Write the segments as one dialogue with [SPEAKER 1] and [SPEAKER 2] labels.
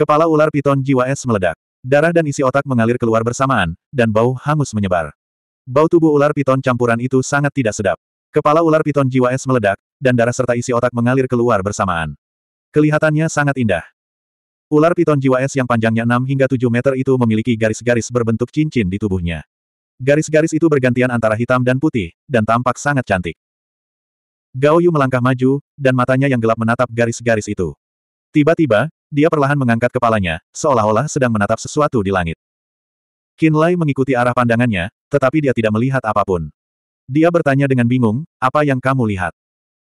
[SPEAKER 1] Kepala ular piton jiwa es meledak. Darah dan isi otak mengalir keluar bersamaan, dan bau hangus menyebar. Bau tubuh ular piton campuran itu sangat tidak sedap. Kepala ular piton jiwa es meledak, dan darah serta isi otak mengalir keluar bersamaan. Kelihatannya sangat indah. Ular piton jiwa es yang panjangnya 6 hingga 7 meter itu memiliki garis-garis berbentuk cincin di tubuhnya. Garis-garis itu bergantian antara hitam dan putih, dan tampak sangat cantik. Gao Yu melangkah maju, dan matanya yang gelap menatap garis-garis itu. Tiba-tiba, dia perlahan mengangkat kepalanya, seolah-olah sedang menatap sesuatu di langit. Kinlay mengikuti arah pandangannya, tetapi dia tidak melihat apapun. Dia bertanya dengan bingung, apa yang kamu lihat?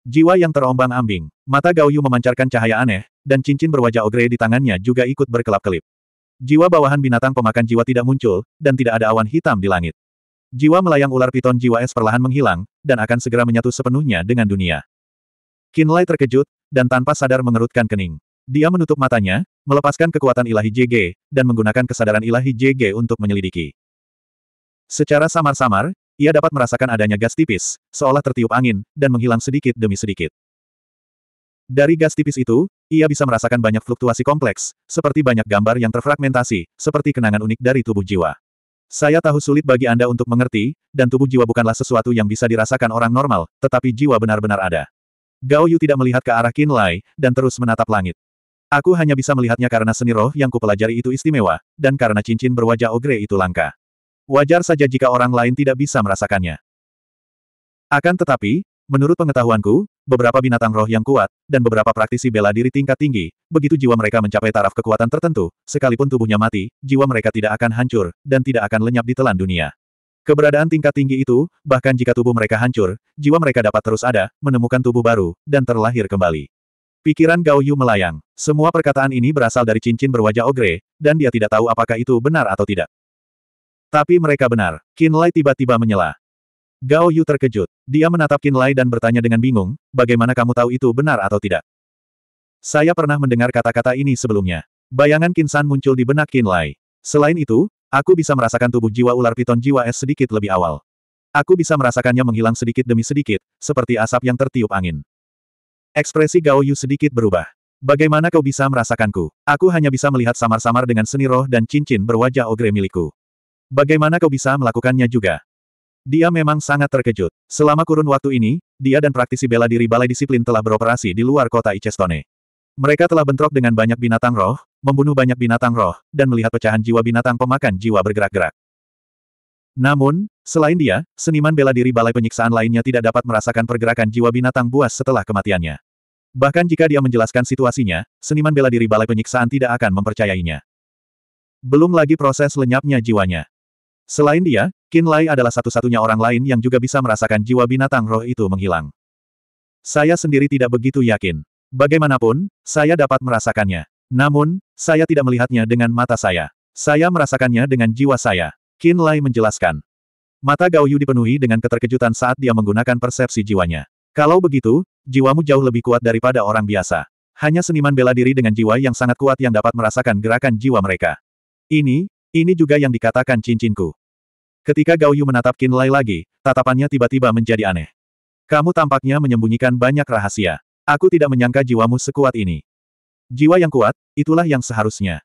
[SPEAKER 1] Jiwa yang terombang-ambing, mata Gao memancarkan cahaya aneh, dan cincin berwajah ogre di tangannya juga ikut berkelap-kelip. Jiwa bawahan binatang pemakan jiwa tidak muncul, dan tidak ada awan hitam di langit. Jiwa melayang ular piton jiwa es perlahan menghilang, dan akan segera menyatu sepenuhnya dengan dunia. Kinlay terkejut, dan tanpa sadar mengerutkan kening. Dia menutup matanya, melepaskan kekuatan ilahi JG, dan menggunakan kesadaran ilahi JG untuk menyelidiki. Secara samar-samar, ia dapat merasakan adanya gas tipis, seolah tertiup angin, dan menghilang sedikit demi sedikit. Dari gas tipis itu, ia bisa merasakan banyak fluktuasi kompleks, seperti banyak gambar yang terfragmentasi, seperti kenangan unik dari tubuh jiwa. Saya tahu sulit bagi Anda untuk mengerti, dan tubuh jiwa bukanlah sesuatu yang bisa dirasakan orang normal, tetapi jiwa benar-benar ada. Gao Yu tidak melihat ke arah Qin Lai, dan terus menatap langit. Aku hanya bisa melihatnya karena seni roh yang kupelajari itu istimewa, dan karena cincin berwajah ogre itu langka. Wajar saja jika orang lain tidak bisa merasakannya. Akan tetapi, menurut pengetahuanku, beberapa binatang roh yang kuat, dan beberapa praktisi bela diri tingkat tinggi, begitu jiwa mereka mencapai taraf kekuatan tertentu, sekalipun tubuhnya mati, jiwa mereka tidak akan hancur, dan tidak akan lenyap di telan dunia. Keberadaan tingkat tinggi itu, bahkan jika tubuh mereka hancur, jiwa mereka dapat terus ada, menemukan tubuh baru, dan terlahir kembali. Pikiran Gao Yu melayang. Semua perkataan ini berasal dari cincin berwajah ogre, dan dia tidak tahu apakah itu benar atau tidak. Tapi mereka benar. Qin Lai tiba-tiba menyela. Gao Yu terkejut. Dia menatap Qin Lai dan bertanya dengan bingung, bagaimana kamu tahu itu benar atau tidak? Saya pernah mendengar kata-kata ini sebelumnya. Bayangan Qin Kinsan muncul di benak Qin Lai. Selain itu, aku bisa merasakan tubuh jiwa ular piton jiwa es sedikit lebih awal. Aku bisa merasakannya menghilang sedikit demi sedikit, seperti asap yang tertiup angin. Ekspresi Gao Yu sedikit berubah. Bagaimana kau bisa merasakanku? Aku hanya bisa melihat samar-samar dengan seni roh dan cincin berwajah ogre milikku. Bagaimana kau bisa melakukannya juga? Dia memang sangat terkejut. Selama kurun waktu ini, dia dan praktisi bela diri balai disiplin telah beroperasi di luar kota Icestone. Mereka telah bentrok dengan banyak binatang roh, membunuh banyak binatang roh, dan melihat pecahan jiwa binatang pemakan jiwa bergerak-gerak. Namun, Selain dia, seniman bela diri balai penyiksaan lainnya tidak dapat merasakan pergerakan jiwa binatang buas setelah kematiannya. Bahkan jika dia menjelaskan situasinya, seniman bela diri balai penyiksaan tidak akan mempercayainya. Belum lagi proses lenyapnya jiwanya. Selain dia, Qin Lai adalah satu-satunya orang lain yang juga bisa merasakan jiwa binatang roh itu menghilang. Saya sendiri tidak begitu yakin. Bagaimanapun, saya dapat merasakannya. Namun, saya tidak melihatnya dengan mata saya. Saya merasakannya dengan jiwa saya. Qin Lai menjelaskan. Mata Gao Yu dipenuhi dengan keterkejutan saat dia menggunakan persepsi jiwanya. Kalau begitu, jiwamu jauh lebih kuat daripada orang biasa. Hanya seniman bela diri dengan jiwa yang sangat kuat yang dapat merasakan gerakan jiwa mereka. Ini, ini juga yang dikatakan cincinku. Ketika Gao Yu menatap Qin Lai lagi, tatapannya tiba-tiba menjadi aneh. Kamu tampaknya menyembunyikan banyak rahasia. Aku tidak menyangka jiwamu sekuat ini. Jiwa yang kuat, itulah yang seharusnya.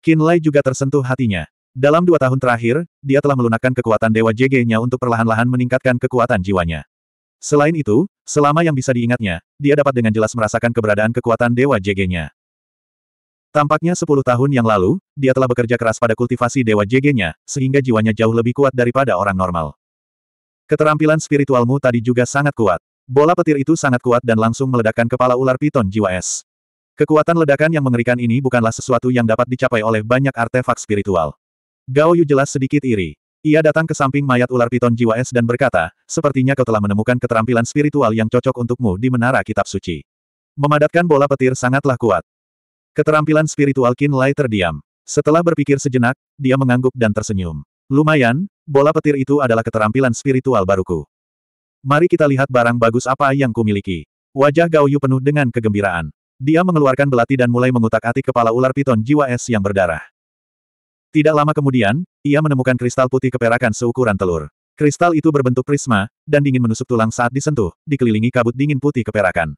[SPEAKER 1] Qin Lai juga tersentuh hatinya. Dalam dua tahun terakhir, dia telah melunakkan kekuatan Dewa JG-nya untuk perlahan-lahan meningkatkan kekuatan jiwanya. Selain itu, selama yang bisa diingatnya, dia dapat dengan jelas merasakan keberadaan kekuatan Dewa JG-nya. Tampaknya sepuluh tahun yang lalu, dia telah bekerja keras pada kultivasi Dewa JG-nya, sehingga jiwanya jauh lebih kuat daripada orang normal. Keterampilan spiritualmu tadi juga sangat kuat. Bola petir itu sangat kuat dan langsung meledakkan kepala ular piton jiwa es. Kekuatan ledakan yang mengerikan ini bukanlah sesuatu yang dapat dicapai oleh banyak artefak spiritual. Gao Yu jelas sedikit iri. Ia datang ke samping mayat ular piton jiwa es dan berkata, sepertinya kau telah menemukan keterampilan spiritual yang cocok untukmu di menara kitab suci. Memadatkan bola petir sangatlah kuat. Keterampilan spiritual Qin Lai terdiam. Setelah berpikir sejenak, dia mengangguk dan tersenyum. Lumayan, bola petir itu adalah keterampilan spiritual baruku. Mari kita lihat barang bagus apa yang kumiliki. Wajah Gao Yu penuh dengan kegembiraan. Dia mengeluarkan belati dan mulai mengutak-atik kepala ular piton jiwa es yang berdarah. Tidak lama kemudian, ia menemukan kristal putih keperakan seukuran telur. Kristal itu berbentuk prisma, dan dingin menusuk tulang saat disentuh, dikelilingi kabut dingin putih keperakan.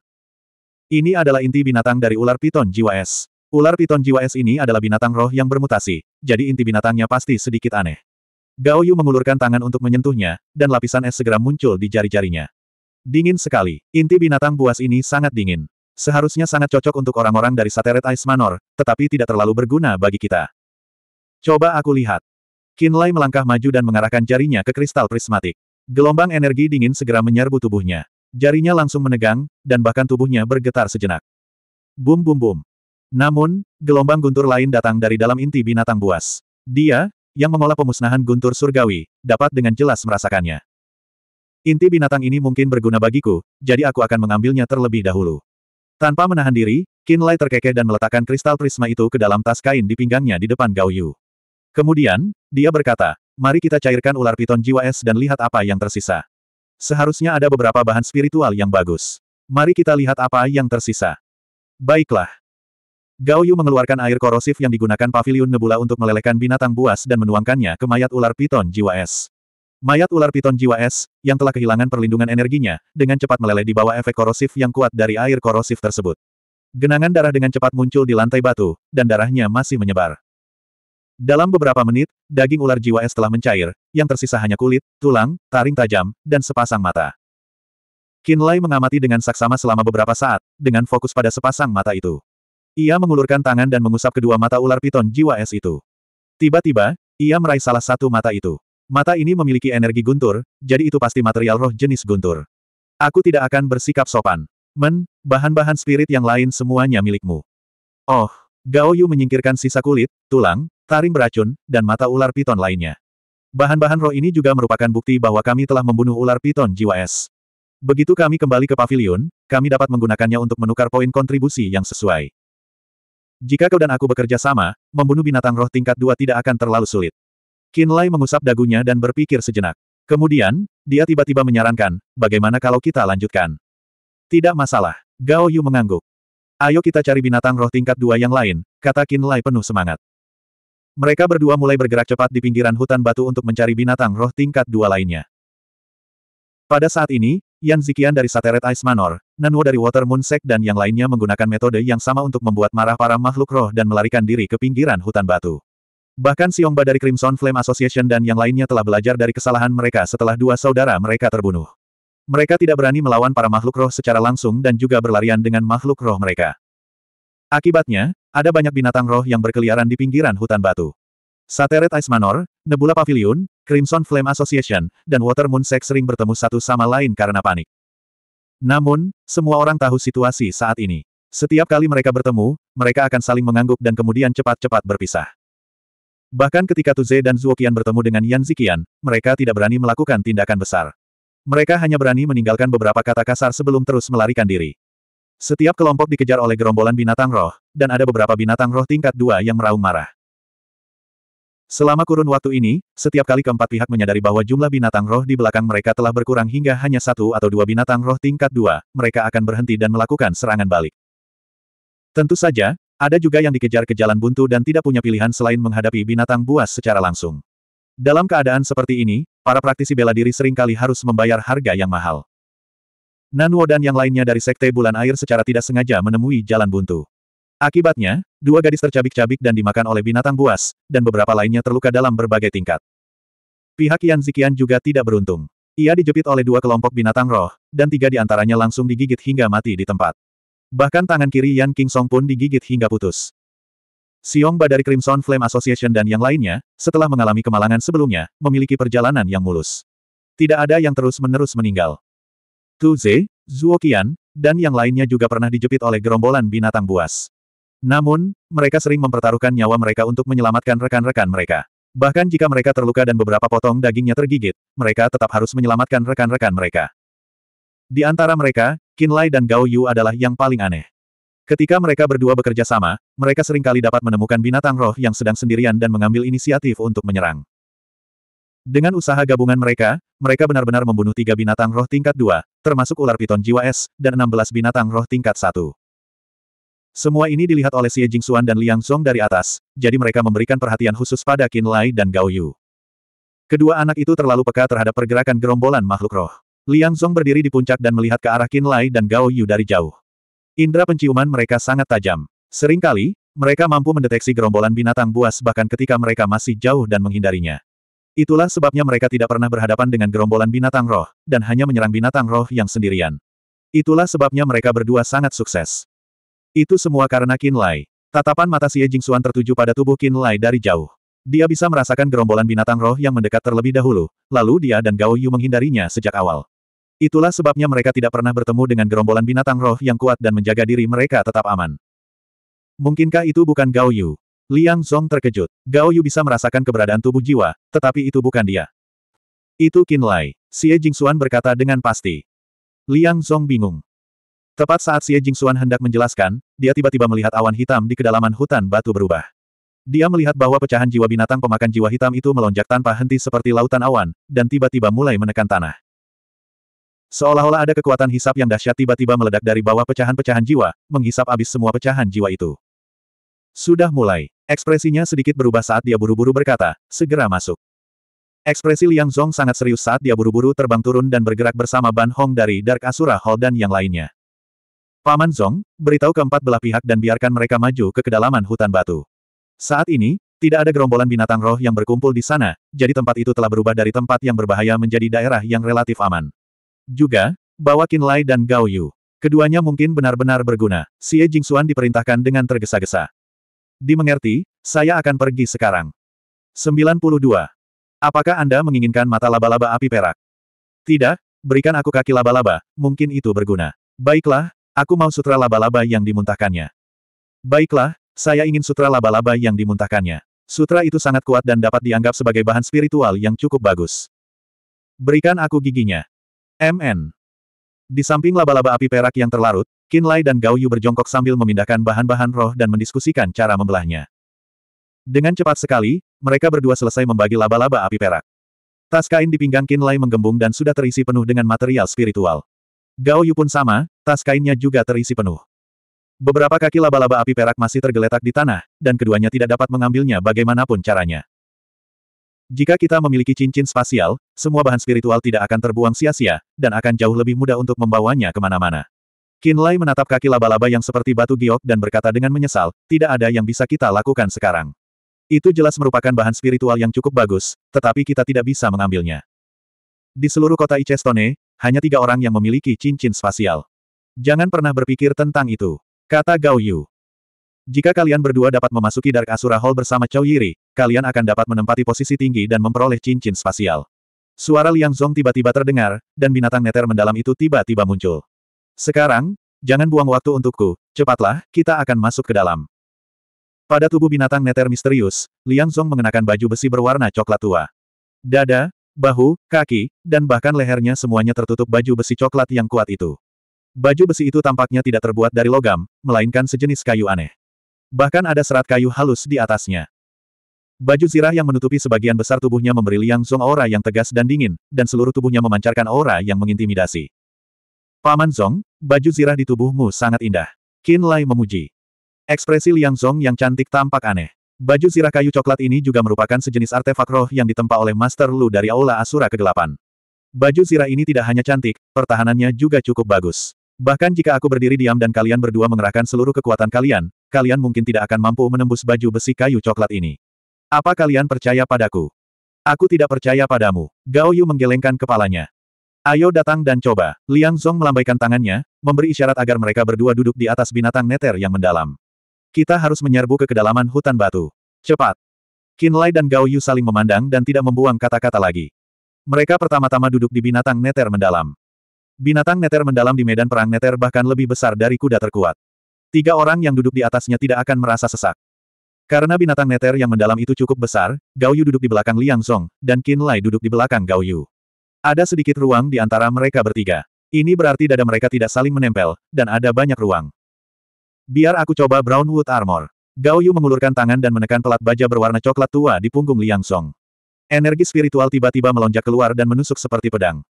[SPEAKER 1] Ini adalah inti binatang dari ular piton jiwa es. Ular piton jiwa es ini adalah binatang roh yang bermutasi, jadi inti binatangnya pasti sedikit aneh. Gao Yu mengulurkan tangan untuk menyentuhnya, dan lapisan es segera muncul di jari-jarinya. Dingin sekali, inti binatang buas ini sangat dingin. Seharusnya sangat cocok untuk orang-orang dari Sateret Ice Manor, tetapi tidak terlalu berguna bagi kita. Coba aku lihat. Kinlay melangkah maju dan mengarahkan jarinya ke kristal prismatik. Gelombang energi dingin segera menyerbu tubuhnya. Jarinya langsung menegang, dan bahkan tubuhnya bergetar sejenak. Bum bum bum. Namun, gelombang guntur lain datang dari dalam inti binatang buas. Dia, yang mengolah pemusnahan guntur surgawi, dapat dengan jelas merasakannya. Inti binatang ini mungkin berguna bagiku, jadi aku akan mengambilnya terlebih dahulu. Tanpa menahan diri, Kinlay terkekeh dan meletakkan kristal prisma itu ke dalam tas kain di pinggangnya di depan Gao Yu. Kemudian, dia berkata, mari kita cairkan ular piton jiwa es dan lihat apa yang tersisa. Seharusnya ada beberapa bahan spiritual yang bagus. Mari kita lihat apa yang tersisa. Baiklah. Gao Yu mengeluarkan air korosif yang digunakan Pavilion nebula untuk melelehkan binatang buas dan menuangkannya ke mayat ular piton jiwa es. Mayat ular piton jiwa es, yang telah kehilangan perlindungan energinya, dengan cepat meleleh di bawah efek korosif yang kuat dari air korosif tersebut. Genangan darah dengan cepat muncul di lantai batu, dan darahnya masih menyebar. Dalam beberapa menit, daging ular jiwa es telah mencair, yang tersisa hanya kulit, tulang, taring tajam, dan sepasang mata. Kinlay mengamati dengan saksama selama beberapa saat, dengan fokus pada sepasang mata itu. Ia mengulurkan tangan dan mengusap kedua mata ular piton jiwa es itu. Tiba-tiba, ia meraih salah satu mata itu. Mata ini memiliki energi guntur, jadi itu pasti material roh jenis guntur. Aku tidak akan bersikap sopan. Men, bahan-bahan spirit yang lain semuanya milikmu. Oh, Gao Yu menyingkirkan sisa kulit, tulang, taring beracun, dan mata ular piton lainnya. Bahan-bahan roh ini juga merupakan bukti bahwa kami telah membunuh ular piton jiwa es. Begitu kami kembali ke pavilion, kami dapat menggunakannya untuk menukar poin kontribusi yang sesuai. Jika kau dan aku bekerja sama, membunuh binatang roh tingkat dua tidak akan terlalu sulit. Kinlay mengusap dagunya dan berpikir sejenak. Kemudian, dia tiba-tiba menyarankan, bagaimana kalau kita lanjutkan? Tidak masalah. Gao Yu mengangguk. Ayo kita cari binatang roh tingkat dua yang lain, kata Kinlay penuh semangat. Mereka berdua mulai bergerak cepat di pinggiran hutan batu untuk mencari binatang roh tingkat dua lainnya. Pada saat ini, Yan Zikian dari Sateret Ice Manor, Nanwo dari Water Moon Sect dan yang lainnya menggunakan metode yang sama untuk membuat marah para makhluk roh dan melarikan diri ke pinggiran hutan batu. Bahkan Siongba dari Crimson Flame Association dan yang lainnya telah belajar dari kesalahan mereka setelah dua saudara mereka terbunuh. Mereka tidak berani melawan para makhluk roh secara langsung dan juga berlarian dengan makhluk roh mereka. Akibatnya, ada banyak binatang roh yang berkeliaran di pinggiran hutan batu. Sateret Ice Manor, Nebula Pavilion, Crimson Flame Association, dan Water Moon Sex sering bertemu satu sama lain karena panik. Namun, semua orang tahu situasi saat ini. Setiap kali mereka bertemu, mereka akan saling mengangguk dan kemudian cepat-cepat berpisah. Bahkan ketika Tuze dan Zuokian bertemu dengan Yan Zikian, mereka tidak berani melakukan tindakan besar. Mereka hanya berani meninggalkan beberapa kata kasar sebelum terus melarikan diri. Setiap kelompok dikejar oleh gerombolan binatang roh, dan ada beberapa binatang roh tingkat dua yang meraung marah. Selama kurun waktu ini, setiap kali keempat pihak menyadari bahwa jumlah binatang roh di belakang mereka telah berkurang hingga hanya satu atau dua binatang roh tingkat dua, mereka akan berhenti dan melakukan serangan balik. Tentu saja, ada juga yang dikejar ke jalan buntu dan tidak punya pilihan selain menghadapi binatang buas secara langsung. Dalam keadaan seperti ini, para praktisi bela diri seringkali harus membayar harga yang mahal. Nanwo dan yang lainnya dari Sekte Bulan Air secara tidak sengaja menemui jalan buntu. Akibatnya, dua gadis tercabik-cabik dan dimakan oleh binatang buas, dan beberapa lainnya terluka dalam berbagai tingkat. Pihak Yan Zikian juga tidak beruntung. Ia dijepit oleh dua kelompok binatang roh, dan tiga di antaranya langsung digigit hingga mati di tempat. Bahkan tangan kiri Yan King Song pun digigit hingga putus. Siong Ba dari Crimson Flame Association dan yang lainnya, setelah mengalami kemalangan sebelumnya, memiliki perjalanan yang mulus. Tidak ada yang terus-menerus meninggal. Tu Ze, Zhuo Qian, dan yang lainnya juga pernah dijepit oleh gerombolan binatang buas. Namun, mereka sering mempertaruhkan nyawa mereka untuk menyelamatkan rekan-rekan mereka. Bahkan jika mereka terluka dan beberapa potong dagingnya tergigit, mereka tetap harus menyelamatkan rekan-rekan mereka. Di antara mereka, Qin Lai dan Gao Yu adalah yang paling aneh. Ketika mereka berdua bekerja sama, mereka seringkali dapat menemukan binatang roh yang sedang sendirian dan mengambil inisiatif untuk menyerang. Dengan usaha gabungan mereka, mereka benar-benar membunuh tiga binatang roh tingkat dua, termasuk ular piton jiwa es, dan 16 binatang roh tingkat satu. Semua ini dilihat oleh Xie Jingxuan dan Liang Song dari atas, jadi mereka memberikan perhatian khusus pada Qin Lai dan Gao Yu. Kedua anak itu terlalu peka terhadap pergerakan gerombolan makhluk roh. Liang Song berdiri di puncak dan melihat ke arah Qin Lai dan Gao Yu dari jauh. Indra penciuman mereka sangat tajam. Seringkali, mereka mampu mendeteksi gerombolan binatang buas bahkan ketika mereka masih jauh dan menghindarinya. Itulah sebabnya mereka tidak pernah berhadapan dengan gerombolan binatang roh, dan hanya menyerang binatang roh yang sendirian. Itulah sebabnya mereka berdua sangat sukses. Itu semua karena Qin Lai. Tatapan mata Xie Jingxuan tertuju pada tubuh Qin Lai dari jauh. Dia bisa merasakan gerombolan binatang roh yang mendekat terlebih dahulu, lalu dia dan Gao Yu menghindarinya sejak awal. Itulah sebabnya mereka tidak pernah bertemu dengan gerombolan binatang roh yang kuat dan menjaga diri mereka tetap aman. Mungkinkah itu bukan Gao Yu? Liang Zong terkejut. Gao Yu bisa merasakan keberadaan tubuh jiwa, tetapi itu bukan dia. Itu Qin Lai. Xie Jingxuan berkata dengan pasti. Liang Zong bingung. Tepat saat Xie Jingxuan hendak menjelaskan, dia tiba-tiba melihat awan hitam di kedalaman hutan batu berubah. Dia melihat bahwa pecahan jiwa binatang pemakan jiwa hitam itu melonjak tanpa henti seperti lautan awan, dan tiba-tiba mulai menekan tanah. Seolah-olah ada kekuatan hisap yang dahsyat tiba-tiba meledak dari bawah pecahan-pecahan jiwa, menghisap habis semua pecahan jiwa itu. Sudah mulai. Ekspresinya sedikit berubah saat dia buru-buru berkata, segera masuk. Ekspresi Liang Zhong sangat serius saat dia buru-buru terbang turun dan bergerak bersama Ban Hong dari Dark Asura Hall dan yang lainnya. Paman Zhong, beritahu keempat belah pihak dan biarkan mereka maju ke kedalaman hutan batu. Saat ini, tidak ada gerombolan binatang roh yang berkumpul di sana, jadi tempat itu telah berubah dari tempat yang berbahaya menjadi daerah yang relatif aman. Juga, bawa Qin Lai dan Gao Yu. Keduanya mungkin benar-benar berguna. Xie Jingxuan diperintahkan dengan tergesa-gesa. Dimengerti, saya akan pergi sekarang. 92. Apakah Anda menginginkan mata laba-laba api perak? Tidak, berikan aku kaki laba-laba, mungkin itu berguna. Baiklah, aku mau sutra laba-laba yang dimuntahkannya. Baiklah, saya ingin sutra laba-laba yang dimuntahkannya. Sutra itu sangat kuat dan dapat dianggap sebagai bahan spiritual yang cukup bagus. Berikan aku giginya. MN. Di samping laba-laba api perak yang terlarut, Kinlai dan Gao Yu berjongkok sambil memindahkan bahan-bahan roh dan mendiskusikan cara membelahnya. Dengan cepat sekali, mereka berdua selesai membagi laba-laba api perak. Tas kain di pinggang Kinlai menggembung dan sudah terisi penuh dengan material spiritual. Gao Yu pun sama, tas kainnya juga terisi penuh. Beberapa kaki laba-laba api perak masih tergeletak di tanah, dan keduanya tidak dapat mengambilnya bagaimanapun caranya. Jika kita memiliki cincin spasial, semua bahan spiritual tidak akan terbuang sia-sia, dan akan jauh lebih mudah untuk membawanya kemana-mana. Lai menatap kaki laba-laba yang seperti batu giok dan berkata dengan menyesal, tidak ada yang bisa kita lakukan sekarang. Itu jelas merupakan bahan spiritual yang cukup bagus, tetapi kita tidak bisa mengambilnya. Di seluruh kota Icestone, hanya tiga orang yang memiliki cincin spasial. Jangan pernah berpikir tentang itu, kata Gao Yu. Jika kalian berdua dapat memasuki Dark Asura Hall bersama Chow Yiri, kalian akan dapat menempati posisi tinggi dan memperoleh cincin spasial. Suara Liang Zong tiba-tiba terdengar, dan binatang neter mendalam itu tiba-tiba muncul. Sekarang, jangan buang waktu untukku, cepatlah, kita akan masuk ke dalam. Pada tubuh binatang neter misterius, Liang Zhong mengenakan baju besi berwarna coklat tua. Dada, bahu, kaki, dan bahkan lehernya semuanya tertutup baju besi coklat yang kuat itu. Baju besi itu tampaknya tidak terbuat dari logam, melainkan sejenis kayu aneh. Bahkan ada serat kayu halus di atasnya. Baju zirah yang menutupi sebagian besar tubuhnya memberi Liang Zhong aura yang tegas dan dingin, dan seluruh tubuhnya memancarkan aura yang mengintimidasi. Paman Zong, baju zirah di tubuhmu sangat indah. Qin Lai memuji. Ekspresi Liang Zong yang cantik tampak aneh. Baju zirah kayu coklat ini juga merupakan sejenis artefak roh yang ditempa oleh Master Lu dari Aula Asura Kegelapan. Baju zirah ini tidak hanya cantik, pertahanannya juga cukup bagus. Bahkan jika aku berdiri diam dan kalian berdua mengerahkan seluruh kekuatan kalian, kalian mungkin tidak akan mampu menembus baju besi kayu coklat ini. Apa kalian percaya padaku? Aku tidak percaya padamu. Gao Yu menggelengkan kepalanya. Ayo datang dan coba. Liang Zhong melambaikan tangannya, memberi isyarat agar mereka berdua duduk di atas binatang neter yang mendalam. Kita harus menyerbu ke kedalaman hutan batu. Cepat. Qin Lai dan Gao Yu saling memandang dan tidak membuang kata-kata lagi. Mereka pertama-tama duduk di binatang neter mendalam. Binatang neter mendalam di medan perang neter bahkan lebih besar dari kuda terkuat. Tiga orang yang duduk di atasnya tidak akan merasa sesak. Karena binatang neter yang mendalam itu cukup besar, Gao Yu duduk di belakang Liang Zong, dan Qin Lai duduk di belakang Gao Yu. Ada sedikit ruang di antara mereka bertiga. Ini berarti dada mereka tidak saling menempel, dan ada banyak ruang. Biar aku coba Brownwood Armor. Gao Yu mengulurkan tangan dan menekan pelat baja berwarna coklat tua di punggung Liang Song. Energi spiritual tiba-tiba melonjak keluar dan menusuk seperti pedang.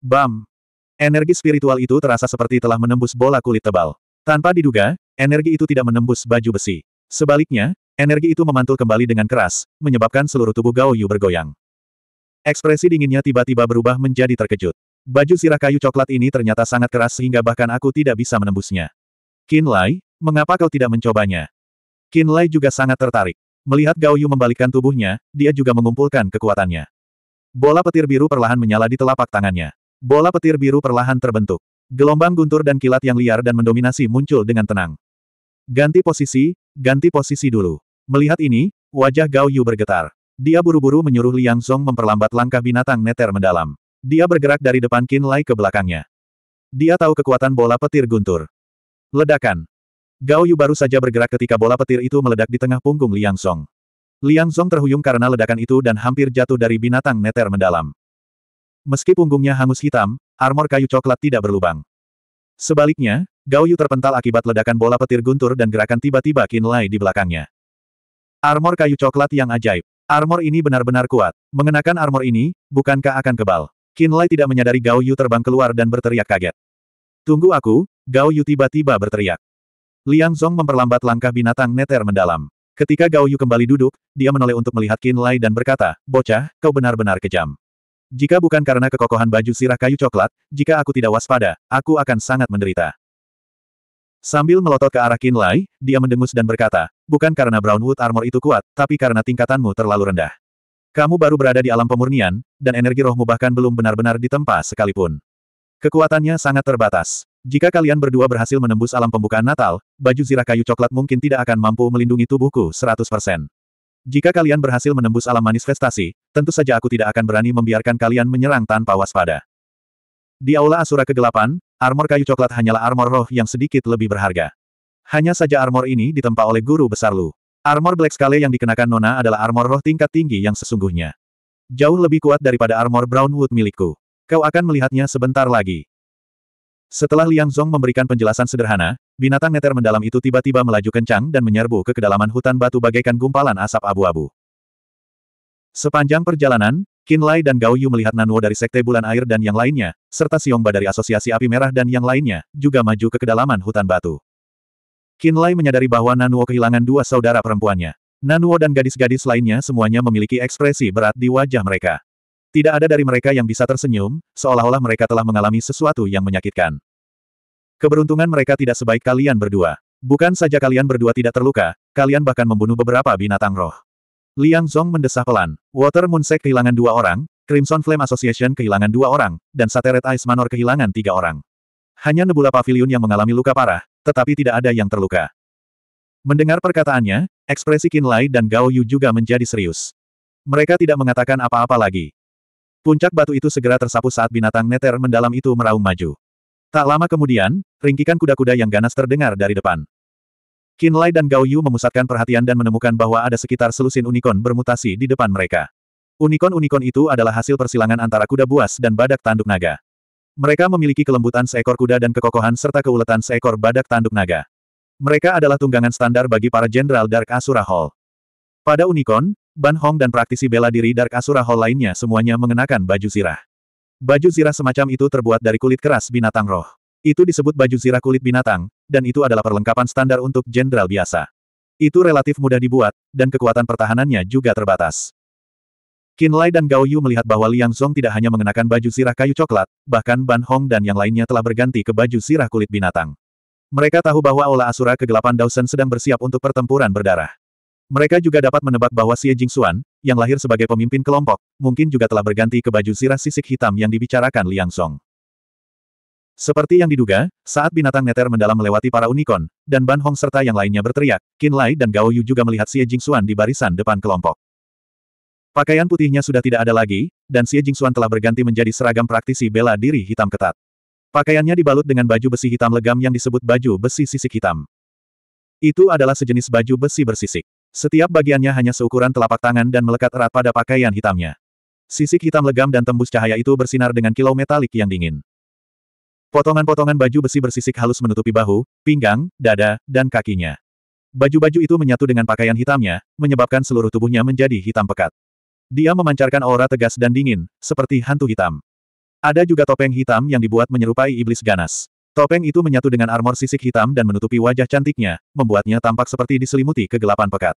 [SPEAKER 1] Bam! Energi spiritual itu terasa seperti telah menembus bola kulit tebal. Tanpa diduga, energi itu tidak menembus baju besi. Sebaliknya, energi itu memantul kembali dengan keras, menyebabkan seluruh tubuh Gao Yu bergoyang. Ekspresi dinginnya tiba-tiba berubah menjadi terkejut. Baju sirah kayu coklat ini ternyata sangat keras sehingga bahkan aku tidak bisa menembusnya. Lai, mengapa kau tidak mencobanya? Lai juga sangat tertarik. Melihat Gao Yu membalikkan tubuhnya, dia juga mengumpulkan kekuatannya. Bola petir biru perlahan menyala di telapak tangannya. Bola petir biru perlahan terbentuk. Gelombang guntur dan kilat yang liar dan mendominasi muncul dengan tenang. Ganti posisi, ganti posisi dulu. Melihat ini, wajah Gao Yu bergetar. Dia buru-buru menyuruh Liang Song memperlambat langkah binatang neter mendalam. Dia bergerak dari depan Qin Lai ke belakangnya. Dia tahu kekuatan bola petir guntur. Ledakan. Gao Yu baru saja bergerak ketika bola petir itu meledak di tengah punggung Liang Song. Liang Song terhuyung karena ledakan itu dan hampir jatuh dari binatang neter mendalam. Meski punggungnya hangus hitam, armor kayu coklat tidak berlubang. Sebaliknya, Gao Yu terpental akibat ledakan bola petir guntur dan gerakan tiba-tiba Qin Lai di belakangnya. Armor kayu coklat yang ajaib. Armor ini benar-benar kuat. Mengenakan armor ini, bukankah akan kebal? Kinlay tidak menyadari Gao Yu terbang keluar dan berteriak kaget. Tunggu aku, Gao Yu tiba-tiba berteriak. Liang Zhong memperlambat langkah binatang neter mendalam. Ketika Gao Yu kembali duduk, dia menoleh untuk melihat Kinlay dan berkata, Bocah, kau benar-benar kejam. Jika bukan karena kekokohan baju sirah kayu coklat, jika aku tidak waspada, aku akan sangat menderita. Sambil melotot ke arah Kinlay, dia mendengus dan berkata, bukan karena Brownwood Armor itu kuat, tapi karena tingkatanmu terlalu rendah. Kamu baru berada di alam pemurnian, dan energi rohmu bahkan belum benar-benar ditempa sekalipun. Kekuatannya sangat terbatas. Jika kalian berdua berhasil menembus alam pembukaan Natal, baju zirah kayu coklat mungkin tidak akan mampu melindungi tubuhku 100%. Jika kalian berhasil menembus alam manifestasi, tentu saja aku tidak akan berani membiarkan kalian menyerang tanpa waspada. Di Aula Asura Kegelapan, armor kayu coklat hanyalah armor roh yang sedikit lebih berharga. Hanya saja armor ini ditempa oleh guru besar Lu. Armor Black Scale yang dikenakan Nona adalah armor roh tingkat tinggi yang sesungguhnya. Jauh lebih kuat daripada armor Brownwood milikku. Kau akan melihatnya sebentar lagi. Setelah Liang Zhong memberikan penjelasan sederhana, binatang neter mendalam itu tiba-tiba melaju kencang dan menyerbu ke kedalaman hutan batu bagaikan gumpalan asap abu-abu. Sepanjang perjalanan, Qin Lai dan Gao Yu melihat Nanuo dari Sekte Bulan Air dan yang lainnya, serta Siongba dari Asosiasi Api Merah dan yang lainnya, juga maju ke kedalaman hutan batu. Kinlay menyadari bahwa Nanuo kehilangan dua saudara perempuannya. Nanuo dan gadis-gadis lainnya semuanya memiliki ekspresi berat di wajah mereka. Tidak ada dari mereka yang bisa tersenyum, seolah-olah mereka telah mengalami sesuatu yang menyakitkan. Keberuntungan mereka tidak sebaik kalian berdua. Bukan saja kalian berdua tidak terluka, kalian bahkan membunuh beberapa binatang roh. Liang Zhong mendesah pelan. Water Moonsek kehilangan dua orang, Crimson Flame Association kehilangan dua orang, dan Sateret Ice Manor kehilangan tiga orang. Hanya Nebula Pavilion yang mengalami luka parah, tetapi tidak ada yang terluka. Mendengar perkataannya, ekspresi Qin Lai dan Gao Yu juga menjadi serius. Mereka tidak mengatakan apa-apa lagi. Puncak batu itu segera tersapu saat binatang neter mendalam itu meraung maju. Tak lama kemudian, ringkikan kuda-kuda yang ganas terdengar dari depan. Qin Lai dan Gao Yu memusatkan perhatian dan menemukan bahwa ada sekitar selusin unicorn bermutasi di depan mereka. Unicorn-unicorn itu adalah hasil persilangan antara kuda buas dan badak tanduk naga. Mereka memiliki kelembutan seekor kuda dan kekokohan serta keuletan seekor badak tanduk naga. Mereka adalah tunggangan standar bagi para Jenderal Dark Asura Hall. Pada Unicorn, Ban Hong dan praktisi bela diri Dark Asura Hall lainnya semuanya mengenakan baju zirah. Baju zirah semacam itu terbuat dari kulit keras binatang roh. Itu disebut baju zirah kulit binatang, dan itu adalah perlengkapan standar untuk jenderal biasa. Itu relatif mudah dibuat, dan kekuatan pertahanannya juga terbatas. Qin Lai dan Gao Yu melihat bahwa Liang Song tidak hanya mengenakan baju sirah kayu coklat, bahkan Ban Hong dan yang lainnya telah berganti ke baju sirah kulit binatang. Mereka tahu bahwa Ola Asura kegelapan Dawson sedang bersiap untuk pertempuran berdarah. Mereka juga dapat menebak bahwa Xie Jingxuan, yang lahir sebagai pemimpin kelompok, mungkin juga telah berganti ke baju sirah sisik hitam yang dibicarakan Liang Song. Seperti yang diduga, saat binatang neter mendalam melewati para unicorn, dan Ban Hong serta yang lainnya berteriak, Qin Lai dan Gao Yu juga melihat Xie Jingxuan di barisan depan kelompok. Pakaian putihnya sudah tidak ada lagi, dan Xie Jingxuan telah berganti menjadi seragam praktisi bela diri hitam ketat. Pakaiannya dibalut dengan baju besi hitam legam yang disebut baju besi sisik hitam. Itu adalah sejenis baju besi bersisik. Setiap bagiannya hanya seukuran telapak tangan dan melekat erat pada pakaian hitamnya. Sisik hitam legam dan tembus cahaya itu bersinar dengan kilau metalik yang dingin. Potongan-potongan baju besi bersisik halus menutupi bahu, pinggang, dada, dan kakinya. Baju-baju itu menyatu dengan pakaian hitamnya, menyebabkan seluruh tubuhnya menjadi hitam pekat. Dia memancarkan aura tegas dan dingin, seperti hantu hitam. Ada juga topeng hitam yang dibuat menyerupai iblis ganas. Topeng itu menyatu dengan armor sisik hitam dan menutupi wajah cantiknya, membuatnya tampak seperti diselimuti kegelapan pekat.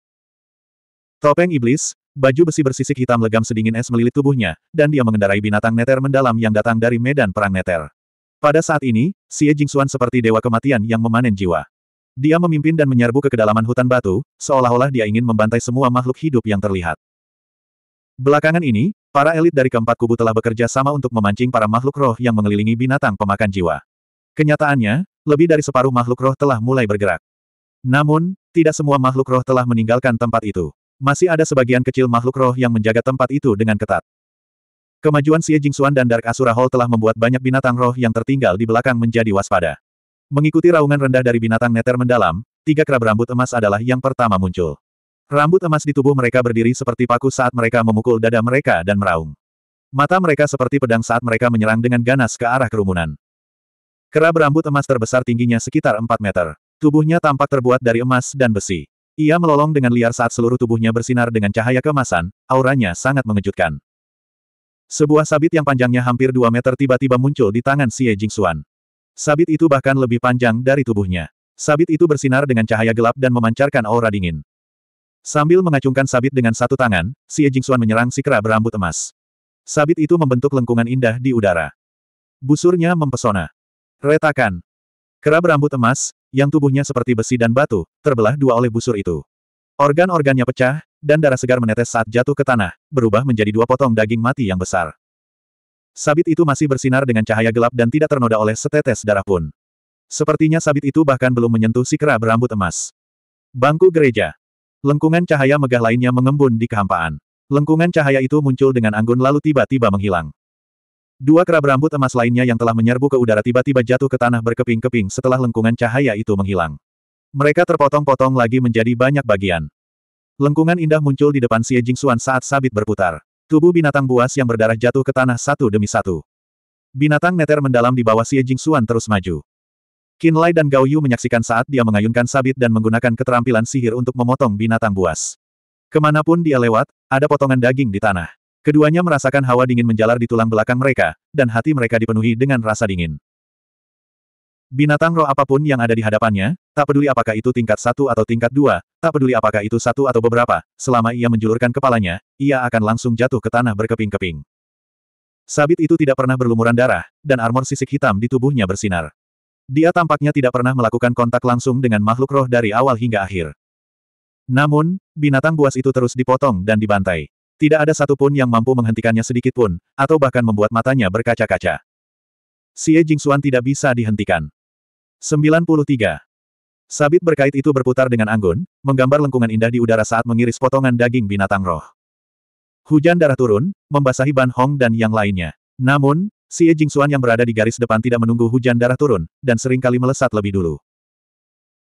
[SPEAKER 1] Topeng iblis, baju besi bersisik hitam legam sedingin es melilit tubuhnya, dan dia mengendarai binatang neter mendalam yang datang dari medan perang neter. Pada saat ini, Xie Jingxuan seperti dewa kematian yang memanen jiwa. Dia memimpin dan menyerbu ke kedalaman hutan batu, seolah-olah dia ingin membantai semua makhluk hidup yang terlihat. Belakangan ini, para elit dari keempat kubu telah bekerja sama untuk memancing para makhluk roh yang mengelilingi binatang pemakan jiwa. Kenyataannya, lebih dari separuh makhluk roh telah mulai bergerak. Namun, tidak semua makhluk roh telah meninggalkan tempat itu. Masih ada sebagian kecil makhluk roh yang menjaga tempat itu dengan ketat. Kemajuan Xie Jingxuan dan Dark Asura Hall telah membuat banyak binatang roh yang tertinggal di belakang menjadi waspada. Mengikuti raungan rendah dari binatang neter mendalam, tiga kera berambut emas adalah yang pertama muncul. Rambut emas di tubuh mereka berdiri seperti paku saat mereka memukul dada mereka dan meraung. Mata mereka seperti pedang saat mereka menyerang dengan ganas ke arah kerumunan. Kera berambut emas terbesar tingginya sekitar 4 meter. Tubuhnya tampak terbuat dari emas dan besi. Ia melolong dengan liar saat seluruh tubuhnya bersinar dengan cahaya kemasan, auranya sangat mengejutkan. Sebuah sabit yang panjangnya hampir 2 meter tiba-tiba muncul di tangan Xie Jingxuan. Sabit itu bahkan lebih panjang dari tubuhnya. Sabit itu bersinar dengan cahaya gelap dan memancarkan aura dingin. Sambil mengacungkan sabit dengan satu tangan, si Jingxuan menyerang si kera berambut emas. Sabit itu membentuk lengkungan indah di udara. Busurnya mempesona. Retakan. Kera berambut emas, yang tubuhnya seperti besi dan batu, terbelah dua oleh busur itu. Organ-organnya pecah, dan darah segar menetes saat jatuh ke tanah, berubah menjadi dua potong daging mati yang besar. Sabit itu masih bersinar dengan cahaya gelap dan tidak ternoda oleh setetes darah pun. Sepertinya sabit itu bahkan belum menyentuh si kera berambut emas. Bangku gereja. Lengkungan cahaya megah lainnya mengembun di kehampaan. Lengkungan cahaya itu muncul dengan anggun lalu tiba-tiba menghilang. Dua kerab rambut emas lainnya yang telah menyerbu ke udara tiba-tiba jatuh ke tanah berkeping-keping setelah lengkungan cahaya itu menghilang. Mereka terpotong-potong lagi menjadi banyak bagian. Lengkungan indah muncul di depan Xie Jingxuan saat sabit berputar. Tubuh binatang buas yang berdarah jatuh ke tanah satu demi satu. Binatang neter mendalam di bawah Xie Jingxuan terus maju. Qin dan Gao Yu menyaksikan saat dia mengayunkan sabit dan menggunakan keterampilan sihir untuk memotong binatang buas. Kemanapun dia lewat, ada potongan daging di tanah. Keduanya merasakan hawa dingin menjalar di tulang belakang mereka, dan hati mereka dipenuhi dengan rasa dingin. Binatang roh apapun yang ada di hadapannya, tak peduli apakah itu tingkat satu atau tingkat dua, tak peduli apakah itu satu atau beberapa, selama ia menjulurkan kepalanya, ia akan langsung jatuh ke tanah berkeping-keping. Sabit itu tidak pernah berlumuran darah, dan armor sisik hitam di tubuhnya bersinar. Dia tampaknya tidak pernah melakukan kontak langsung dengan makhluk roh dari awal hingga akhir. Namun, binatang buas itu terus dipotong dan dibantai. Tidak ada satupun yang mampu menghentikannya sedikitpun, atau bahkan membuat matanya berkaca-kaca. Xie Jingxuan tidak bisa dihentikan. 93. Sabit berkait itu berputar dengan anggun, menggambar lengkungan indah di udara saat mengiris potongan daging binatang roh. Hujan darah turun, membasahi Ban Hong dan yang lainnya. Namun, Si Ye Jingxuan yang berada di garis depan tidak menunggu hujan darah turun, dan seringkali melesat lebih dulu.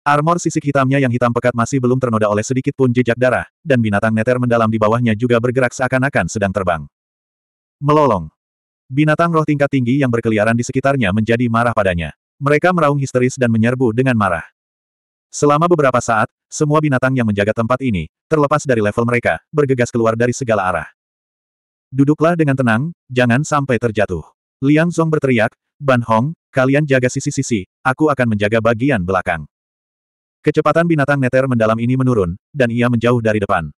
[SPEAKER 1] Armor sisik hitamnya yang hitam pekat masih belum ternoda oleh sedikit pun jejak darah, dan binatang neter mendalam di bawahnya juga bergerak seakan-akan sedang terbang. Melolong. Binatang roh tingkat tinggi yang berkeliaran di sekitarnya menjadi marah padanya. Mereka meraung histeris dan menyerbu dengan marah. Selama beberapa saat, semua binatang yang menjaga tempat ini, terlepas dari level mereka, bergegas keluar dari segala arah. Duduklah dengan tenang, jangan sampai terjatuh. Liang Zong berteriak, Ban Hong, kalian jaga sisi-sisi, aku akan menjaga bagian belakang. Kecepatan binatang neter mendalam ini menurun, dan ia menjauh dari depan.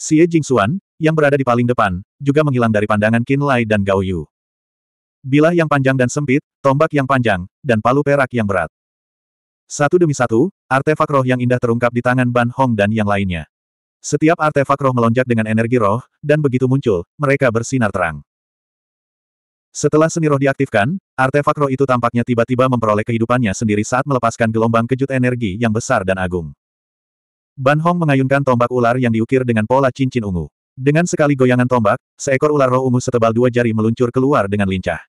[SPEAKER 1] Xie Jingxuan, yang berada di paling depan, juga menghilang dari pandangan Qin Lai dan Gao Yu. Bilah yang panjang dan sempit, tombak yang panjang, dan palu perak yang berat. Satu demi satu, artefak roh yang indah terungkap di tangan Ban Hong dan yang lainnya. Setiap artefak roh melonjak dengan energi roh, dan begitu muncul, mereka bersinar terang. Setelah seni roh diaktifkan, artefak roh itu tampaknya tiba-tiba memperoleh kehidupannya sendiri saat melepaskan gelombang kejut energi yang besar dan agung. Ban Hong mengayunkan tombak ular yang diukir dengan pola cincin ungu. Dengan sekali goyangan tombak, seekor ular roh ungu setebal dua jari meluncur keluar dengan lincah.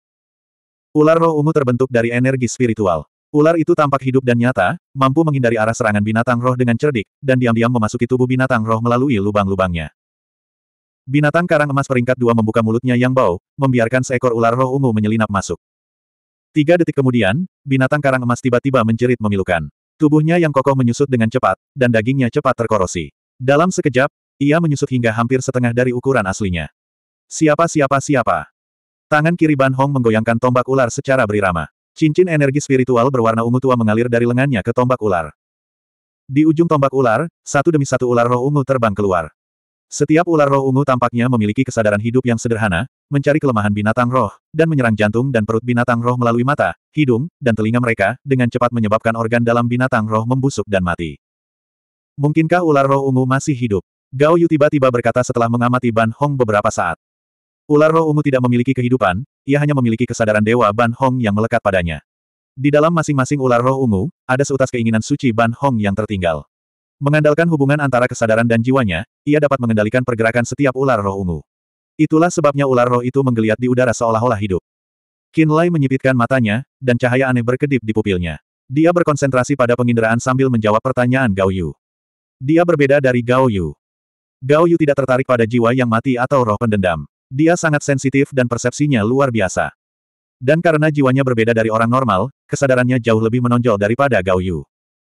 [SPEAKER 1] Ular roh ungu terbentuk dari energi spiritual. Ular itu tampak hidup dan nyata, mampu menghindari arah serangan binatang roh dengan cerdik, dan diam-diam memasuki tubuh binatang roh melalui lubang-lubangnya. Binatang karang emas peringkat dua membuka mulutnya yang bau, membiarkan seekor ular roh ungu menyelinap masuk. Tiga detik kemudian, binatang karang emas tiba-tiba menjerit memilukan. Tubuhnya yang kokoh menyusut dengan cepat, dan dagingnya cepat terkorosi. Dalam sekejap, ia menyusut hingga hampir setengah dari ukuran aslinya. Siapa siapa siapa? Tangan kiri Ban Hong menggoyangkan tombak ular secara berirama. Cincin energi spiritual berwarna ungu tua mengalir dari lengannya ke tombak ular. Di ujung tombak ular, satu demi satu ular roh ungu terbang keluar. Setiap ular roh ungu tampaknya memiliki kesadaran hidup yang sederhana, mencari kelemahan binatang roh, dan menyerang jantung dan perut binatang roh melalui mata, hidung, dan telinga mereka, dengan cepat menyebabkan organ dalam binatang roh membusuk dan mati. Mungkinkah ular roh ungu masih hidup? Gao Yu tiba-tiba berkata setelah mengamati Ban Hong beberapa saat. Ular roh ungu tidak memiliki kehidupan, ia hanya memiliki kesadaran dewa Ban Hong yang melekat padanya. Di dalam masing-masing ular roh ungu, ada seutas keinginan suci Ban Hong yang tertinggal. Mengandalkan hubungan antara kesadaran dan jiwanya, ia dapat mengendalikan pergerakan setiap ular roh ungu. Itulah sebabnya ular roh itu menggeliat di udara seolah-olah hidup. Lai menyipitkan matanya, dan cahaya aneh berkedip di pupilnya. Dia berkonsentrasi pada penginderaan sambil menjawab pertanyaan Gao Yu. Dia berbeda dari Gao Yu. Gao Yu tidak tertarik pada jiwa yang mati atau roh pendendam. Dia sangat sensitif dan persepsinya luar biasa. Dan karena jiwanya berbeda dari orang normal, kesadarannya jauh lebih menonjol daripada Gao Yu.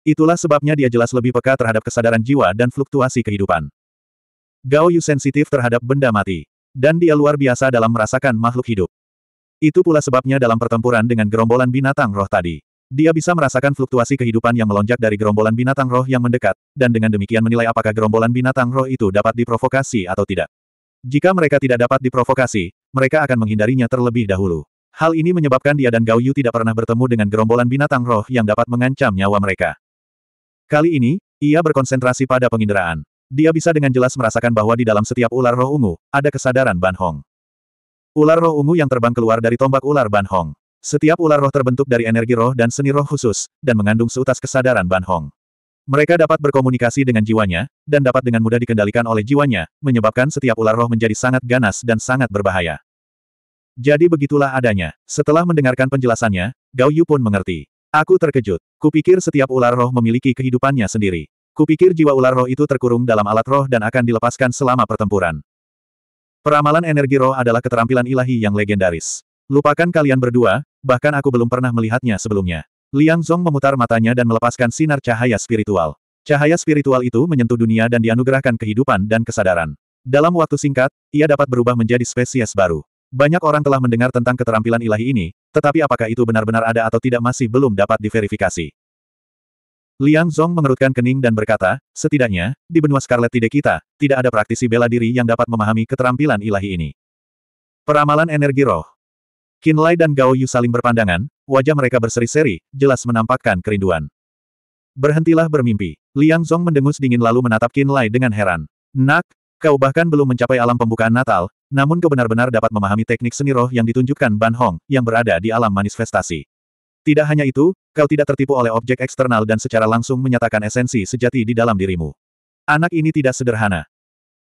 [SPEAKER 1] Itulah sebabnya dia jelas lebih peka terhadap kesadaran jiwa dan fluktuasi kehidupan. Gao Yu sensitif terhadap benda mati. Dan dia luar biasa dalam merasakan makhluk hidup. Itu pula sebabnya dalam pertempuran dengan gerombolan binatang roh tadi. Dia bisa merasakan fluktuasi kehidupan yang melonjak dari gerombolan binatang roh yang mendekat, dan dengan demikian menilai apakah gerombolan binatang roh itu dapat diprovokasi atau tidak. Jika mereka tidak dapat diprovokasi, mereka akan menghindarinya terlebih dahulu. Hal ini menyebabkan dia dan Gao Yu tidak pernah bertemu dengan gerombolan binatang roh yang dapat mengancam nyawa mereka. Kali ini, ia berkonsentrasi pada penginderaan. Dia bisa dengan jelas merasakan bahwa di dalam setiap ular roh ungu, ada kesadaran Ban Hong. Ular roh ungu yang terbang keluar dari tombak ular Ban Hong. Setiap ular roh terbentuk dari energi roh dan seni roh khusus, dan mengandung seutas kesadaran Ban Hong. Mereka dapat berkomunikasi dengan jiwanya, dan dapat dengan mudah dikendalikan oleh jiwanya, menyebabkan setiap ular roh menjadi sangat ganas dan sangat berbahaya. Jadi begitulah adanya. Setelah mendengarkan penjelasannya, Gao Yu pun mengerti. Aku terkejut. Kupikir setiap ular roh memiliki kehidupannya sendiri. Kupikir jiwa ular roh itu terkurung dalam alat roh dan akan dilepaskan selama pertempuran. Peramalan energi roh adalah keterampilan ilahi yang legendaris. Lupakan kalian berdua, bahkan aku belum pernah melihatnya sebelumnya. Liang Zhong memutar matanya dan melepaskan sinar cahaya spiritual. Cahaya spiritual itu menyentuh dunia dan dianugerahkan kehidupan dan kesadaran. Dalam waktu singkat, ia dapat berubah menjadi spesies baru. Banyak orang telah mendengar tentang keterampilan ilahi ini, tetapi apakah itu benar-benar ada atau tidak masih belum dapat diverifikasi. Liang Zhong mengerutkan kening dan berkata, setidaknya, di benua Scarlet Tide kita, tidak ada praktisi bela diri yang dapat memahami keterampilan ilahi ini. Peramalan energi roh. Lai dan Gao Yu saling berpandangan, wajah mereka berseri-seri, jelas menampakkan kerinduan. Berhentilah bermimpi. Liang Zhong mendengus dingin lalu menatap Lai dengan heran. Nak, Kau bahkan belum mencapai alam pembukaan Natal, namun kau benar-benar dapat memahami teknik seni roh yang ditunjukkan Ban Hong, yang berada di alam manifestasi. Tidak hanya itu, kau tidak tertipu oleh objek eksternal dan secara langsung menyatakan esensi sejati di dalam dirimu. Anak ini tidak sederhana.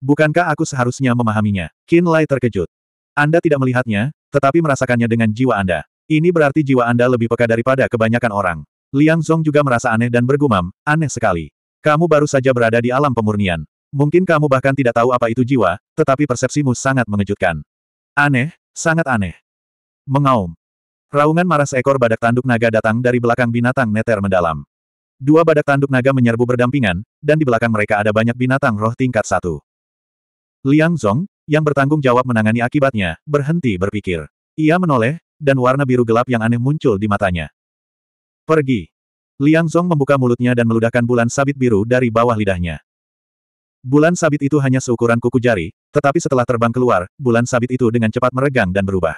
[SPEAKER 1] Bukankah aku seharusnya memahaminya? Qin Lai terkejut. Anda tidak melihatnya, tetapi merasakannya dengan jiwa Anda. Ini berarti jiwa Anda lebih peka daripada kebanyakan orang. Liang Zong juga merasa aneh dan bergumam, aneh sekali. Kamu baru saja berada di alam pemurnian. Mungkin kamu bahkan tidak tahu apa itu jiwa, tetapi persepsimu sangat mengejutkan. Aneh, sangat aneh. Mengaum. Raungan marah seekor badak tanduk naga datang dari belakang binatang neter mendalam. Dua badak tanduk naga menyerbu berdampingan, dan di belakang mereka ada banyak binatang roh tingkat satu. Liang Zong, yang bertanggung jawab menangani akibatnya, berhenti berpikir. Ia menoleh, dan warna biru gelap yang aneh muncul di matanya. Pergi. Liang Zong membuka mulutnya dan meludahkan bulan sabit biru dari bawah lidahnya. Bulan sabit itu hanya seukuran kuku jari, tetapi setelah terbang keluar, bulan sabit itu dengan cepat meregang dan berubah.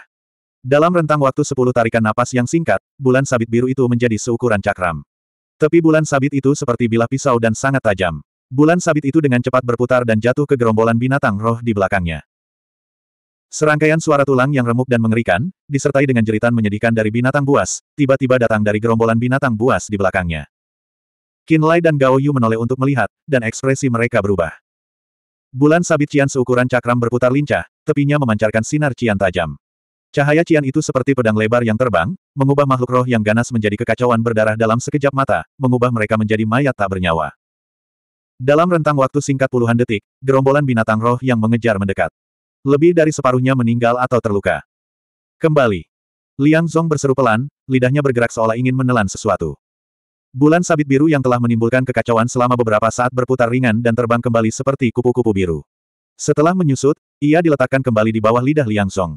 [SPEAKER 1] Dalam rentang waktu sepuluh tarikan napas yang singkat, bulan sabit biru itu menjadi seukuran cakram. Tepi bulan sabit itu seperti bilah pisau dan sangat tajam. Bulan sabit itu dengan cepat berputar dan jatuh ke gerombolan binatang roh di belakangnya. Serangkaian suara tulang yang remuk dan mengerikan, disertai dengan jeritan menyedihkan dari binatang buas, tiba-tiba datang dari gerombolan binatang buas di belakangnya. Lai dan Gao Yu menoleh untuk melihat, dan ekspresi mereka berubah. Bulan sabit cian seukuran cakram berputar lincah, tepinya memancarkan sinar cian tajam. Cahaya cian itu seperti pedang lebar yang terbang, mengubah makhluk roh yang ganas menjadi kekacauan berdarah dalam sekejap mata, mengubah mereka menjadi mayat tak bernyawa. Dalam rentang waktu singkat puluhan detik, gerombolan binatang roh yang mengejar mendekat. Lebih dari separuhnya meninggal atau terluka. Kembali. Liang Zong berseru pelan, lidahnya bergerak seolah ingin menelan sesuatu. Bulan sabit biru yang telah menimbulkan kekacauan selama beberapa saat berputar ringan dan terbang kembali seperti kupu-kupu biru. Setelah menyusut, ia diletakkan kembali di bawah lidah Liang Zong.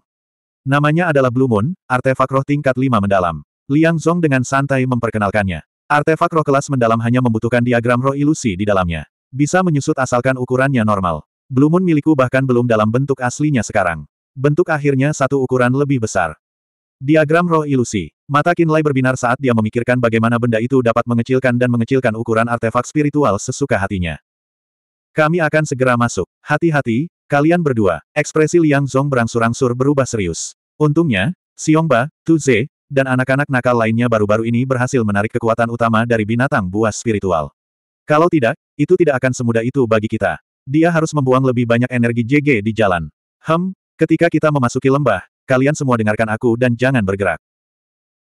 [SPEAKER 1] Namanya adalah Blue Moon, artefak roh tingkat 5 mendalam. Liang Zong dengan santai memperkenalkannya. Artefak roh kelas mendalam hanya membutuhkan diagram roh ilusi di dalamnya. Bisa menyusut asalkan ukurannya normal. Blue Moon milikku bahkan belum dalam bentuk aslinya sekarang. Bentuk akhirnya satu ukuran lebih besar. Diagram roh ilusi. Mata Kinlay berbinar saat dia memikirkan bagaimana benda itu dapat mengecilkan dan mengecilkan ukuran artefak spiritual sesuka hatinya. Kami akan segera masuk. Hati-hati, kalian berdua. Ekspresi Liang Zong berangsur-angsur berubah serius. Untungnya, Xiongba, Tu Ze, dan anak-anak nakal lainnya baru-baru ini berhasil menarik kekuatan utama dari binatang buas spiritual. Kalau tidak, itu tidak akan semudah itu bagi kita. Dia harus membuang lebih banyak energi JG di jalan. Hem, ketika kita memasuki lembah, Kalian semua dengarkan aku dan jangan bergerak.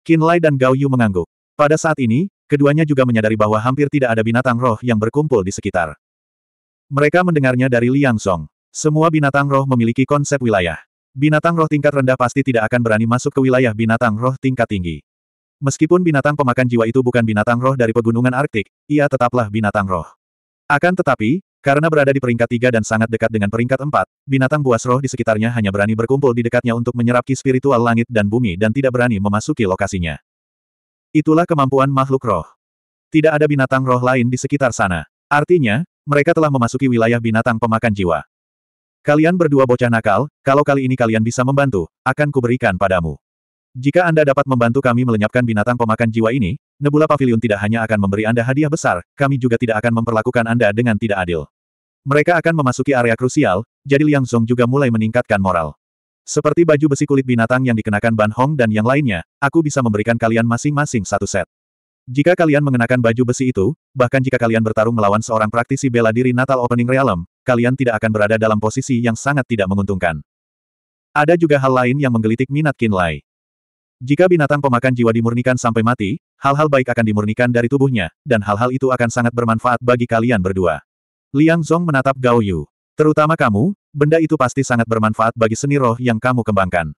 [SPEAKER 1] Qin Lai dan Gao Yu mengangguk. Pada saat ini, keduanya juga menyadari bahwa hampir tidak ada binatang roh yang berkumpul di sekitar. Mereka mendengarnya dari Liang Song. Semua binatang roh memiliki konsep wilayah. Binatang roh tingkat rendah pasti tidak akan berani masuk ke wilayah binatang roh tingkat tinggi. Meskipun binatang pemakan jiwa itu bukan binatang roh dari pegunungan Arktik, ia tetaplah binatang roh. Akan tetapi, karena berada di peringkat tiga dan sangat dekat dengan peringkat empat, binatang buas roh di sekitarnya hanya berani berkumpul di dekatnya untuk menyerap ki spiritual langit dan bumi dan tidak berani memasuki lokasinya. Itulah kemampuan makhluk roh. Tidak ada binatang roh lain di sekitar sana. Artinya, mereka telah memasuki wilayah binatang pemakan jiwa. Kalian berdua bocah nakal, kalau kali ini kalian bisa membantu, akan kuberikan padamu. Jika Anda dapat membantu kami melenyapkan binatang pemakan jiwa ini, Nebula Pavilion tidak hanya akan memberi Anda hadiah besar, kami juga tidak akan memperlakukan Anda dengan tidak adil. Mereka akan memasuki area krusial, jadi Liang Zong juga mulai meningkatkan moral. Seperti baju besi kulit binatang yang dikenakan Ban Hong dan yang lainnya, aku bisa memberikan kalian masing-masing satu set. Jika kalian mengenakan baju besi itu, bahkan jika kalian bertarung melawan seorang praktisi bela diri Natal Opening Realm, kalian tidak akan berada dalam posisi yang sangat tidak menguntungkan. Ada juga hal lain yang menggelitik minat Qin Lai. Jika binatang pemakan jiwa dimurnikan sampai mati, hal-hal baik akan dimurnikan dari tubuhnya, dan hal-hal itu akan sangat bermanfaat bagi kalian berdua. Liang Zhong menatap Gao Yu. Terutama kamu, benda itu pasti sangat bermanfaat bagi seni roh yang kamu kembangkan.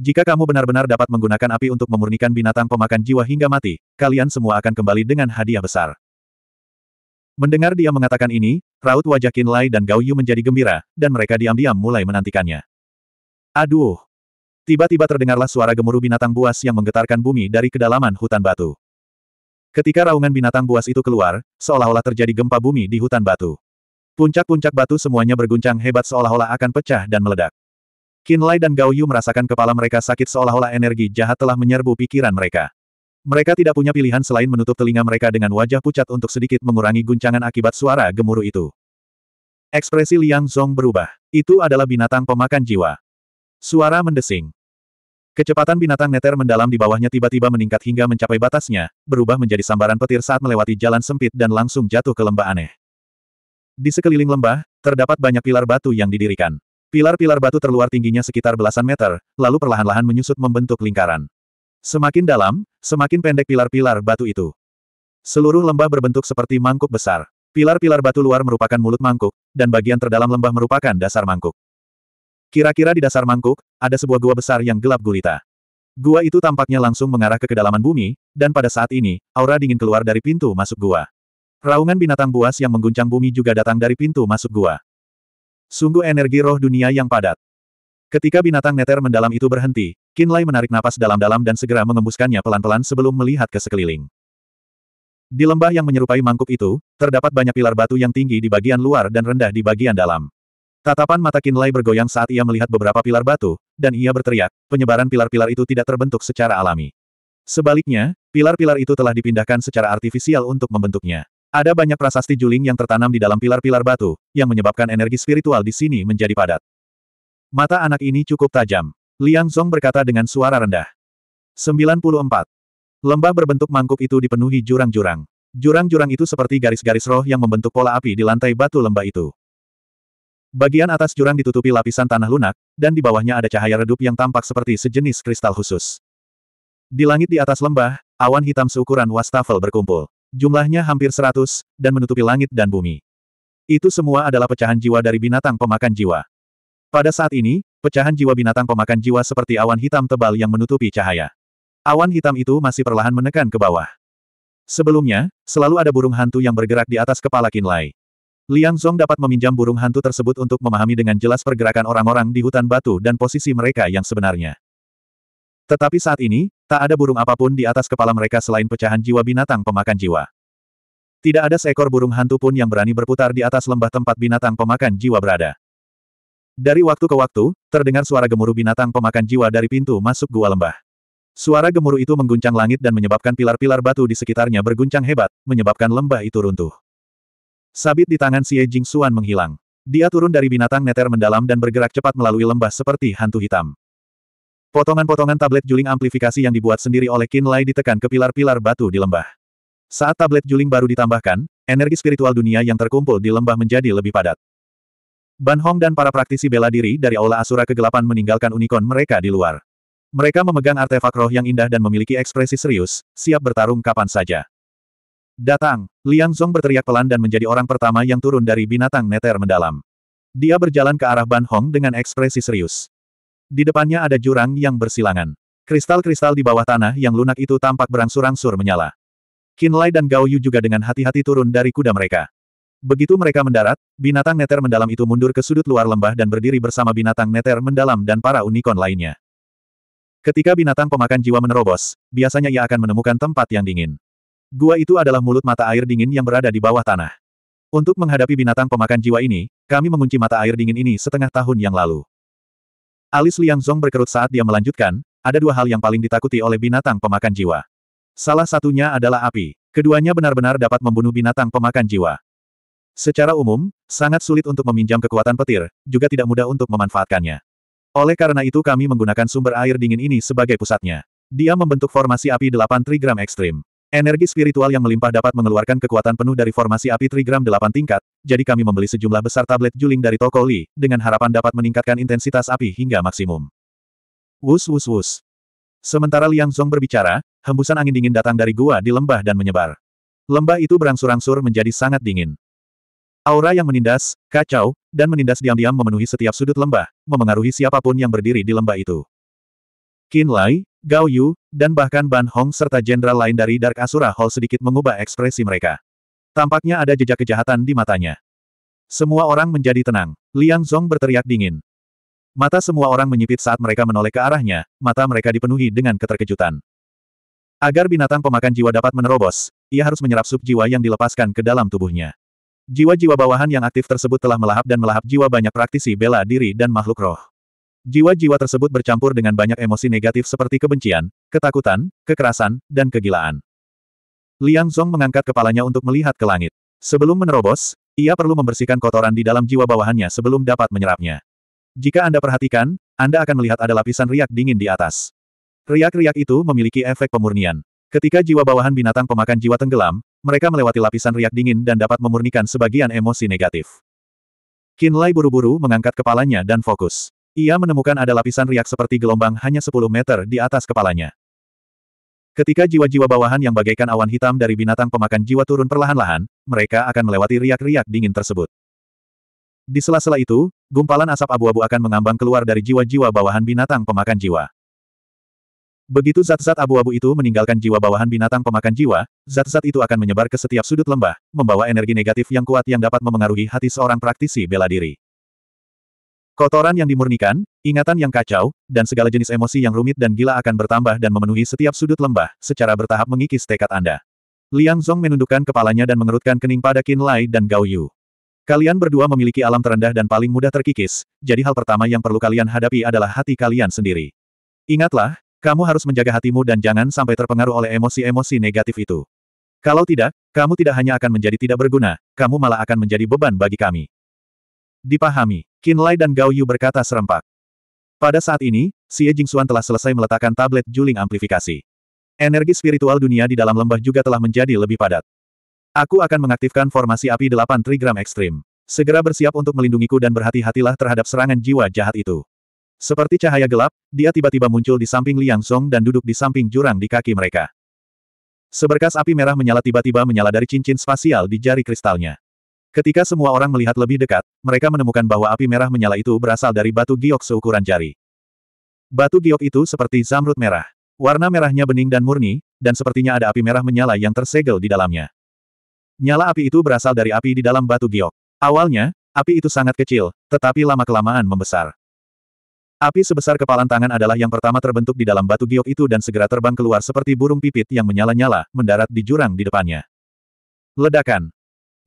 [SPEAKER 1] Jika kamu benar-benar dapat menggunakan api untuk memurnikan binatang pemakan jiwa hingga mati, kalian semua akan kembali dengan hadiah besar. Mendengar dia mengatakan ini, raut wajah Qin Lai dan Gao Yu menjadi gembira, dan mereka diam-diam mulai menantikannya. Aduh, Tiba-tiba terdengarlah suara gemuruh binatang buas yang menggetarkan bumi dari kedalaman hutan batu. Ketika raungan binatang buas itu keluar, seolah-olah terjadi gempa bumi di hutan batu. Puncak-puncak batu semuanya berguncang hebat seolah-olah akan pecah dan meledak. Kinlai dan Gao Yu merasakan kepala mereka sakit seolah-olah energi jahat telah menyerbu pikiran mereka. Mereka tidak punya pilihan selain menutup telinga mereka dengan wajah pucat untuk sedikit mengurangi guncangan akibat suara gemuruh itu. Ekspresi Liang Zong berubah. Itu adalah binatang pemakan jiwa. Suara mendesing. Kecepatan binatang neter mendalam di bawahnya tiba-tiba meningkat hingga mencapai batasnya, berubah menjadi sambaran petir saat melewati jalan sempit dan langsung jatuh ke lembah aneh. Di sekeliling lembah, terdapat banyak pilar batu yang didirikan. Pilar-pilar batu terluar tingginya sekitar belasan meter, lalu perlahan-lahan menyusut membentuk lingkaran. Semakin dalam, semakin pendek pilar-pilar batu itu. Seluruh lembah berbentuk seperti mangkuk besar. Pilar-pilar batu luar merupakan mulut mangkuk, dan bagian terdalam lembah merupakan dasar mangkuk. Kira-kira di dasar mangkuk, ada sebuah gua besar yang gelap gulita. Gua itu tampaknya langsung mengarah ke kedalaman bumi, dan pada saat ini, aura dingin keluar dari pintu masuk gua. Raungan binatang buas yang mengguncang bumi juga datang dari pintu masuk gua. Sungguh energi roh dunia yang padat. Ketika binatang neter mendalam itu berhenti, Kinlay menarik napas dalam-dalam dan segera mengembuskannya pelan-pelan sebelum melihat ke sekeliling. Di lembah yang menyerupai mangkuk itu, terdapat banyak pilar batu yang tinggi di bagian luar dan rendah di bagian dalam. Tatapan mata Kinlay bergoyang saat ia melihat beberapa pilar batu, dan ia berteriak, penyebaran pilar-pilar itu tidak terbentuk secara alami. Sebaliknya, pilar-pilar itu telah dipindahkan secara artifisial untuk membentuknya. Ada banyak prasasti juling yang tertanam di dalam pilar-pilar batu, yang menyebabkan energi spiritual di sini menjadi padat. Mata anak ini cukup tajam. Liang Zhong berkata dengan suara rendah. 94. Lembah berbentuk mangkuk itu dipenuhi jurang-jurang. Jurang-jurang itu seperti garis-garis roh yang membentuk pola api di lantai batu lembah itu. Bagian atas jurang ditutupi lapisan tanah lunak, dan di bawahnya ada cahaya redup yang tampak seperti sejenis kristal khusus. Di langit di atas lembah, awan hitam seukuran wastafel berkumpul. Jumlahnya hampir seratus, dan menutupi langit dan bumi. Itu semua adalah pecahan jiwa dari binatang pemakan jiwa. Pada saat ini, pecahan jiwa binatang pemakan jiwa seperti awan hitam tebal yang menutupi cahaya. Awan hitam itu masih perlahan menekan ke bawah. Sebelumnya, selalu ada burung hantu yang bergerak di atas kepala Kinlay. Liang Zong dapat meminjam burung hantu tersebut untuk memahami dengan jelas pergerakan orang-orang di hutan batu dan posisi mereka yang sebenarnya. Tetapi saat ini, tak ada burung apapun di atas kepala mereka selain pecahan jiwa binatang pemakan jiwa. Tidak ada seekor burung hantu pun yang berani berputar di atas lembah tempat binatang pemakan jiwa berada. Dari waktu ke waktu, terdengar suara gemuruh binatang pemakan jiwa dari pintu masuk gua lembah. Suara gemuruh itu mengguncang langit dan menyebabkan pilar-pilar batu di sekitarnya berguncang hebat, menyebabkan lembah itu runtuh. Sabit di tangan Xie Jing Xuan menghilang. Dia turun dari binatang neter mendalam dan bergerak cepat melalui lembah seperti hantu hitam. Potongan-potongan tablet juling amplifikasi yang dibuat sendiri oleh Qin Lai ditekan ke pilar-pilar batu di lembah. Saat tablet juling baru ditambahkan, energi spiritual dunia yang terkumpul di lembah menjadi lebih padat. Ban Hong dan para praktisi bela diri dari Aula Asura Kegelapan meninggalkan unicorn mereka di luar. Mereka memegang artefak roh yang indah dan memiliki ekspresi serius, siap bertarung kapan saja. Datang, Liang Zong berteriak pelan dan menjadi orang pertama yang turun dari binatang neter mendalam. Dia berjalan ke arah Ban Hong dengan ekspresi serius. Di depannya ada jurang yang bersilangan. Kristal-kristal di bawah tanah yang lunak itu tampak berangsur-angsur menyala. Qin Lai dan Gao Yu juga dengan hati-hati turun dari kuda mereka. Begitu mereka mendarat, binatang neter mendalam itu mundur ke sudut luar lembah dan berdiri bersama binatang neter mendalam dan para unicorn lainnya. Ketika binatang pemakan jiwa menerobos, biasanya ia akan menemukan tempat yang dingin. Gua itu adalah mulut mata air dingin yang berada di bawah tanah. Untuk menghadapi binatang pemakan jiwa ini, kami mengunci mata air dingin ini setengah tahun yang lalu. Alis Liang Zong berkerut saat dia melanjutkan, ada dua hal yang paling ditakuti oleh binatang pemakan jiwa. Salah satunya adalah api. Keduanya benar-benar dapat membunuh binatang pemakan jiwa. Secara umum, sangat sulit untuk meminjam kekuatan petir, juga tidak mudah untuk memanfaatkannya. Oleh karena itu kami menggunakan sumber air dingin ini sebagai pusatnya. Dia membentuk formasi api 8 trigram ekstrim. Energi spiritual yang melimpah dapat mengeluarkan kekuatan penuh dari formasi api trigram 8 tingkat, jadi kami membeli sejumlah besar tablet juling dari toko Li, dengan harapan dapat meningkatkan intensitas api hingga maksimum. Wus wus wus. Sementara Liang Zong berbicara, hembusan angin dingin datang dari gua di lembah dan menyebar. Lembah itu berangsur-angsur menjadi sangat dingin. Aura yang menindas, kacau, dan menindas diam-diam memenuhi setiap sudut lembah, memengaruhi siapapun yang berdiri di lembah itu. Qin Lai, Gao Yu, dan bahkan Ban Hong serta jenderal lain dari Dark Asura Hall sedikit mengubah ekspresi mereka. Tampaknya ada jejak kejahatan di matanya. Semua orang menjadi tenang. Liang Zhong berteriak dingin. Mata semua orang menyipit saat mereka menoleh ke arahnya, mata mereka dipenuhi dengan keterkejutan. Agar binatang pemakan jiwa dapat menerobos, ia harus menyerap sub jiwa yang dilepaskan ke dalam tubuhnya. Jiwa-jiwa bawahan yang aktif tersebut telah melahap dan melahap jiwa banyak praktisi bela diri dan makhluk roh. Jiwa-jiwa tersebut bercampur dengan banyak emosi negatif seperti kebencian, ketakutan, kekerasan, dan kegilaan. Liang Zhong mengangkat kepalanya untuk melihat ke langit. Sebelum menerobos, ia perlu membersihkan kotoran di dalam jiwa bawahannya sebelum dapat menyerapnya. Jika Anda perhatikan, Anda akan melihat ada lapisan riak dingin di atas. Riak-riak itu memiliki efek pemurnian. Ketika jiwa bawahan binatang pemakan jiwa tenggelam, mereka melewati lapisan riak dingin dan dapat memurnikan sebagian emosi negatif. Kinlay buru-buru mengangkat kepalanya dan fokus. Ia menemukan ada lapisan riak seperti gelombang hanya 10 meter di atas kepalanya. Ketika jiwa-jiwa bawahan yang bagaikan awan hitam dari binatang pemakan jiwa turun perlahan-lahan, mereka akan melewati riak-riak dingin tersebut. Di sela-sela itu, gumpalan asap abu-abu akan mengambang keluar dari jiwa-jiwa bawahan binatang pemakan jiwa. Begitu zat-zat abu-abu itu meninggalkan jiwa bawahan binatang pemakan jiwa, zat-zat itu akan menyebar ke setiap sudut lembah, membawa energi negatif yang kuat yang dapat memengaruhi hati seorang praktisi bela diri. Kotoran yang dimurnikan, ingatan yang kacau, dan segala jenis emosi yang rumit dan gila akan bertambah dan memenuhi setiap sudut lembah, secara bertahap mengikis tekad Anda. Liang Zhong menundukkan kepalanya dan mengerutkan kening pada Qin Lai dan Gao Yu. Kalian berdua memiliki alam terendah dan paling mudah terkikis, jadi hal pertama yang perlu kalian hadapi adalah hati kalian sendiri. Ingatlah, kamu harus menjaga hatimu dan jangan sampai terpengaruh oleh emosi-emosi negatif itu. Kalau tidak, kamu tidak hanya akan menjadi tidak berguna, kamu malah akan menjadi beban bagi kami. Dipahami. Kinlay dan Gao Yu berkata serempak. Pada saat ini, Xie Jingxuan telah selesai meletakkan tablet juling amplifikasi. Energi spiritual dunia di dalam lembah juga telah menjadi lebih padat. Aku akan mengaktifkan formasi api delapan trigram ekstrim. Segera bersiap untuk melindungiku dan berhati-hatilah terhadap serangan jiwa jahat itu. Seperti cahaya gelap, dia tiba-tiba muncul di samping Liang Song dan duduk di samping jurang di kaki mereka. Seberkas api merah menyala tiba-tiba menyala dari cincin spasial di jari kristalnya. Ketika semua orang melihat lebih dekat, mereka menemukan bahwa api merah menyala itu berasal dari batu giok seukuran jari. Batu giok itu seperti zamrud merah. Warna merahnya bening dan murni, dan sepertinya ada api merah menyala yang tersegel di dalamnya. Nyala api itu berasal dari api di dalam batu giok. Awalnya, api itu sangat kecil, tetapi lama-kelamaan membesar. Api sebesar kepalan tangan adalah yang pertama terbentuk di dalam batu giok itu dan segera terbang keluar seperti burung pipit yang menyala-nyala, mendarat di jurang di depannya. Ledakan.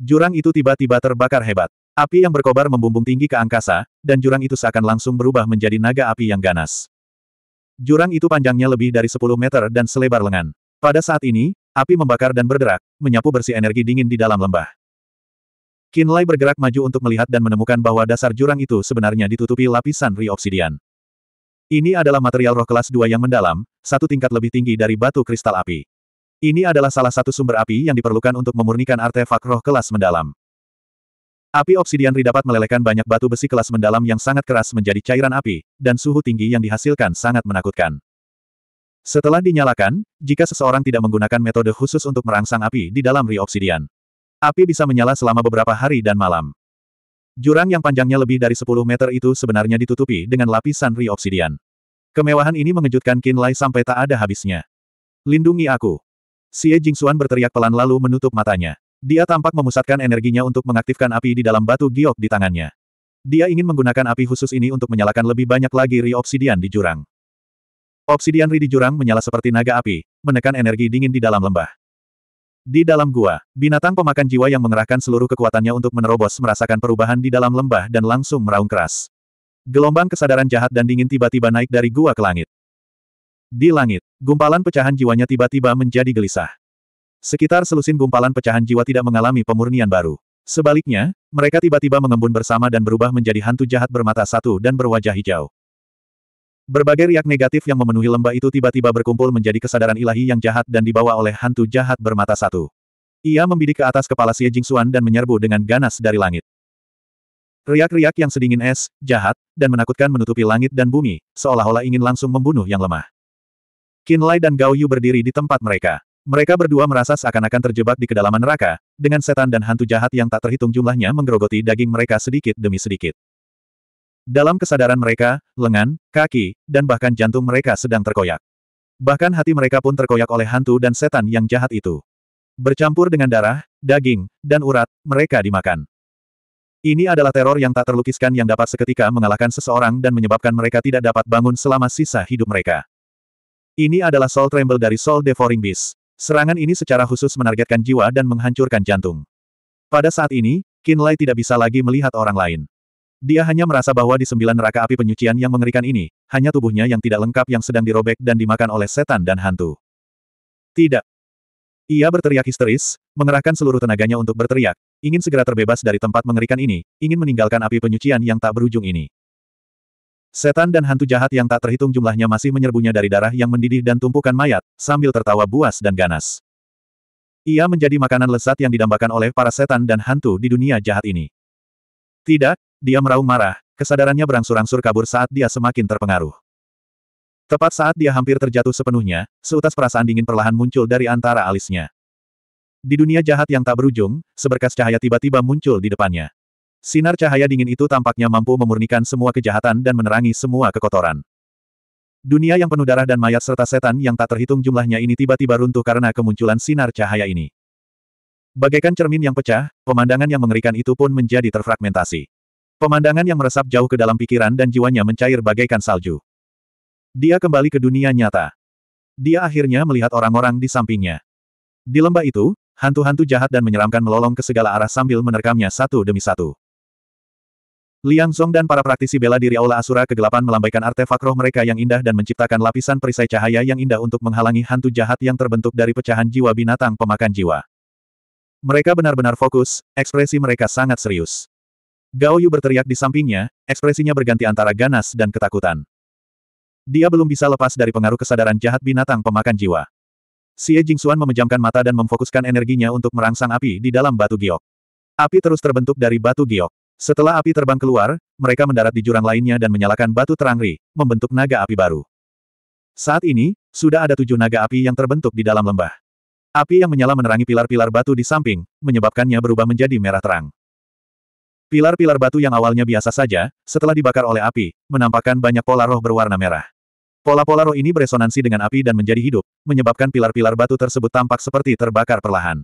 [SPEAKER 1] Jurang itu tiba-tiba terbakar hebat. Api yang berkobar membumbung tinggi ke angkasa, dan jurang itu seakan langsung berubah menjadi naga api yang ganas. Jurang itu panjangnya lebih dari 10 meter dan selebar lengan. Pada saat ini, api membakar dan berderak, menyapu bersih energi dingin di dalam lembah. Kinlay bergerak maju untuk melihat dan menemukan bahwa dasar jurang itu sebenarnya ditutupi lapisan reobsidian. Ini adalah material roh kelas 2 yang mendalam, satu tingkat lebih tinggi dari batu kristal api. Ini adalah salah satu sumber api yang diperlukan untuk memurnikan artefak roh kelas mendalam. Api obsidian ri dapat melelehkan banyak batu besi kelas mendalam yang sangat keras menjadi cairan api, dan suhu tinggi yang dihasilkan sangat menakutkan. Setelah dinyalakan, jika seseorang tidak menggunakan metode khusus untuk merangsang api di dalam ri obsidian, api bisa menyala selama beberapa hari dan malam. Jurang yang panjangnya lebih dari 10 meter itu sebenarnya ditutupi dengan lapisan ri obsidian. Kemewahan ini mengejutkan Kinlay sampai tak ada habisnya. Lindungi aku. Xie Jingxuan berteriak pelan lalu menutup matanya. Dia tampak memusatkan energinya untuk mengaktifkan api di dalam batu giok di tangannya. Dia ingin menggunakan api khusus ini untuk menyalakan lebih banyak lagi Ri Obsidian di jurang. Obsidian Ri di jurang menyala seperti naga api, menekan energi dingin di dalam lembah. Di dalam gua, binatang pemakan jiwa yang mengerahkan seluruh kekuatannya untuk menerobos merasakan perubahan di dalam lembah dan langsung meraung keras. Gelombang kesadaran jahat dan dingin tiba-tiba naik dari gua ke langit. Di langit, gumpalan pecahan jiwanya tiba-tiba menjadi gelisah. Sekitar selusin gumpalan pecahan jiwa tidak mengalami pemurnian baru. Sebaliknya, mereka tiba-tiba mengembun bersama dan berubah menjadi hantu jahat bermata satu dan berwajah hijau. Berbagai riak negatif yang memenuhi lembah itu tiba-tiba berkumpul menjadi kesadaran ilahi yang jahat dan dibawa oleh hantu jahat bermata satu. Ia membidik ke atas kepala Xie Jingxuan dan menyerbu dengan ganas dari langit. Riak-riak yang sedingin es, jahat, dan menakutkan menutupi langit dan bumi, seolah-olah ingin langsung membunuh yang lemah. Kinlay dan Gao Yu berdiri di tempat mereka. Mereka berdua merasa seakan-akan terjebak di kedalaman neraka, dengan setan dan hantu jahat yang tak terhitung jumlahnya menggerogoti daging mereka sedikit demi sedikit. Dalam kesadaran mereka, lengan, kaki, dan bahkan jantung mereka sedang terkoyak. Bahkan hati mereka pun terkoyak oleh hantu dan setan yang jahat itu. Bercampur dengan darah, daging, dan urat, mereka dimakan. Ini adalah teror yang tak terlukiskan yang dapat seketika mengalahkan seseorang dan menyebabkan mereka tidak dapat bangun selama sisa hidup mereka. Ini adalah Soul Tremble dari Soul Devouring Beast. Serangan ini secara khusus menargetkan jiwa dan menghancurkan jantung. Pada saat ini, Lai tidak bisa lagi melihat orang lain. Dia hanya merasa bahwa di sembilan neraka api penyucian yang mengerikan ini, hanya tubuhnya yang tidak lengkap yang sedang dirobek dan dimakan oleh setan dan hantu. Tidak. Ia berteriak histeris, mengerahkan seluruh tenaganya untuk berteriak, ingin segera terbebas dari tempat mengerikan ini, ingin meninggalkan api penyucian yang tak berujung ini. Setan dan hantu jahat yang tak terhitung jumlahnya masih menyerbunya dari darah yang mendidih dan tumpukan mayat, sambil tertawa buas dan ganas. Ia menjadi makanan lesat yang didambakan oleh para setan dan hantu di dunia jahat ini. Tidak, dia meraung marah, kesadarannya berangsur-angsur kabur saat dia semakin terpengaruh. Tepat saat dia hampir terjatuh sepenuhnya, seutas perasaan dingin perlahan muncul dari antara alisnya. Di dunia jahat yang tak berujung, seberkas cahaya tiba-tiba muncul di depannya. Sinar cahaya dingin itu tampaknya mampu memurnikan semua kejahatan dan menerangi semua kekotoran. Dunia yang penuh darah dan mayat serta setan yang tak terhitung jumlahnya ini tiba-tiba runtuh karena kemunculan sinar cahaya ini. Bagaikan cermin yang pecah, pemandangan yang mengerikan itu pun menjadi terfragmentasi. Pemandangan yang meresap jauh ke dalam pikiran dan jiwanya mencair bagaikan salju. Dia kembali ke dunia nyata. Dia akhirnya melihat orang-orang di sampingnya. Di lembah itu, hantu-hantu jahat dan menyeramkan melolong ke segala arah sambil menerkamnya satu demi satu. Liang Song dan para praktisi bela diri Aula Asura kegelapan melambaikan artefak roh mereka yang indah dan menciptakan lapisan perisai cahaya yang indah untuk menghalangi hantu jahat yang terbentuk dari pecahan jiwa binatang pemakan jiwa. Mereka benar-benar fokus, ekspresi mereka sangat serius. Gao Yu berteriak di sampingnya, ekspresinya berganti antara ganas dan ketakutan. Dia belum bisa lepas dari pengaruh kesadaran jahat binatang pemakan jiwa. Xie Jingxuan memejamkan mata dan memfokuskan energinya untuk merangsang api di dalam batu giok. Api terus terbentuk dari batu giok. Setelah api terbang keluar, mereka mendarat di jurang lainnya dan menyalakan batu terangri, membentuk naga api baru. Saat ini, sudah ada tujuh naga api yang terbentuk di dalam lembah. Api yang menyala menerangi pilar-pilar batu di samping, menyebabkannya berubah menjadi merah terang. Pilar-pilar batu yang awalnya biasa saja, setelah dibakar oleh api, menampakkan banyak pola roh berwarna merah. Pola-pola roh ini beresonansi dengan api dan menjadi hidup, menyebabkan pilar-pilar batu tersebut tampak seperti terbakar perlahan.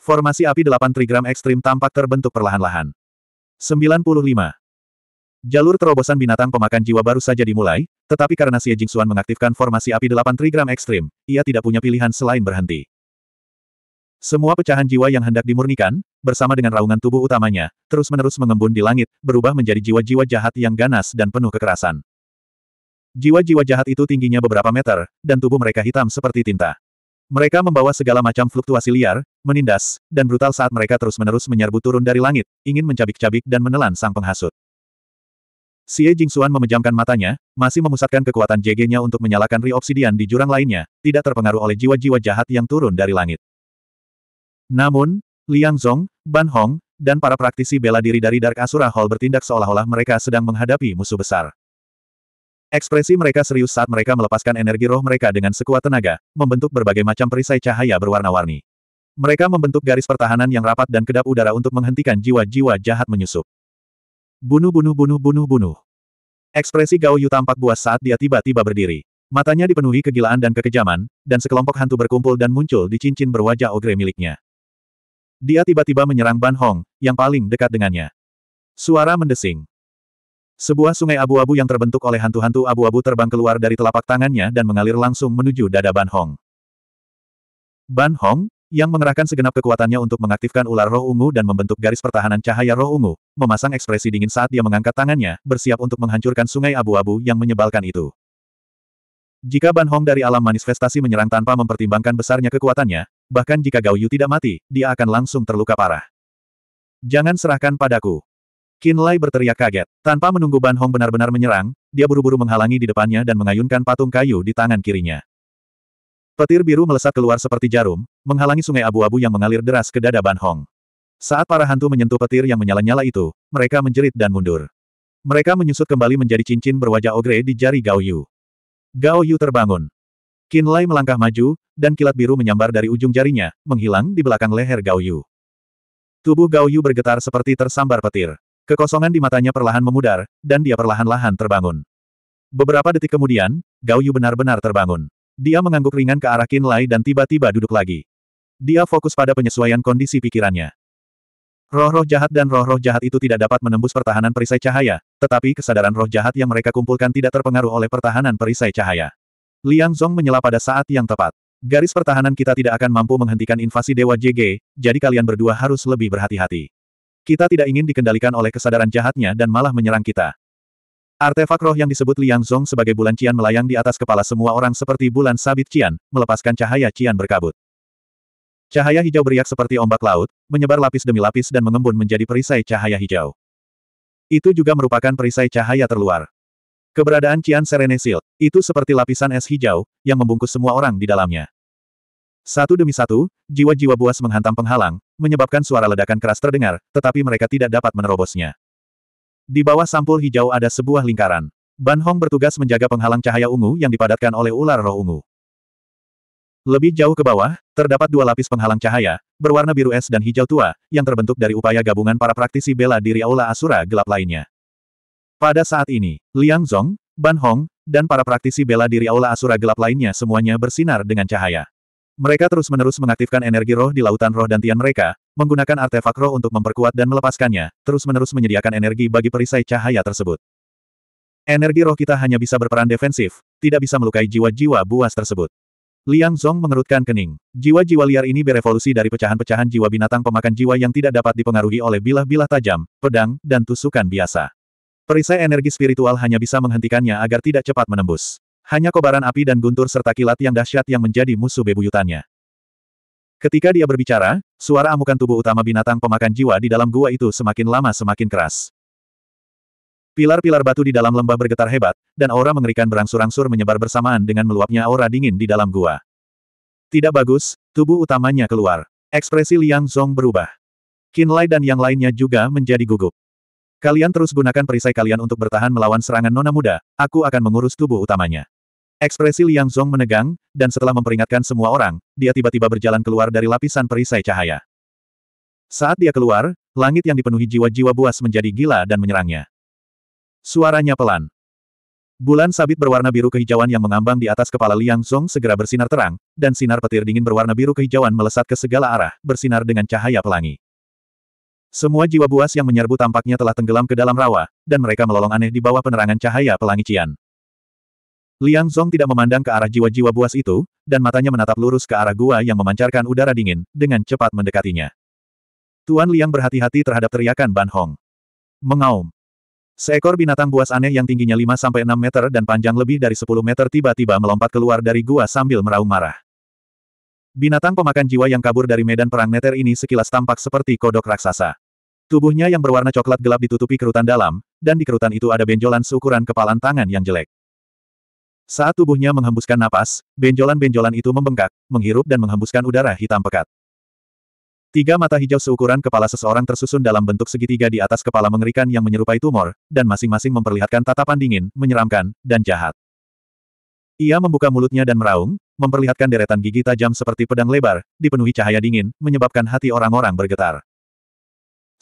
[SPEAKER 1] Formasi api delapan trigram ekstrim tampak terbentuk perlahan-lahan. 95. Jalur terobosan binatang pemakan jiwa baru saja dimulai, tetapi karena Xie Jingxuan mengaktifkan formasi api 8 trigram ekstrim, ia tidak punya pilihan selain berhenti. Semua pecahan jiwa yang hendak dimurnikan, bersama dengan raungan tubuh utamanya, terus-menerus mengembun di langit, berubah menjadi jiwa-jiwa jahat yang ganas dan penuh kekerasan. Jiwa-jiwa jahat itu tingginya beberapa meter, dan tubuh mereka hitam seperti tinta. Mereka membawa segala macam fluktuasi liar, menindas, dan brutal saat mereka terus-menerus menyerbu turun dari langit, ingin mencabik-cabik dan menelan sang penghasut. Xie Jingxuan memejamkan matanya, masih memusatkan kekuatan JG-nya untuk menyalakan Ri di jurang lainnya, tidak terpengaruh oleh jiwa-jiwa jahat yang turun dari langit. Namun, Liang Zong, Ban Hong, dan para praktisi bela diri dari Dark Asura Hall bertindak seolah-olah mereka sedang menghadapi musuh besar. Ekspresi mereka serius saat mereka melepaskan energi roh mereka dengan sekuat tenaga, membentuk berbagai macam perisai cahaya berwarna-warni. Mereka membentuk garis pertahanan yang rapat dan kedap udara untuk menghentikan jiwa-jiwa jahat menyusup. Bunuh bunuh bunuh bunuh bunuh. Ekspresi Gao Yu tampak buas saat dia tiba-tiba berdiri. Matanya dipenuhi kegilaan dan kekejaman, dan sekelompok hantu berkumpul dan muncul di cincin berwajah ogre miliknya. Dia tiba-tiba menyerang Ban Hong, yang paling dekat dengannya. Suara mendesing. Sebuah sungai abu-abu yang terbentuk oleh hantu-hantu abu-abu terbang keluar dari telapak tangannya dan mengalir langsung menuju dada Ban Hong. Ban Hong, yang mengerahkan segenap kekuatannya untuk mengaktifkan ular roh ungu dan membentuk garis pertahanan cahaya roh ungu, memasang ekspresi dingin saat dia mengangkat tangannya, bersiap untuk menghancurkan sungai abu-abu yang menyebalkan itu. Jika Ban Hong dari alam manifestasi menyerang tanpa mempertimbangkan besarnya kekuatannya, bahkan jika Gao Yu tidak mati, dia akan langsung terluka parah. Jangan serahkan padaku. Qin Lai berteriak kaget. Tanpa menunggu Ban Hong benar-benar menyerang, dia buru-buru menghalangi di depannya dan mengayunkan patung kayu di tangan kirinya. Petir biru melesat keluar seperti jarum, menghalangi sungai abu-abu yang mengalir deras ke dada Ban Hong. Saat para hantu menyentuh petir yang menyala-nyala itu, mereka menjerit dan mundur. Mereka menyusut kembali menjadi cincin berwajah ogre di jari Gao Yu. Gao Yu terbangun. Qin Lai melangkah maju, dan kilat biru menyambar dari ujung jarinya, menghilang di belakang leher Gao Yu. Tubuh Gao Yu bergetar seperti tersambar petir. Kekosongan di matanya perlahan memudar, dan dia perlahan-lahan terbangun. Beberapa detik kemudian, Gao Yu benar-benar terbangun. Dia mengangguk ringan ke arah Qin Lai dan tiba-tiba duduk lagi. Dia fokus pada penyesuaian kondisi pikirannya. Roh-roh jahat dan roh-roh jahat itu tidak dapat menembus pertahanan perisai cahaya, tetapi kesadaran roh jahat yang mereka kumpulkan tidak terpengaruh oleh pertahanan perisai cahaya. Liang Zhong menyela pada saat yang tepat. Garis pertahanan kita tidak akan mampu menghentikan invasi Dewa JG, jadi kalian berdua harus lebih berhati-hati. Kita tidak ingin dikendalikan oleh kesadaran jahatnya dan malah menyerang kita. Artefak roh yang disebut Liang Zong sebagai bulan Cian melayang di atas kepala semua orang seperti bulan sabit Cian, melepaskan cahaya Cian berkabut. Cahaya hijau beriak seperti ombak laut, menyebar lapis demi lapis dan mengembun menjadi perisai cahaya hijau. Itu juga merupakan perisai cahaya terluar. Keberadaan Cian Serene itu seperti lapisan es hijau, yang membungkus semua orang di dalamnya. Satu demi satu, jiwa-jiwa buas menghantam penghalang, menyebabkan suara ledakan keras terdengar, tetapi mereka tidak dapat menerobosnya. Di bawah sampul hijau ada sebuah lingkaran. Ban Hong bertugas menjaga penghalang cahaya ungu yang dipadatkan oleh ular roh ungu. Lebih jauh ke bawah, terdapat dua lapis penghalang cahaya, berwarna biru es dan hijau tua, yang terbentuk dari upaya gabungan para praktisi bela diri Aula Asura gelap lainnya. Pada saat ini, Liang Zong, Ban Hong, dan para praktisi bela diri Aula Asura gelap lainnya semuanya bersinar dengan cahaya. Mereka terus-menerus mengaktifkan energi roh di lautan roh dan tian mereka, menggunakan artefak roh untuk memperkuat dan melepaskannya, terus-menerus menyediakan energi bagi perisai cahaya tersebut. Energi roh kita hanya bisa berperan defensif, tidak bisa melukai jiwa-jiwa buas tersebut. Liang Zhong mengerutkan kening. Jiwa-jiwa liar ini berevolusi dari pecahan-pecahan jiwa binatang pemakan jiwa yang tidak dapat dipengaruhi oleh bilah-bilah tajam, pedang, dan tusukan biasa. Perisai energi spiritual hanya bisa menghentikannya agar tidak cepat menembus. Hanya kobaran api dan guntur serta kilat yang dahsyat yang menjadi musuh bebuyutannya. Ketika dia berbicara, suara amukan tubuh utama binatang pemakan jiwa di dalam gua itu semakin lama semakin keras. Pilar-pilar batu di dalam lembah bergetar hebat, dan aura mengerikan berangsur-angsur menyebar bersamaan dengan meluapnya aura dingin di dalam gua. Tidak bagus, tubuh utamanya keluar. Ekspresi Liang Zong berubah. Kinlai dan yang lainnya juga menjadi gugup. Kalian terus gunakan perisai kalian untuk bertahan melawan serangan nona muda, aku akan mengurus tubuh utamanya. Ekspresi Liang Zhong menegang, dan setelah memperingatkan semua orang, dia tiba-tiba berjalan keluar dari lapisan perisai cahaya. Saat dia keluar, langit yang dipenuhi jiwa-jiwa buas menjadi gila dan menyerangnya. Suaranya pelan. Bulan sabit berwarna biru kehijauan yang mengambang di atas kepala Liang Zhong segera bersinar terang, dan sinar petir dingin berwarna biru kehijauan melesat ke segala arah, bersinar dengan cahaya pelangi. Semua jiwa buas yang menyerbu tampaknya telah tenggelam ke dalam rawa, dan mereka melolong aneh di bawah penerangan cahaya pelangi Cian. Liang Zong tidak memandang ke arah jiwa-jiwa buas itu, dan matanya menatap lurus ke arah gua yang memancarkan udara dingin, dengan cepat mendekatinya. Tuan Liang berhati-hati terhadap teriakan Ban Hong. Mengaum. Seekor binatang buas aneh yang tingginya 5-6 meter dan panjang lebih dari 10 meter tiba-tiba melompat keluar dari gua sambil meraung marah. Binatang pemakan jiwa yang kabur dari medan perang neter ini sekilas tampak seperti kodok raksasa. Tubuhnya yang berwarna coklat gelap ditutupi kerutan dalam, dan di kerutan itu ada benjolan seukuran kepalan tangan yang jelek. Saat tubuhnya menghembuskan napas, benjolan-benjolan itu membengkak, menghirup dan menghembuskan udara hitam pekat. Tiga mata hijau seukuran kepala seseorang tersusun dalam bentuk segitiga di atas kepala mengerikan yang menyerupai tumor, dan masing-masing memperlihatkan tatapan dingin, menyeramkan, dan jahat. Ia membuka mulutnya dan meraung, memperlihatkan deretan gigi tajam seperti pedang lebar, dipenuhi cahaya dingin, menyebabkan hati orang-orang bergetar.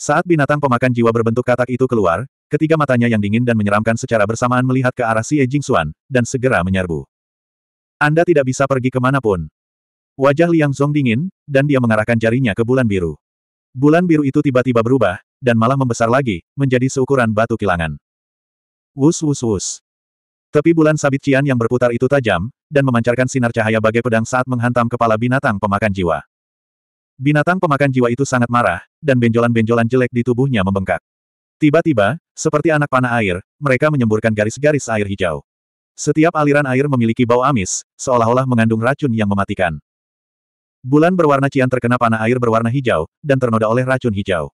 [SPEAKER 1] Saat binatang pemakan jiwa berbentuk katak itu keluar, Ketiga matanya yang dingin dan menyeramkan secara bersamaan melihat ke arah si Jingxuan dan segera menyerbu. Anda tidak bisa pergi kemanapun. Wajah Liang Zong dingin, dan dia mengarahkan jarinya ke bulan biru. Bulan biru itu tiba-tiba berubah, dan malah membesar lagi, menjadi seukuran batu kilangan. Wus wus wus. Tepi bulan sabit Cian yang berputar itu tajam, dan memancarkan sinar cahaya bagai pedang saat menghantam kepala binatang pemakan jiwa. Binatang pemakan jiwa itu sangat marah, dan benjolan-benjolan jelek di tubuhnya membengkak. Tiba-tiba, seperti anak panah air, mereka menyemburkan garis-garis air hijau. Setiap aliran air memiliki bau amis, seolah-olah mengandung racun yang mematikan. Bulan berwarna cian terkena panah air berwarna hijau, dan ternoda oleh racun hijau.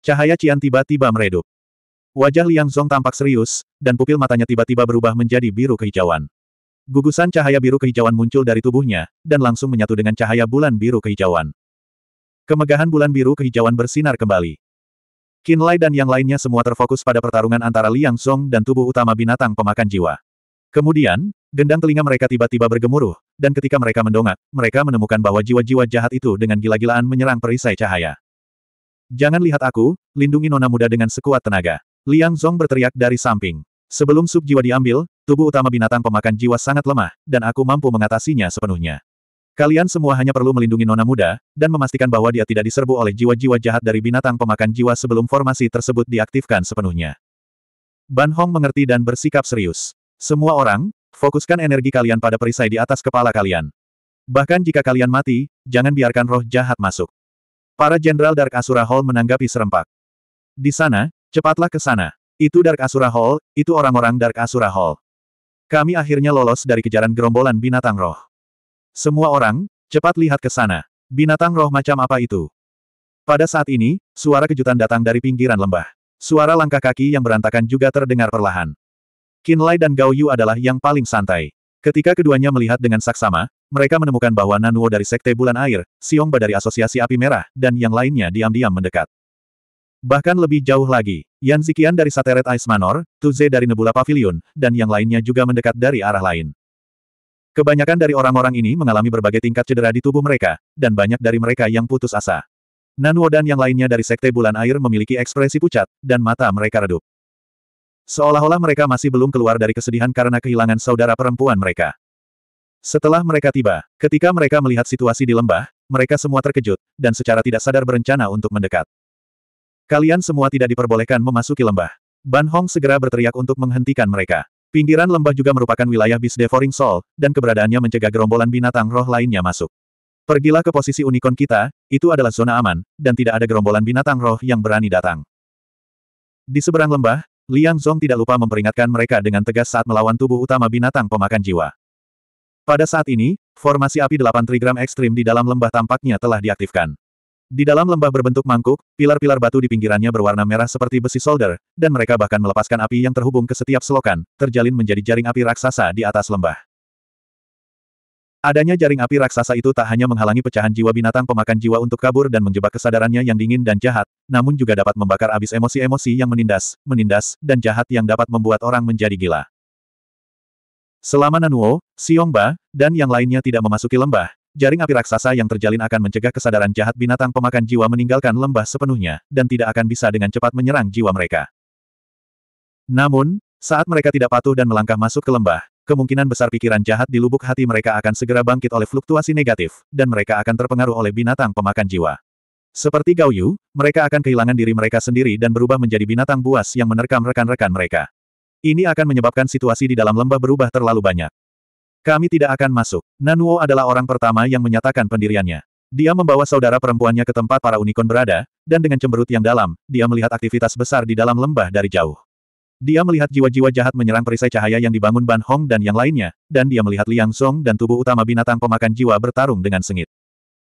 [SPEAKER 1] Cahaya cian tiba-tiba meredup. Wajah Liang Zhong tampak serius, dan pupil matanya tiba-tiba berubah menjadi biru kehijauan. Gugusan cahaya biru kehijauan muncul dari tubuhnya, dan langsung menyatu dengan cahaya bulan biru kehijauan. Kemegahan bulan biru kehijauan bersinar kembali. Qin Lai dan yang lainnya semua terfokus pada pertarungan antara Liang Song dan tubuh utama binatang pemakan jiwa. Kemudian, gendang telinga mereka tiba-tiba bergemuruh, dan ketika mereka mendongak, mereka menemukan bahwa jiwa-jiwa jahat itu dengan gila-gilaan menyerang perisai cahaya. Jangan lihat aku, lindungi nona muda dengan sekuat tenaga. Liang Zong berteriak dari samping. Sebelum sub jiwa diambil, tubuh utama binatang pemakan jiwa sangat lemah, dan aku mampu mengatasinya sepenuhnya. Kalian semua hanya perlu melindungi nona muda, dan memastikan bahwa dia tidak diserbu oleh jiwa-jiwa jahat dari binatang pemakan jiwa sebelum formasi tersebut diaktifkan sepenuhnya. Ban Hong mengerti dan bersikap serius. Semua orang, fokuskan energi kalian pada perisai di atas kepala kalian. Bahkan jika kalian mati, jangan biarkan roh jahat masuk. Para Jenderal Dark Asura Hall menanggapi serempak. Di sana, cepatlah ke sana. Itu Dark Asura Hall, itu orang-orang Dark Asura Hall. Kami akhirnya lolos dari kejaran gerombolan binatang roh. Semua orang, cepat lihat ke sana. Binatang roh macam apa itu? Pada saat ini, suara kejutan datang dari pinggiran lembah. Suara langkah kaki yang berantakan juga terdengar perlahan. Kinlai dan Gao Yu adalah yang paling santai. Ketika keduanya melihat dengan saksama, mereka menemukan bahwa Nanuo dari Sekte Bulan Air, Siongba dari Asosiasi Api Merah, dan yang lainnya diam-diam mendekat. Bahkan lebih jauh lagi, Yan Zikian dari Sateret Ice Manor, Tuze dari Nebula Pavilion, dan yang lainnya juga mendekat dari arah lain. Kebanyakan dari orang-orang ini mengalami berbagai tingkat cedera di tubuh mereka, dan banyak dari mereka yang putus asa. Nanwo dan yang lainnya dari Sekte Bulan Air memiliki ekspresi pucat, dan mata mereka redup. Seolah-olah mereka masih belum keluar dari kesedihan karena kehilangan saudara perempuan mereka. Setelah mereka tiba, ketika mereka melihat situasi di lembah, mereka semua terkejut, dan secara tidak sadar berencana untuk mendekat. Kalian semua tidak diperbolehkan memasuki lembah. Ban Hong segera berteriak untuk menghentikan mereka. Pinggiran lembah juga merupakan wilayah bis Devouring Soul, dan keberadaannya mencegah gerombolan binatang roh lainnya masuk. Pergilah ke posisi unicorn kita, itu adalah zona aman, dan tidak ada gerombolan binatang roh yang berani datang. Di seberang lembah, Liang Zhong tidak lupa memperingatkan mereka dengan tegas saat melawan tubuh utama binatang pemakan jiwa. Pada saat ini, formasi api delapan trigram ekstrim di dalam lembah tampaknya telah diaktifkan. Di dalam lembah berbentuk mangkuk, pilar-pilar batu di pinggirannya berwarna merah seperti besi solder, dan mereka bahkan melepaskan api yang terhubung ke setiap selokan, terjalin menjadi jaring api raksasa di atas lembah. Adanya jaring api raksasa itu tak hanya menghalangi pecahan jiwa binatang pemakan jiwa untuk kabur dan menjebak kesadarannya yang dingin dan jahat, namun juga dapat membakar abis emosi-emosi yang menindas, menindas, dan jahat yang dapat membuat orang menjadi gila. Selama Nanuo, Siongba, dan yang lainnya tidak memasuki lembah, Jaring api raksasa yang terjalin akan mencegah kesadaran jahat binatang pemakan jiwa meninggalkan lembah sepenuhnya, dan tidak akan bisa dengan cepat menyerang jiwa mereka. Namun, saat mereka tidak patuh dan melangkah masuk ke lembah, kemungkinan besar pikiran jahat di lubuk hati mereka akan segera bangkit oleh fluktuasi negatif, dan mereka akan terpengaruh oleh binatang pemakan jiwa. Seperti Gao Yu, mereka akan kehilangan diri mereka sendiri dan berubah menjadi binatang buas yang menerkam rekan-rekan mereka. Ini akan menyebabkan situasi di dalam lembah berubah terlalu banyak. Kami tidak akan masuk. Nanuo adalah orang pertama yang menyatakan pendiriannya. Dia membawa saudara perempuannya ke tempat para unicorn berada, dan dengan cemberut yang dalam, dia melihat aktivitas besar di dalam lembah dari jauh. Dia melihat jiwa-jiwa jahat menyerang perisai cahaya yang dibangun Ban Hong dan yang lainnya, dan dia melihat Liang Song dan tubuh utama binatang pemakan jiwa bertarung dengan sengit.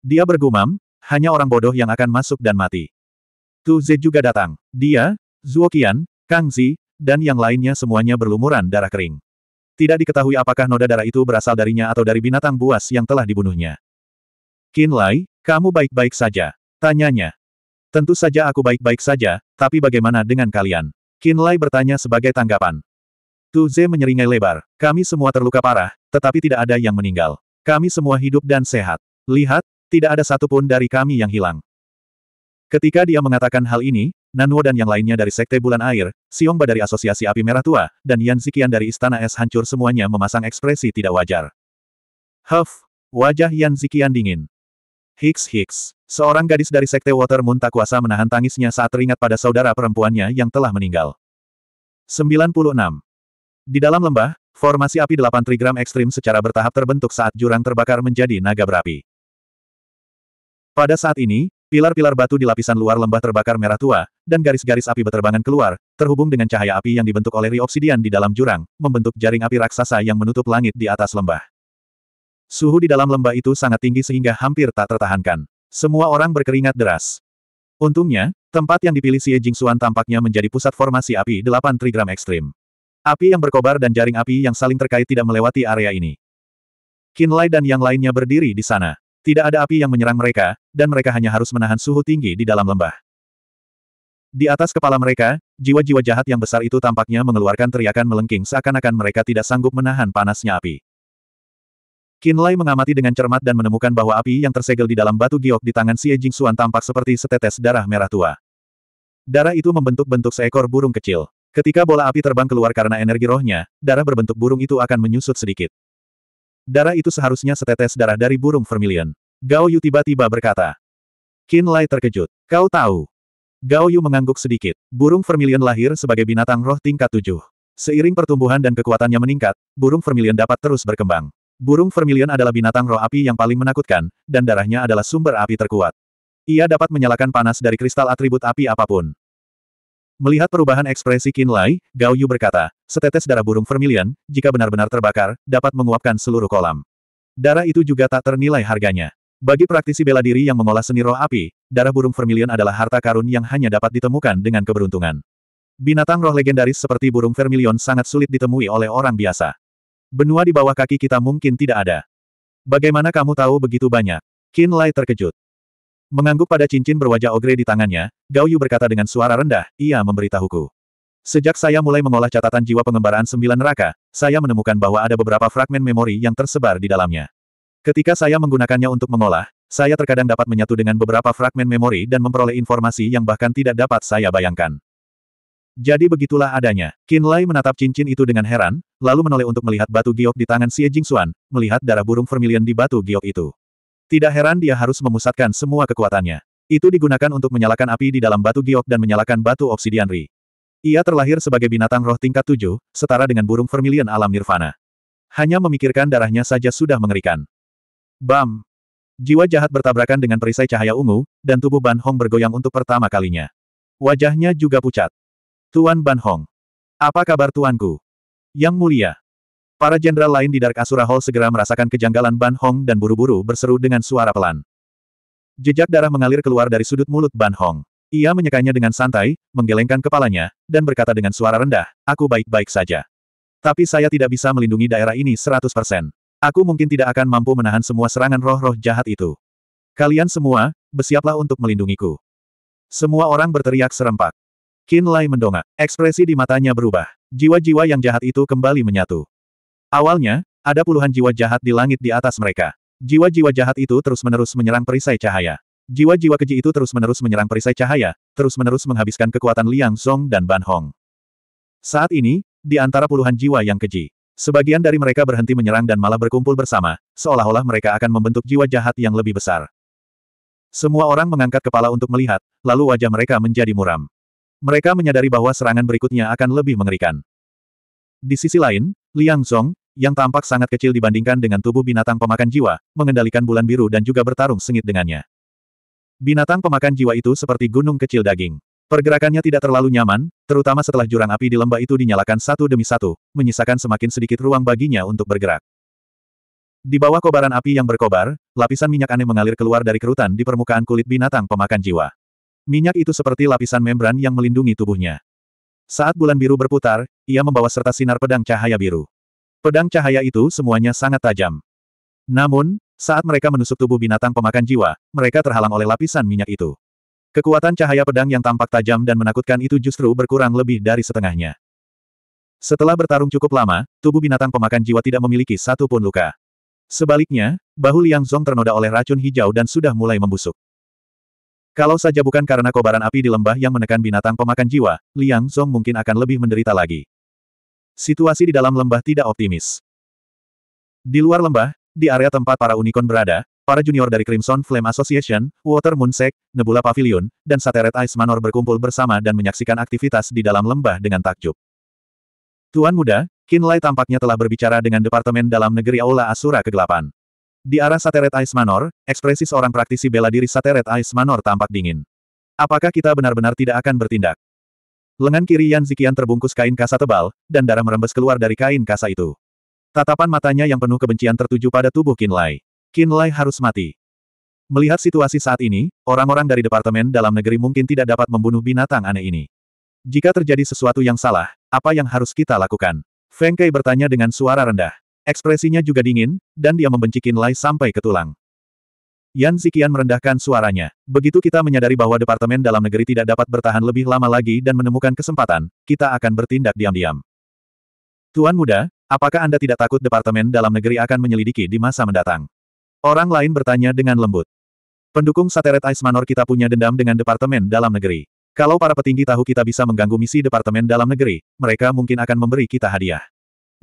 [SPEAKER 1] Dia bergumam, hanya orang bodoh yang akan masuk dan mati. Tu Ze juga datang. Dia, Zhuo Qian, Kang Zi, dan yang lainnya semuanya berlumuran darah kering. Tidak diketahui apakah noda darah itu berasal darinya atau dari binatang buas yang telah dibunuhnya. Qin Lai, kamu baik-baik saja. Tanyanya. Tentu saja aku baik-baik saja, tapi bagaimana dengan kalian? Qin Lai bertanya sebagai tanggapan. Tu Ze menyeringai lebar. Kami semua terluka parah, tetapi tidak ada yang meninggal. Kami semua hidup dan sehat. Lihat, tidak ada satupun dari kami yang hilang. Ketika dia mengatakan hal ini, Nanwo dan yang lainnya dari Sekte Bulan Air, Siongba dari Asosiasi Api Merah Tua, dan Yan Zikian dari Istana Es hancur semuanya memasang ekspresi tidak wajar. Huff, wajah Yan Zikian dingin. Hicks Hicks, seorang gadis dari Sekte Water Moon tak kuasa menahan tangisnya saat teringat pada saudara perempuannya yang telah meninggal. 96. Di dalam lembah, formasi api delapan trigram ekstrim secara bertahap terbentuk saat jurang terbakar menjadi naga berapi. Pada saat ini, Pilar-pilar batu di lapisan luar lembah terbakar merah tua, dan garis-garis api beterbangan keluar, terhubung dengan cahaya api yang dibentuk oleh riobsidian di dalam jurang, membentuk jaring api raksasa yang menutup langit di atas lembah. Suhu di dalam lembah itu sangat tinggi sehingga hampir tak tertahankan. Semua orang berkeringat deras. Untungnya, tempat yang dipilih Xie Jingxuan tampaknya menjadi pusat formasi api delapan trigram ekstrim. Api yang berkobar dan jaring api yang saling terkait tidak melewati area ini. Qin Lai dan yang lainnya berdiri di sana. Tidak ada api yang menyerang mereka, dan mereka hanya harus menahan suhu tinggi di dalam lembah. Di atas kepala mereka, jiwa-jiwa jahat yang besar itu tampaknya mengeluarkan teriakan melengking seakan-akan mereka tidak sanggup menahan panasnya api. Lai mengamati dengan cermat dan menemukan bahwa api yang tersegel di dalam batu giok di tangan Xie Ejing Suan tampak seperti setetes darah merah tua. Darah itu membentuk bentuk seekor burung kecil. Ketika bola api terbang keluar karena energi rohnya, darah berbentuk burung itu akan menyusut sedikit. Darah itu seharusnya setetes darah dari burung vermilion. Gao Yu tiba-tiba berkata. Qin Lai terkejut. Kau tahu. Gao Yu mengangguk sedikit. Burung vermilion lahir sebagai binatang roh tingkat tujuh. Seiring pertumbuhan dan kekuatannya meningkat, burung vermilion dapat terus berkembang. Burung vermilion adalah binatang roh api yang paling menakutkan, dan darahnya adalah sumber api terkuat. Ia dapat menyalakan panas dari kristal atribut api apapun. Melihat perubahan ekspresi Qin Lai, Gao Yu berkata, setetes darah burung vermilion, jika benar-benar terbakar, dapat menguapkan seluruh kolam. Darah itu juga tak ternilai harganya. Bagi praktisi bela diri yang mengolah seni roh api, darah burung vermilion adalah harta karun yang hanya dapat ditemukan dengan keberuntungan. Binatang roh legendaris seperti burung vermilion sangat sulit ditemui oleh orang biasa. Benua di bawah kaki kita mungkin tidak ada. Bagaimana kamu tahu begitu banyak? Qin terkejut. Mengangguk pada cincin berwajah ogre di tangannya, Gao Yu berkata dengan suara rendah, ia memberitahuku. Sejak saya mulai mengolah catatan jiwa pengembaraan sembilan neraka, saya menemukan bahwa ada beberapa fragmen memori yang tersebar di dalamnya. Ketika saya menggunakannya untuk mengolah, saya terkadang dapat menyatu dengan beberapa fragmen memori dan memperoleh informasi yang bahkan tidak dapat saya bayangkan. Jadi begitulah adanya. Qin Lai menatap cincin itu dengan heran, lalu menoleh untuk melihat batu giok di tangan Xie Jingxuan, melihat darah burung vermilion di batu giok itu. Tidak heran dia harus memusatkan semua kekuatannya. Itu digunakan untuk menyalakan api di dalam batu giok dan menyalakan batu obsidian ri. Ia terlahir sebagai binatang roh tingkat tujuh, setara dengan burung vermilion alam nirvana. Hanya memikirkan darahnya saja sudah mengerikan. Bam! Jiwa jahat bertabrakan dengan perisai cahaya ungu, dan tubuh Ban Hong bergoyang untuk pertama kalinya. Wajahnya juga pucat. Tuan Ban Hong. Apa kabar tuanku? Yang mulia. Para jenderal lain di Dark Asura Hall segera merasakan kejanggalan Ban Hong dan buru-buru berseru dengan suara pelan. Jejak darah mengalir keluar dari sudut mulut Ban Hong. Ia menyekanya dengan santai, menggelengkan kepalanya, dan berkata dengan suara rendah, aku baik-baik saja. Tapi saya tidak bisa melindungi daerah ini 100%. Aku mungkin tidak akan mampu menahan semua serangan roh-roh jahat itu. Kalian semua, bersiaplah untuk melindungiku. Semua orang berteriak serempak. Qin Lai mendongak. Ekspresi di matanya berubah. Jiwa-jiwa yang jahat itu kembali menyatu. Awalnya, ada puluhan jiwa jahat di langit di atas mereka. Jiwa-jiwa jahat itu terus-menerus menyerang perisai cahaya. Jiwa-jiwa keji itu terus-menerus menyerang perisai cahaya, terus-menerus menghabiskan kekuatan Liang Song dan Ban Hong. Saat ini, di antara puluhan jiwa yang keji, sebagian dari mereka berhenti menyerang dan malah berkumpul bersama, seolah-olah mereka akan membentuk jiwa jahat yang lebih besar. Semua orang mengangkat kepala untuk melihat, lalu wajah mereka menjadi muram. Mereka menyadari bahwa serangan berikutnya akan lebih mengerikan. Di sisi lain, Liang Song yang tampak sangat kecil dibandingkan dengan tubuh binatang pemakan jiwa, mengendalikan bulan biru dan juga bertarung sengit dengannya. Binatang pemakan jiwa itu seperti gunung kecil daging. Pergerakannya tidak terlalu nyaman, terutama setelah jurang api di lembah itu dinyalakan satu demi satu, menyisakan semakin sedikit ruang baginya untuk bergerak. Di bawah kobaran api yang berkobar, lapisan minyak aneh mengalir keluar dari kerutan di permukaan kulit binatang pemakan jiwa. Minyak itu seperti lapisan membran yang melindungi tubuhnya. Saat bulan biru berputar, ia membawa serta sinar pedang cahaya biru. Pedang cahaya itu semuanya sangat tajam. Namun, saat mereka menusuk tubuh binatang pemakan jiwa, mereka terhalang oleh lapisan minyak itu. Kekuatan cahaya pedang yang tampak tajam dan menakutkan itu justru berkurang lebih dari setengahnya. Setelah bertarung cukup lama, tubuh binatang pemakan jiwa tidak memiliki satu pun luka. Sebaliknya, bahu Liang Zong ternoda oleh racun hijau dan sudah mulai membusuk. Kalau saja bukan karena kobaran api di lembah yang menekan binatang pemakan jiwa, Liang Zong mungkin akan lebih menderita lagi situasi di dalam lembah tidak optimis. Di luar lembah, di area tempat para unicorn berada, para junior dari Crimson Flame Association, Water Moon Sect, Nebula Pavilion, dan Sateret Ice Manor berkumpul bersama dan menyaksikan aktivitas di dalam lembah dengan takjub. Tuan muda, Kinlay tampaknya telah berbicara dengan Departemen Dalam Negeri Aula Asura Kegelapan. Di arah Sateret Ice Manor, ekspresi seorang praktisi bela diri Sateret Ice Manor tampak dingin. Apakah kita benar-benar tidak akan bertindak? Lengan kiri Yan Zikian terbungkus kain kasa tebal, dan darah merembes keluar dari kain kasa itu. Tatapan matanya yang penuh kebencian tertuju pada tubuh Qin Lai harus mati. Melihat situasi saat ini, orang-orang dari Departemen Dalam Negeri mungkin tidak dapat membunuh binatang aneh ini. Jika terjadi sesuatu yang salah, apa yang harus kita lakukan? Feng Kai bertanya dengan suara rendah. Ekspresinya juga dingin, dan dia membenci Lai sampai ke tulang. Yan Zikian merendahkan suaranya. Begitu kita menyadari bahwa Departemen Dalam Negeri tidak dapat bertahan lebih lama lagi dan menemukan kesempatan, kita akan bertindak diam-diam. Tuan muda, apakah Anda tidak takut Departemen Dalam Negeri akan menyelidiki di masa mendatang? Orang lain bertanya dengan lembut. Pendukung Sateret Ice Manor kita punya dendam dengan Departemen Dalam Negeri. Kalau para petinggi tahu kita bisa mengganggu misi Departemen Dalam Negeri, mereka mungkin akan memberi kita hadiah.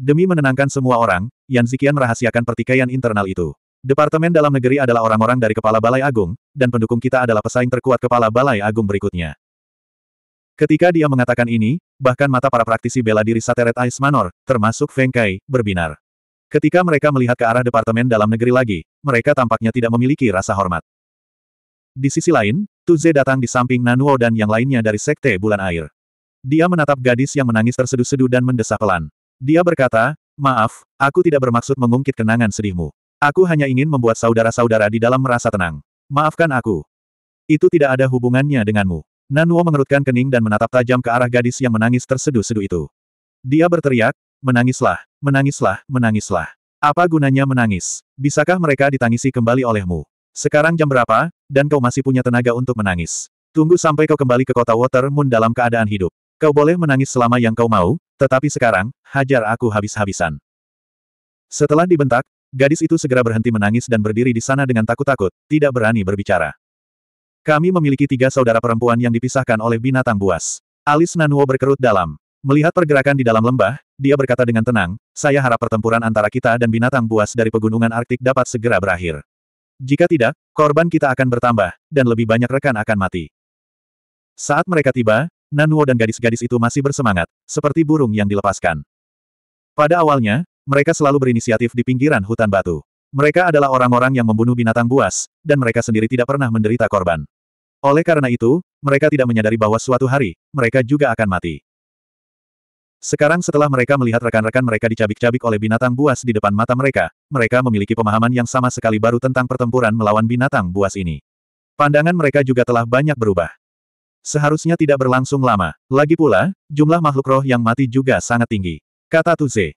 [SPEAKER 1] Demi menenangkan semua orang, Yan Zikian merahasiakan pertikaian internal itu. Departemen Dalam Negeri adalah orang-orang dari Kepala Balai Agung, dan pendukung kita adalah pesaing terkuat Kepala Balai Agung berikutnya. Ketika dia mengatakan ini, bahkan mata para praktisi bela diri Sateret Ice Manor, termasuk Feng Kai, berbinar. Ketika mereka melihat ke arah Departemen Dalam Negeri lagi, mereka tampaknya tidak memiliki rasa hormat. Di sisi lain, Tu Ze datang di samping Nanuo dan yang lainnya dari Sekte Bulan Air. Dia menatap gadis yang menangis terseduh-seduh dan mendesah pelan. Dia berkata, Maaf, aku tidak bermaksud mengungkit kenangan sedihmu. Aku hanya ingin membuat saudara-saudara di dalam merasa tenang. Maafkan aku. Itu tidak ada hubungannya denganmu. Nanuo mengerutkan kening dan menatap tajam ke arah gadis yang menangis tersedu sedu itu. Dia berteriak, menangislah, menangislah, menangislah. Apa gunanya menangis? Bisakah mereka ditangisi kembali olehmu? Sekarang jam berapa, dan kau masih punya tenaga untuk menangis. Tunggu sampai kau kembali ke kota Water dalam keadaan hidup. Kau boleh menangis selama yang kau mau, tetapi sekarang, hajar aku habis-habisan. Setelah dibentak, Gadis itu segera berhenti menangis dan berdiri di sana dengan takut-takut, tidak berani berbicara. Kami memiliki tiga saudara perempuan yang dipisahkan oleh binatang buas. Alis Nanuo berkerut dalam. Melihat pergerakan di dalam lembah, dia berkata dengan tenang, saya harap pertempuran antara kita dan binatang buas dari pegunungan Arktik dapat segera berakhir. Jika tidak, korban kita akan bertambah, dan lebih banyak rekan akan mati. Saat mereka tiba, Nanuo dan gadis-gadis itu masih bersemangat, seperti burung yang dilepaskan. Pada awalnya, mereka selalu berinisiatif di pinggiran hutan batu. Mereka adalah orang-orang yang membunuh binatang buas, dan mereka sendiri tidak pernah menderita korban. Oleh karena itu, mereka tidak menyadari bahwa suatu hari, mereka juga akan mati. Sekarang setelah mereka melihat rekan-rekan mereka dicabik-cabik oleh binatang buas di depan mata mereka, mereka memiliki pemahaman yang sama sekali baru tentang pertempuran melawan binatang buas ini. Pandangan mereka juga telah banyak berubah. Seharusnya tidak berlangsung lama. Lagi pula, jumlah makhluk roh yang mati juga sangat tinggi. Kata Tuze.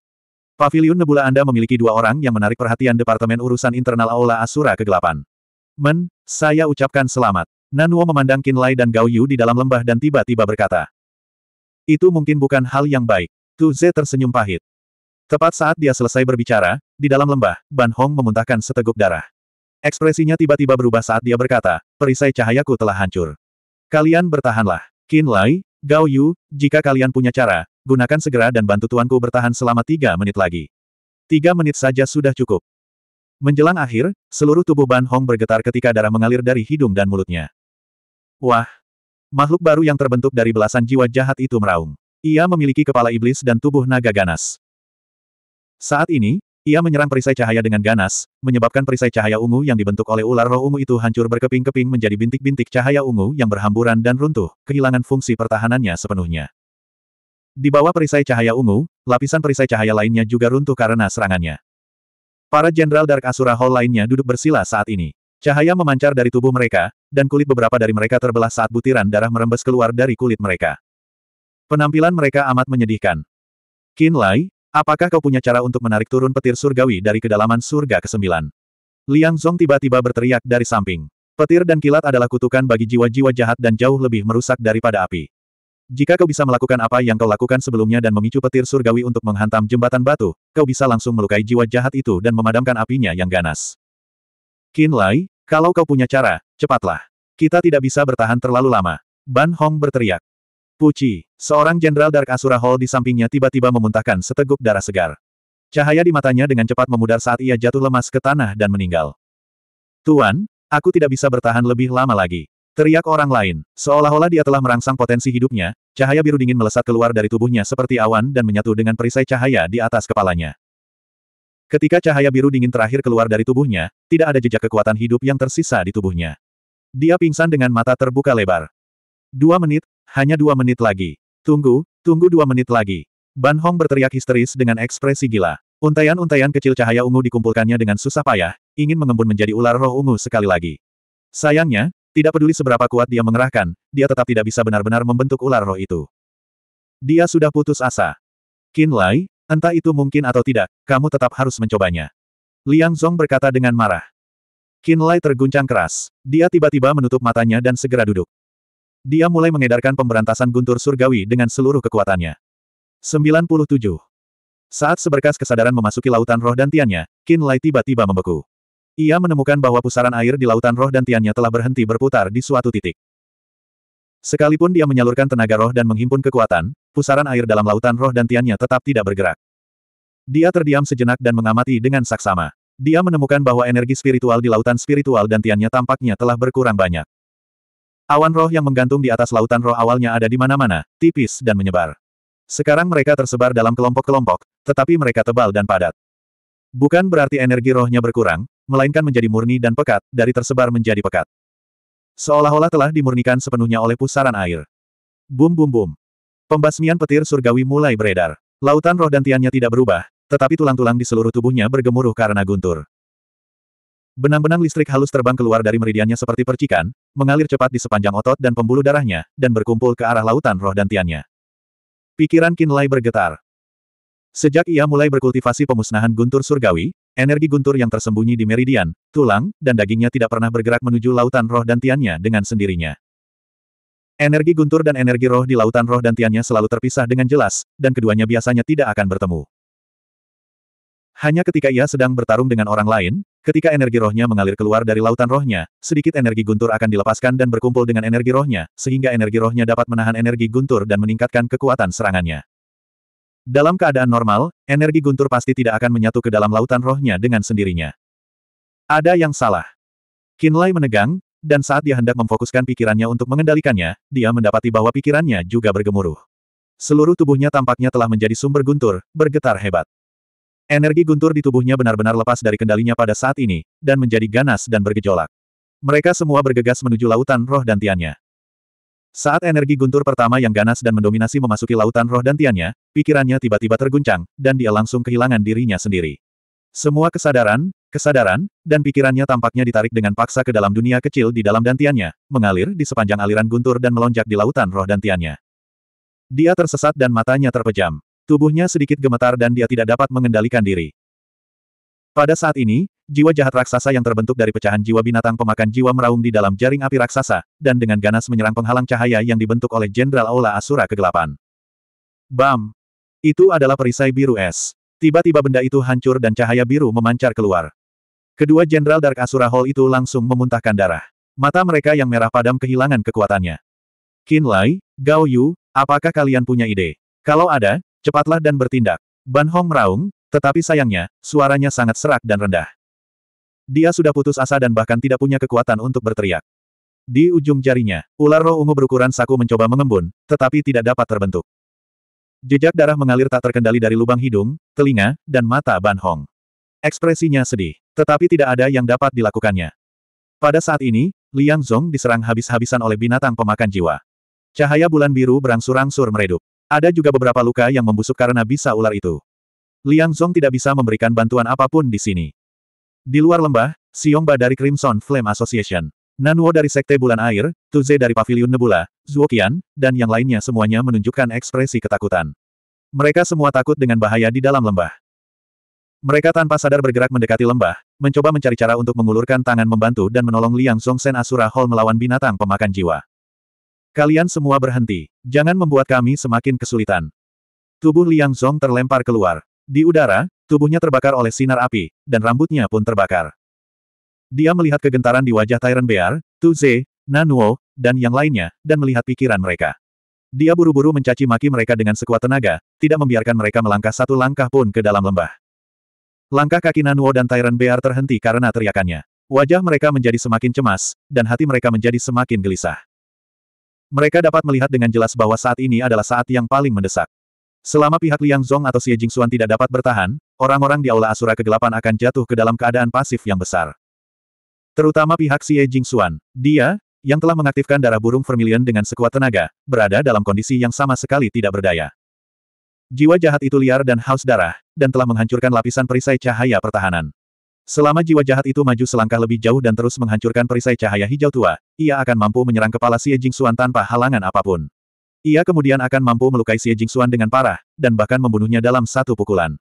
[SPEAKER 1] Pavilion Nebula Anda memiliki dua orang yang menarik perhatian Departemen Urusan Internal Aula Asura Kegelapan. Men, saya ucapkan selamat. Nanuo memandang Lai dan Gao Yu di dalam lembah dan tiba-tiba berkata. Itu mungkin bukan hal yang baik. Tu Ze tersenyum pahit. Tepat saat dia selesai berbicara, di dalam lembah, Ban Hong memuntahkan seteguk darah. Ekspresinya tiba-tiba berubah saat dia berkata, perisai cahayaku telah hancur. Kalian bertahanlah. Qin Lai, Gao Yu, jika kalian punya cara, gunakan segera dan bantu tuanku bertahan selama tiga menit lagi. Tiga menit saja sudah cukup. Menjelang akhir, seluruh tubuh Ban Hong bergetar ketika darah mengalir dari hidung dan mulutnya. Wah! Makhluk baru yang terbentuk dari belasan jiwa jahat itu meraung. Ia memiliki kepala iblis dan tubuh naga ganas. Saat ini, ia menyerang perisai cahaya dengan ganas, menyebabkan perisai cahaya ungu yang dibentuk oleh ular roh ungu itu hancur berkeping-keping menjadi bintik-bintik cahaya ungu yang berhamburan dan runtuh, kehilangan fungsi pertahanannya sepenuhnya. Di bawah perisai cahaya ungu, lapisan perisai cahaya lainnya juga runtuh karena serangannya. Para Jenderal Dark Asura Hall lainnya duduk bersila saat ini. Cahaya memancar dari tubuh mereka, dan kulit beberapa dari mereka terbelah saat butiran darah merembes keluar dari kulit mereka. Penampilan mereka amat menyedihkan. Qin Lai, apakah kau punya cara untuk menarik turun petir surgawi dari kedalaman surga ke-9? Liang Zhong tiba-tiba berteriak dari samping. Petir dan kilat adalah kutukan bagi jiwa-jiwa jahat dan jauh lebih merusak daripada api. Jika kau bisa melakukan apa yang kau lakukan sebelumnya dan memicu petir surgawi untuk menghantam jembatan batu, kau bisa langsung melukai jiwa jahat itu dan memadamkan apinya yang ganas. Qin Lai, kalau kau punya cara, cepatlah. Kita tidak bisa bertahan terlalu lama. Ban Hong berteriak. Puci, seorang jenderal Dark Asura Hall di sampingnya tiba-tiba memuntahkan seteguk darah segar. Cahaya di matanya dengan cepat memudar saat ia jatuh lemas ke tanah dan meninggal. Tuan, aku tidak bisa bertahan lebih lama lagi. Teriak orang lain, seolah-olah dia telah merangsang potensi hidupnya, cahaya biru dingin melesat keluar dari tubuhnya seperti awan dan menyatu dengan perisai cahaya di atas kepalanya. Ketika cahaya biru dingin terakhir keluar dari tubuhnya, tidak ada jejak kekuatan hidup yang tersisa di tubuhnya. Dia pingsan dengan mata terbuka lebar. Dua menit, hanya dua menit lagi. Tunggu, tunggu dua menit lagi. Ban Hong berteriak histeris dengan ekspresi gila. Untaian-untaian kecil cahaya ungu dikumpulkannya dengan susah payah, ingin mengembun menjadi ular roh ungu sekali lagi. Sayangnya, tidak peduli seberapa kuat dia mengerahkan, dia tetap tidak bisa benar-benar membentuk ular roh itu. Dia sudah putus asa. Qin Lai, entah itu mungkin atau tidak, kamu tetap harus mencobanya. Liang Zhong berkata dengan marah. Qin Lai terguncang keras. Dia tiba-tiba menutup matanya dan segera duduk. Dia mulai mengedarkan pemberantasan guntur surgawi dengan seluruh kekuatannya. 97. Saat seberkas kesadaran memasuki lautan roh dan tiannya, Qin Lai tiba-tiba membeku. Ia menemukan bahwa pusaran air di lautan roh dan tiannya telah berhenti berputar di suatu titik. Sekalipun dia menyalurkan tenaga roh dan menghimpun kekuatan, pusaran air dalam lautan roh dan tiannya tetap tidak bergerak. Dia terdiam sejenak dan mengamati dengan saksama. Dia menemukan bahwa energi spiritual di lautan spiritual dan tiannya tampaknya telah berkurang banyak. Awan roh yang menggantung di atas lautan roh awalnya ada di mana-mana, tipis dan menyebar. Sekarang mereka tersebar dalam kelompok-kelompok, tetapi mereka tebal dan padat. Bukan berarti energi rohnya berkurang, melainkan menjadi murni dan pekat, dari tersebar menjadi pekat. Seolah-olah telah dimurnikan sepenuhnya oleh pusaran air. Bum bum bum. Pembasmian petir surgawi mulai beredar. Lautan roh dan tiannya tidak berubah, tetapi tulang-tulang di seluruh tubuhnya bergemuruh karena guntur. Benang-benang listrik halus terbang keluar dari meridiannya seperti percikan, mengalir cepat di sepanjang otot dan pembuluh darahnya, dan berkumpul ke arah lautan roh dan tiannya. Pikiran Kinlay bergetar. Sejak ia mulai berkultivasi pemusnahan guntur surgawi, Energi guntur yang tersembunyi di meridian, tulang, dan dagingnya tidak pernah bergerak menuju lautan roh dan tiannya dengan sendirinya. Energi guntur dan energi roh di lautan roh dan tiannya selalu terpisah dengan jelas, dan keduanya biasanya tidak akan bertemu. Hanya ketika ia sedang bertarung dengan orang lain, ketika energi rohnya mengalir keluar dari lautan rohnya, sedikit energi guntur akan dilepaskan dan berkumpul dengan energi rohnya, sehingga energi rohnya dapat menahan energi guntur dan meningkatkan kekuatan serangannya. Dalam keadaan normal, energi guntur pasti tidak akan menyatu ke dalam lautan rohnya dengan sendirinya. Ada yang salah. Kinlay menegang, dan saat dia hendak memfokuskan pikirannya untuk mengendalikannya, dia mendapati bahwa pikirannya juga bergemuruh. Seluruh tubuhnya tampaknya telah menjadi sumber guntur, bergetar hebat. Energi guntur di tubuhnya benar-benar lepas dari kendalinya pada saat ini, dan menjadi ganas dan bergejolak. Mereka semua bergegas menuju lautan roh dan tiannya. Saat energi guntur pertama yang ganas dan mendominasi memasuki lautan roh dan tiannya, pikirannya tiba-tiba terguncang, dan dia langsung kehilangan dirinya sendiri. Semua kesadaran, kesadaran, dan pikirannya tampaknya ditarik dengan paksa ke dalam dunia kecil di dalam dantiannya, mengalir di sepanjang aliran guntur dan melonjak di lautan roh dantiannya. Dia tersesat dan matanya terpejam. Tubuhnya sedikit gemetar dan dia tidak dapat mengendalikan diri. Pada saat ini, jiwa jahat raksasa yang terbentuk dari pecahan jiwa binatang pemakan jiwa meraung di dalam jaring api raksasa, dan dengan ganas menyerang penghalang cahaya yang dibentuk oleh Jenderal Aula Asura Kegelapan. Bam! Itu adalah perisai biru es. Tiba-tiba benda itu hancur dan cahaya biru memancar keluar. Kedua Jenderal Dark Asura Hall itu langsung memuntahkan darah. Mata mereka yang merah padam kehilangan kekuatannya. Qin Lai, Gao Yu, apakah kalian punya ide? Kalau ada, cepatlah dan bertindak. Ban Hong meraung, tetapi sayangnya, suaranya sangat serak dan rendah. Dia sudah putus asa dan bahkan tidak punya kekuatan untuk berteriak. Di ujung jarinya, ular roh ungu berukuran saku mencoba mengembun, tetapi tidak dapat terbentuk. Jejak darah mengalir tak terkendali dari lubang hidung, telinga, dan mata Ban Hong. Ekspresinya sedih, tetapi tidak ada yang dapat dilakukannya. Pada saat ini, Liang Zhong diserang habis-habisan oleh binatang pemakan jiwa. Cahaya bulan biru berangsur-angsur meredup. Ada juga beberapa luka yang membusuk karena bisa ular itu. Liang Zhong tidak bisa memberikan bantuan apapun di sini. Di luar lembah, Xiongba dari Crimson Flame Association, Nanuo dari Sekte Bulan Air, Tuze dari Pavilion Nebula, Zuokian, dan yang lainnya semuanya menunjukkan ekspresi ketakutan. Mereka semua takut dengan bahaya di dalam lembah. Mereka tanpa sadar bergerak mendekati lembah, mencoba mencari cara untuk mengulurkan tangan membantu dan menolong Liang Sen Asura Hall melawan binatang pemakan jiwa. Kalian semua berhenti, jangan membuat kami semakin kesulitan. Tubuh Liang Zong terlempar keluar. Di udara, tubuhnya terbakar oleh sinar api, dan rambutnya pun terbakar. Dia melihat kegentaran di wajah Tyrant Bear, Tuze, Nanuo, dan yang lainnya, dan melihat pikiran mereka. Dia buru-buru mencaci maki mereka dengan sekuat tenaga, tidak membiarkan mereka melangkah satu langkah pun ke dalam lembah. Langkah kaki Nanuo dan Tyrant Bear terhenti karena teriakannya. Wajah mereka menjadi semakin cemas, dan hati mereka menjadi semakin gelisah. Mereka dapat melihat dengan jelas bahwa saat ini adalah saat yang paling mendesak. Selama pihak Liang Zhong atau Xie Jingxuan tidak dapat bertahan, orang-orang di Aula Asura Kegelapan akan jatuh ke dalam keadaan pasif yang besar. Terutama pihak Xie Jingxuan, dia, yang telah mengaktifkan darah burung vermilion dengan sekuat tenaga, berada dalam kondisi yang sama sekali tidak berdaya. Jiwa jahat itu liar dan haus darah, dan telah menghancurkan lapisan perisai cahaya pertahanan. Selama jiwa jahat itu maju selangkah lebih jauh dan terus menghancurkan perisai cahaya hijau tua, ia akan mampu menyerang kepala Xie Jingxuan tanpa halangan apapun. Ia kemudian akan mampu melukai Xie Jingxuan dengan parah, dan bahkan membunuhnya dalam satu pukulan.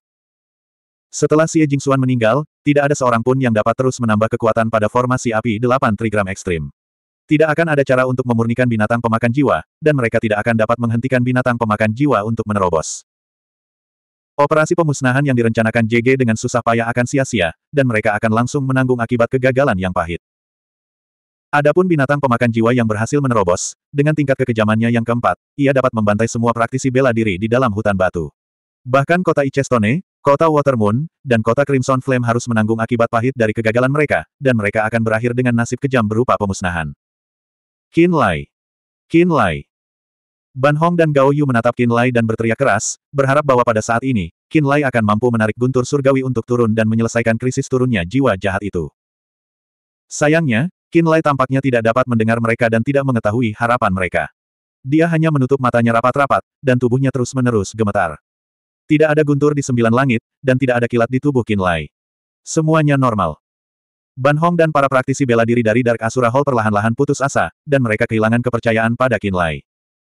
[SPEAKER 1] Setelah Xie Jingxuan meninggal, tidak ada seorang pun yang dapat terus menambah kekuatan pada formasi api 8 trigram ekstrim. Tidak akan ada cara untuk memurnikan binatang pemakan jiwa, dan mereka tidak akan dapat menghentikan binatang pemakan jiwa untuk menerobos. Operasi pemusnahan yang direncanakan JG dengan susah payah akan sia-sia, dan mereka akan langsung menanggung akibat kegagalan yang pahit. Adapun binatang pemakan jiwa yang berhasil menerobos, dengan tingkat kekejamannya yang keempat, ia dapat membantai semua praktisi bela diri di dalam hutan batu. Bahkan kota Ichestone, kota Watermoon, dan kota Crimson Flame harus menanggung akibat pahit dari kegagalan mereka, dan mereka akan berakhir dengan nasib kejam berupa pemusnahan. Qin Lai. Qin Lai. Ban Hong dan Gao Yu menatap Qin Lai dan berteriak keras, berharap bahwa pada saat ini, Qin Lai akan mampu menarik guntur surgawi untuk turun dan menyelesaikan krisis turunnya jiwa jahat itu. Sayangnya, Kinlay tampaknya tidak dapat mendengar mereka dan tidak mengetahui harapan mereka. Dia hanya menutup matanya rapat-rapat, dan tubuhnya terus-menerus gemetar. Tidak ada guntur di sembilan langit, dan tidak ada kilat di tubuh Kinlay. Semuanya normal. Ban Hong dan para praktisi bela diri dari Dark Asura Hall perlahan-lahan putus asa, dan mereka kehilangan kepercayaan pada Kinlay.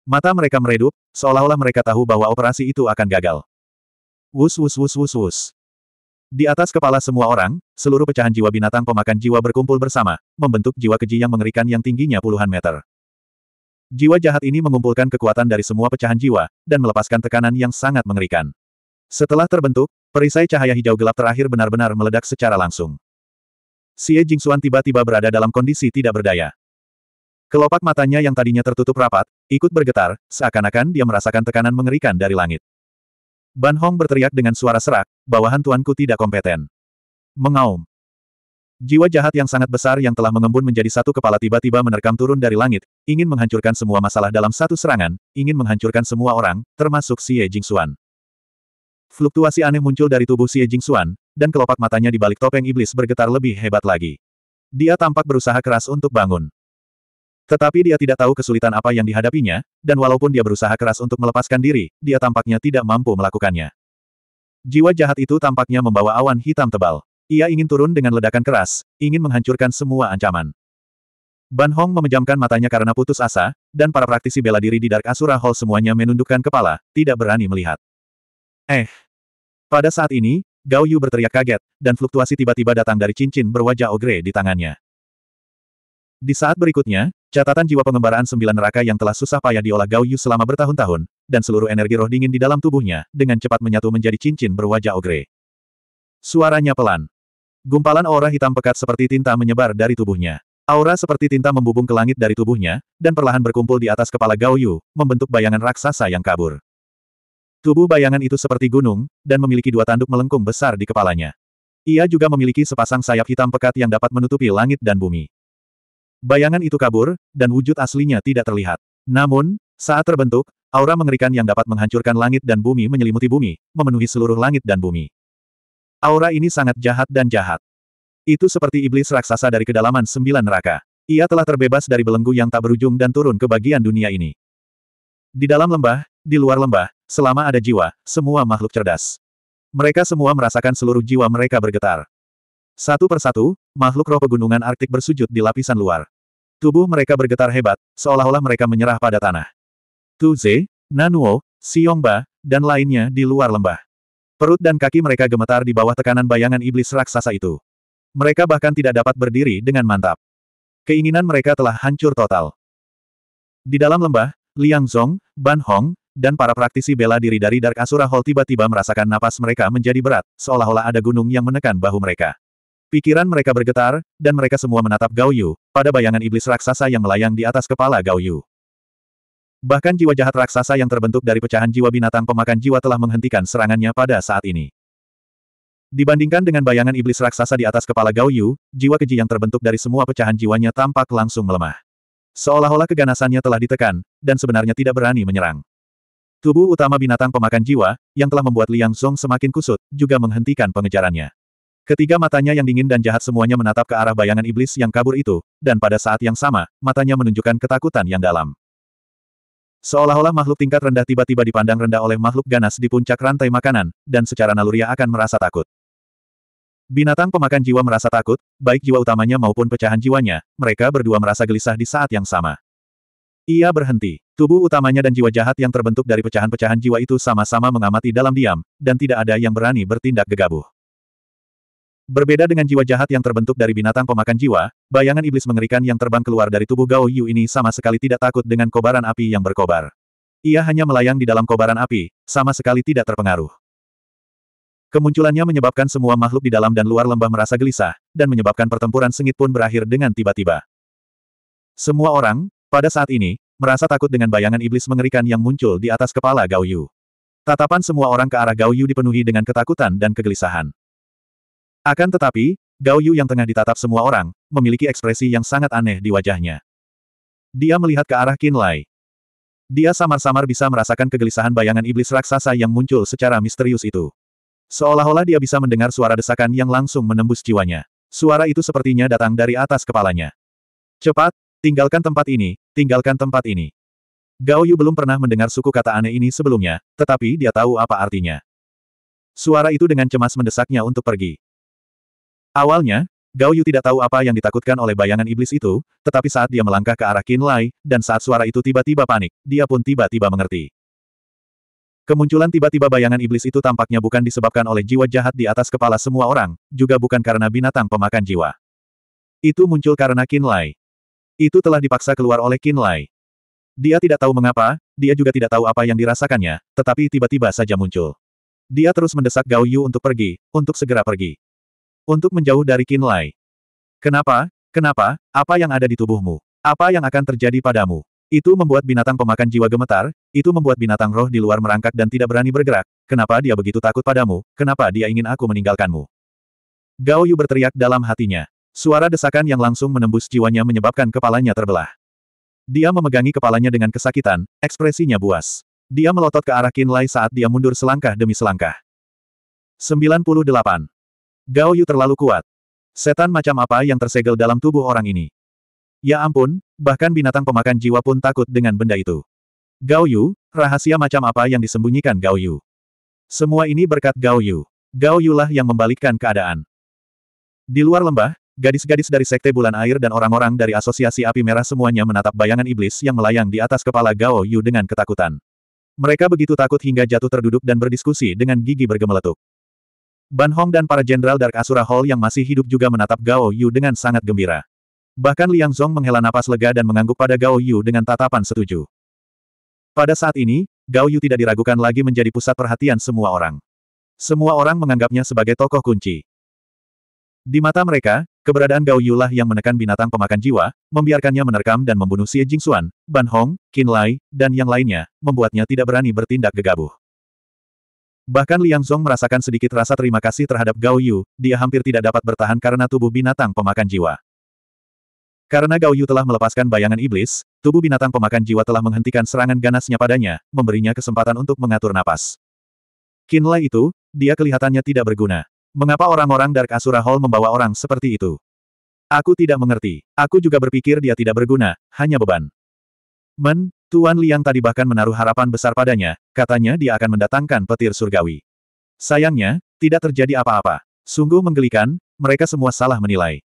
[SPEAKER 1] Mata mereka meredup, seolah-olah mereka tahu bahwa operasi itu akan gagal. Wus wus wus wus wus. Di atas kepala semua orang, seluruh pecahan jiwa binatang pemakan jiwa berkumpul bersama, membentuk jiwa keji yang mengerikan yang tingginya puluhan meter. Jiwa jahat ini mengumpulkan kekuatan dari semua pecahan jiwa, dan melepaskan tekanan yang sangat mengerikan. Setelah terbentuk, perisai cahaya hijau gelap terakhir benar-benar meledak secara langsung. Xie Jingxuan tiba-tiba berada dalam kondisi tidak berdaya. Kelopak matanya yang tadinya tertutup rapat, ikut bergetar, seakan-akan dia merasakan tekanan mengerikan dari langit. Ban Hong berteriak dengan suara serak, bawahan tuanku tidak kompeten. Mengaum. Jiwa jahat yang sangat besar yang telah mengembun menjadi satu kepala tiba-tiba menerkam turun dari langit, ingin menghancurkan semua masalah dalam satu serangan, ingin menghancurkan semua orang, termasuk Xie Jingxuan. Fluktuasi aneh muncul dari tubuh Xie Jingxuan, dan kelopak matanya di balik topeng iblis bergetar lebih hebat lagi. Dia tampak berusaha keras untuk bangun. Tetapi dia tidak tahu kesulitan apa yang dihadapinya, dan walaupun dia berusaha keras untuk melepaskan diri, dia tampaknya tidak mampu melakukannya. Jiwa jahat itu tampaknya membawa awan hitam tebal. Ia ingin turun dengan ledakan keras, ingin menghancurkan semua ancaman. Ban Hong memejamkan matanya karena putus asa, dan para praktisi bela diri di Dark Asura Hall semuanya menundukkan kepala, tidak berani melihat. Eh. Pada saat ini, Gao Yu berteriak kaget, dan fluktuasi tiba-tiba datang dari cincin berwajah ogre di tangannya. Di saat berikutnya, Catatan jiwa pengembaraan sembilan neraka yang telah susah payah diolah Gao Yu selama bertahun-tahun, dan seluruh energi roh dingin di dalam tubuhnya, dengan cepat menyatu menjadi cincin berwajah ogre. Suaranya pelan. Gumpalan aura hitam pekat seperti tinta menyebar dari tubuhnya. Aura seperti tinta membubung ke langit dari tubuhnya, dan perlahan berkumpul di atas kepala Gao Yu, membentuk bayangan raksasa yang kabur. Tubuh bayangan itu seperti gunung, dan memiliki dua tanduk melengkung besar di kepalanya. Ia juga memiliki sepasang sayap hitam pekat yang dapat menutupi langit dan bumi. Bayangan itu kabur, dan wujud aslinya tidak terlihat. Namun, saat terbentuk, aura mengerikan yang dapat menghancurkan langit dan bumi menyelimuti bumi, memenuhi seluruh langit dan bumi. Aura ini sangat jahat dan jahat. Itu seperti iblis raksasa dari kedalaman sembilan neraka. Ia telah terbebas dari belenggu yang tak berujung dan turun ke bagian dunia ini. Di dalam lembah, di luar lembah, selama ada jiwa, semua makhluk cerdas. Mereka semua merasakan seluruh jiwa mereka bergetar. Satu persatu, makhluk roh pegunungan Arktik bersujud di lapisan luar. Tubuh mereka bergetar hebat, seolah-olah mereka menyerah pada tanah. Tuze, Nanuo, Siongba, dan lainnya di luar lembah. Perut dan kaki mereka gemetar di bawah tekanan bayangan iblis raksasa itu. Mereka bahkan tidak dapat berdiri dengan mantap. Keinginan mereka telah hancur total. Di dalam lembah, Liang Zong, Ban Hong, dan para praktisi bela diri dari Dark Asura Hall tiba-tiba merasakan napas mereka menjadi berat, seolah-olah ada gunung yang menekan bahu mereka. Pikiran mereka bergetar, dan mereka semua menatap Gao Yu, pada bayangan iblis raksasa yang melayang di atas kepala Gao Yu. Bahkan jiwa jahat raksasa yang terbentuk dari pecahan jiwa binatang pemakan jiwa telah menghentikan serangannya pada saat ini. Dibandingkan dengan bayangan iblis raksasa di atas kepala Gao Yu, jiwa keji yang terbentuk dari semua pecahan jiwanya tampak langsung melemah. Seolah-olah keganasannya telah ditekan, dan sebenarnya tidak berani menyerang. Tubuh utama binatang pemakan jiwa, yang telah membuat Liang Song semakin kusut, juga menghentikan pengejarannya. Ketiga matanya yang dingin dan jahat semuanya menatap ke arah bayangan iblis yang kabur itu, dan pada saat yang sama, matanya menunjukkan ketakutan yang dalam. Seolah-olah makhluk tingkat rendah tiba-tiba dipandang rendah oleh makhluk ganas di puncak rantai makanan, dan secara naluriah akan merasa takut. Binatang pemakan jiwa merasa takut, baik jiwa utamanya maupun pecahan jiwanya, mereka berdua merasa gelisah di saat yang sama. Ia berhenti. Tubuh utamanya dan jiwa jahat yang terbentuk dari pecahan-pecahan jiwa itu sama-sama mengamati dalam diam, dan tidak ada yang berani bertindak gegabah. Berbeda dengan jiwa jahat yang terbentuk dari binatang pemakan jiwa, bayangan iblis mengerikan yang terbang keluar dari tubuh Gao Yu ini sama sekali tidak takut dengan kobaran api yang berkobar. Ia hanya melayang di dalam kobaran api, sama sekali tidak terpengaruh. Kemunculannya menyebabkan semua makhluk di dalam dan luar lembah merasa gelisah, dan menyebabkan pertempuran sengit pun berakhir dengan tiba-tiba. Semua orang, pada saat ini, merasa takut dengan bayangan iblis mengerikan yang muncul di atas kepala Gao Yu. Tatapan semua orang ke arah Gao Yu dipenuhi dengan ketakutan dan kegelisahan. Akan tetapi, Gao Yu yang tengah ditatap semua orang, memiliki ekspresi yang sangat aneh di wajahnya. Dia melihat ke arah Qin Lai. Dia samar-samar bisa merasakan kegelisahan bayangan iblis raksasa yang muncul secara misterius itu. Seolah-olah dia bisa mendengar suara desakan yang langsung menembus jiwanya. Suara itu sepertinya datang dari atas kepalanya. Cepat, tinggalkan tempat ini, tinggalkan tempat ini. Gao Yu belum pernah mendengar suku kata aneh ini sebelumnya, tetapi dia tahu apa artinya. Suara itu dengan cemas mendesaknya untuk pergi. Awalnya, Gao Yu tidak tahu apa yang ditakutkan oleh bayangan iblis itu, tetapi saat dia melangkah ke arah Qin Lai, dan saat suara itu tiba-tiba panik, dia pun tiba-tiba mengerti. Kemunculan tiba-tiba bayangan iblis itu tampaknya bukan disebabkan oleh jiwa jahat di atas kepala semua orang, juga bukan karena binatang pemakan jiwa. Itu muncul karena Qin Lai. Itu telah dipaksa keluar oleh Qin Lai. Dia tidak tahu mengapa, dia juga tidak tahu apa yang dirasakannya, tetapi tiba-tiba saja muncul. Dia terus mendesak Gao Yu untuk pergi, untuk segera pergi. Untuk menjauh dari Kinlay. Kenapa? Kenapa? Apa yang ada di tubuhmu? Apa yang akan terjadi padamu? Itu membuat binatang pemakan jiwa gemetar, itu membuat binatang roh di luar merangkak dan tidak berani bergerak. Kenapa dia begitu takut padamu? Kenapa dia ingin aku meninggalkanmu? Gao Yu berteriak dalam hatinya. Suara desakan yang langsung menembus jiwanya menyebabkan kepalanya terbelah. Dia memegangi kepalanya dengan kesakitan, ekspresinya buas. Dia melotot ke arah Kinlay saat dia mundur selangkah demi selangkah. 98. Gao Yu terlalu kuat. Setan macam apa yang tersegel dalam tubuh orang ini? Ya ampun, bahkan binatang pemakan jiwa pun takut dengan benda itu. Gao Yu, rahasia macam apa yang disembunyikan Gao Yu? Semua ini berkat Gao Yu. Gao Yu lah yang membalikkan keadaan. Di luar lembah, gadis-gadis dari Sekte Bulan Air dan orang-orang dari Asosiasi Api Merah semuanya menatap bayangan iblis yang melayang di atas kepala Gao Yu dengan ketakutan. Mereka begitu takut hingga jatuh terduduk dan berdiskusi dengan gigi bergemeletuk. Ban Hong dan para jenderal Dark Asura Hall yang masih hidup juga menatap Gao Yu dengan sangat gembira. Bahkan Liang Zhong menghela napas lega dan mengangguk pada Gao Yu dengan tatapan setuju. Pada saat ini, Gao Yu tidak diragukan lagi menjadi pusat perhatian semua orang. Semua orang menganggapnya sebagai tokoh kunci. Di mata mereka, keberadaan Gao Yu lah yang menekan binatang pemakan jiwa, membiarkannya menerkam dan membunuh Xie Jingxuan, Ban Hong, Qin Lai, dan yang lainnya, membuatnya tidak berani bertindak gegabah. Bahkan Liang Song merasakan sedikit rasa terima kasih terhadap Gao Yu, dia hampir tidak dapat bertahan karena tubuh binatang pemakan jiwa. Karena Gao Yu telah melepaskan bayangan iblis, tubuh binatang pemakan jiwa telah menghentikan serangan ganasnya padanya, memberinya kesempatan untuk mengatur napas. Kinlai itu, dia kelihatannya tidak berguna. Mengapa orang-orang Dark Asura Hall membawa orang seperti itu? Aku tidak mengerti. Aku juga berpikir dia tidak berguna, hanya beban. Men, Tuan Liang tadi bahkan menaruh harapan besar padanya, katanya dia akan mendatangkan petir surgawi. Sayangnya, tidak terjadi apa-apa. Sungguh menggelikan, mereka semua salah menilai.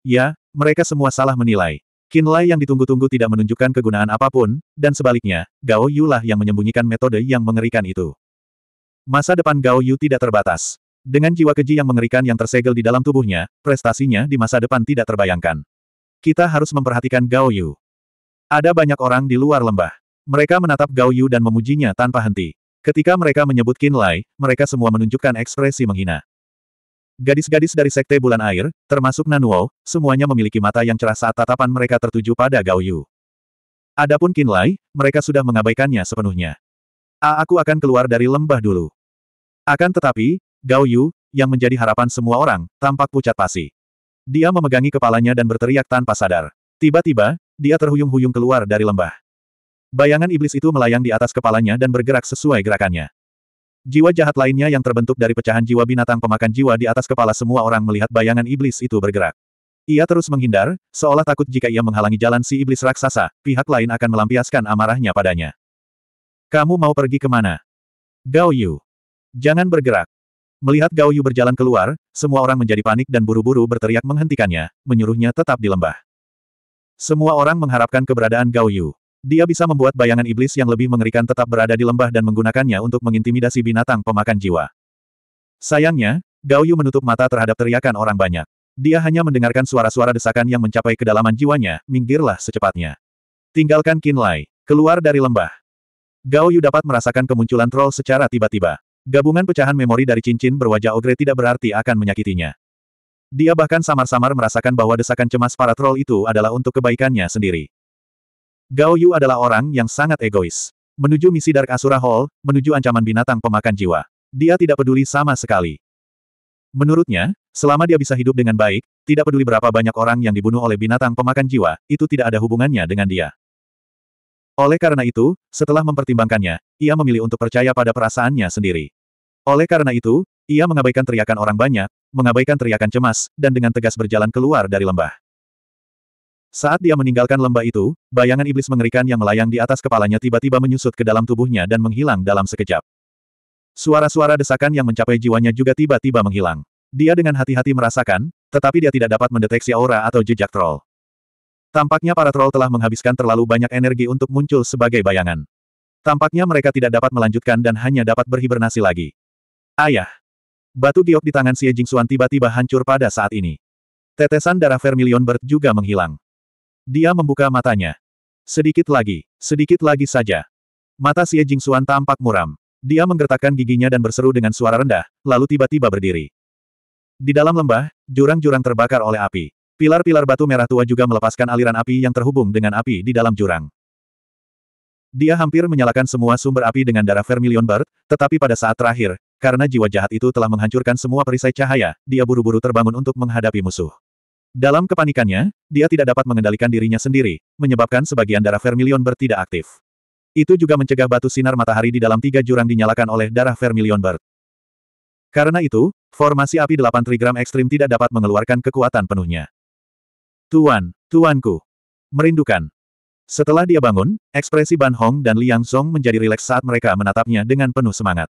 [SPEAKER 1] Ya, mereka semua salah menilai. Qin Lai yang ditunggu-tunggu tidak menunjukkan kegunaan apapun, dan sebaliknya, Gao Yu lah yang menyembunyikan metode yang mengerikan itu. Masa depan Gao Yu tidak terbatas. Dengan jiwa keji yang mengerikan yang tersegel di dalam tubuhnya, prestasinya di masa depan tidak terbayangkan. Kita harus memperhatikan Gao Yu. Ada banyak orang di luar lembah. Mereka menatap Gao Yu dan memujinya tanpa henti. Ketika mereka menyebut Qin Lai, mereka semua menunjukkan ekspresi menghina. Gadis-gadis dari Sekte Bulan Air, termasuk Nanuo, semuanya memiliki mata yang cerah saat tatapan mereka tertuju pada Gao Yu. Adapun Qin Lai, mereka sudah mengabaikannya sepenuhnya. A aku akan keluar dari lembah dulu. Akan tetapi, Gao Yu, yang menjadi harapan semua orang, tampak pucat pasi. Dia memegangi kepalanya dan berteriak tanpa sadar. Tiba-tiba, dia terhuyung-huyung keluar dari lembah. Bayangan iblis itu melayang di atas kepalanya dan bergerak sesuai gerakannya. Jiwa jahat lainnya yang terbentuk dari pecahan jiwa binatang pemakan jiwa di atas kepala semua orang melihat bayangan iblis itu bergerak. Ia terus menghindar, seolah takut jika ia menghalangi jalan si iblis raksasa, pihak lain akan melampiaskan amarahnya padanya. Kamu mau pergi kemana? Gao Yu. Jangan bergerak. Melihat Gao Yu berjalan keluar, semua orang menjadi panik dan buru-buru berteriak menghentikannya, menyuruhnya tetap di lembah. Semua orang mengharapkan keberadaan Gao Yu. Dia bisa membuat bayangan iblis yang lebih mengerikan tetap berada di lembah dan menggunakannya untuk mengintimidasi binatang pemakan jiwa. Sayangnya, Gao Yu menutup mata terhadap teriakan orang banyak. Dia hanya mendengarkan suara-suara desakan yang mencapai kedalaman jiwanya, minggirlah secepatnya. Tinggalkan Qin Lai, keluar dari lembah. Gao Yu dapat merasakan kemunculan troll secara tiba-tiba. Gabungan pecahan memori dari cincin berwajah ogre tidak berarti akan menyakitinya. Dia bahkan samar-samar merasakan bahwa desakan cemas para troll itu adalah untuk kebaikannya sendiri. Gao Yu adalah orang yang sangat egois. Menuju misi Dark Asura Hall, menuju ancaman binatang pemakan jiwa. Dia tidak peduli sama sekali. Menurutnya, selama dia bisa hidup dengan baik, tidak peduli berapa banyak orang yang dibunuh oleh binatang pemakan jiwa, itu tidak ada hubungannya dengan dia. Oleh karena itu, setelah mempertimbangkannya, ia memilih untuk percaya pada perasaannya sendiri. Oleh karena itu, ia mengabaikan teriakan orang banyak, mengabaikan teriakan cemas, dan dengan tegas berjalan keluar dari lembah. Saat dia meninggalkan lembah itu, bayangan iblis mengerikan yang melayang di atas kepalanya tiba-tiba menyusut ke dalam tubuhnya dan menghilang dalam sekejap. Suara-suara desakan yang mencapai jiwanya juga tiba-tiba menghilang. Dia dengan hati-hati merasakan, tetapi dia tidak dapat mendeteksi aura atau jejak troll. Tampaknya para troll telah menghabiskan terlalu banyak energi untuk muncul sebagai bayangan. Tampaknya mereka tidak dapat melanjutkan dan hanya dapat berhibernasi lagi. Ayah, Batu giok di tangan Xie Jingxuan tiba-tiba hancur pada saat ini. Tetesan darah Vermilion Bird juga menghilang. Dia membuka matanya. Sedikit lagi, sedikit lagi saja. Mata Xie Jingxuan tampak muram. Dia menggertakkan giginya dan berseru dengan suara rendah, lalu tiba-tiba berdiri. Di dalam lembah, jurang-jurang terbakar oleh api. Pilar-pilar batu merah tua juga melepaskan aliran api yang terhubung dengan api di dalam jurang. Dia hampir menyalakan semua sumber api dengan darah Vermilion Bird, tetapi pada saat terakhir, karena jiwa jahat itu telah menghancurkan semua perisai cahaya, dia buru-buru terbangun untuk menghadapi musuh. Dalam kepanikannya, dia tidak dapat mengendalikan dirinya sendiri, menyebabkan sebagian darah vermilion bertidak aktif. Itu juga mencegah batu sinar matahari di dalam tiga jurang dinyalakan oleh darah vermilion bird. Karena itu, formasi api delapan trigram ekstrim tidak dapat mengeluarkan kekuatan penuhnya. Tuan, tuanku. Merindukan. Setelah dia bangun, ekspresi Ban Hong dan Liang Song menjadi rileks saat mereka menatapnya dengan penuh semangat.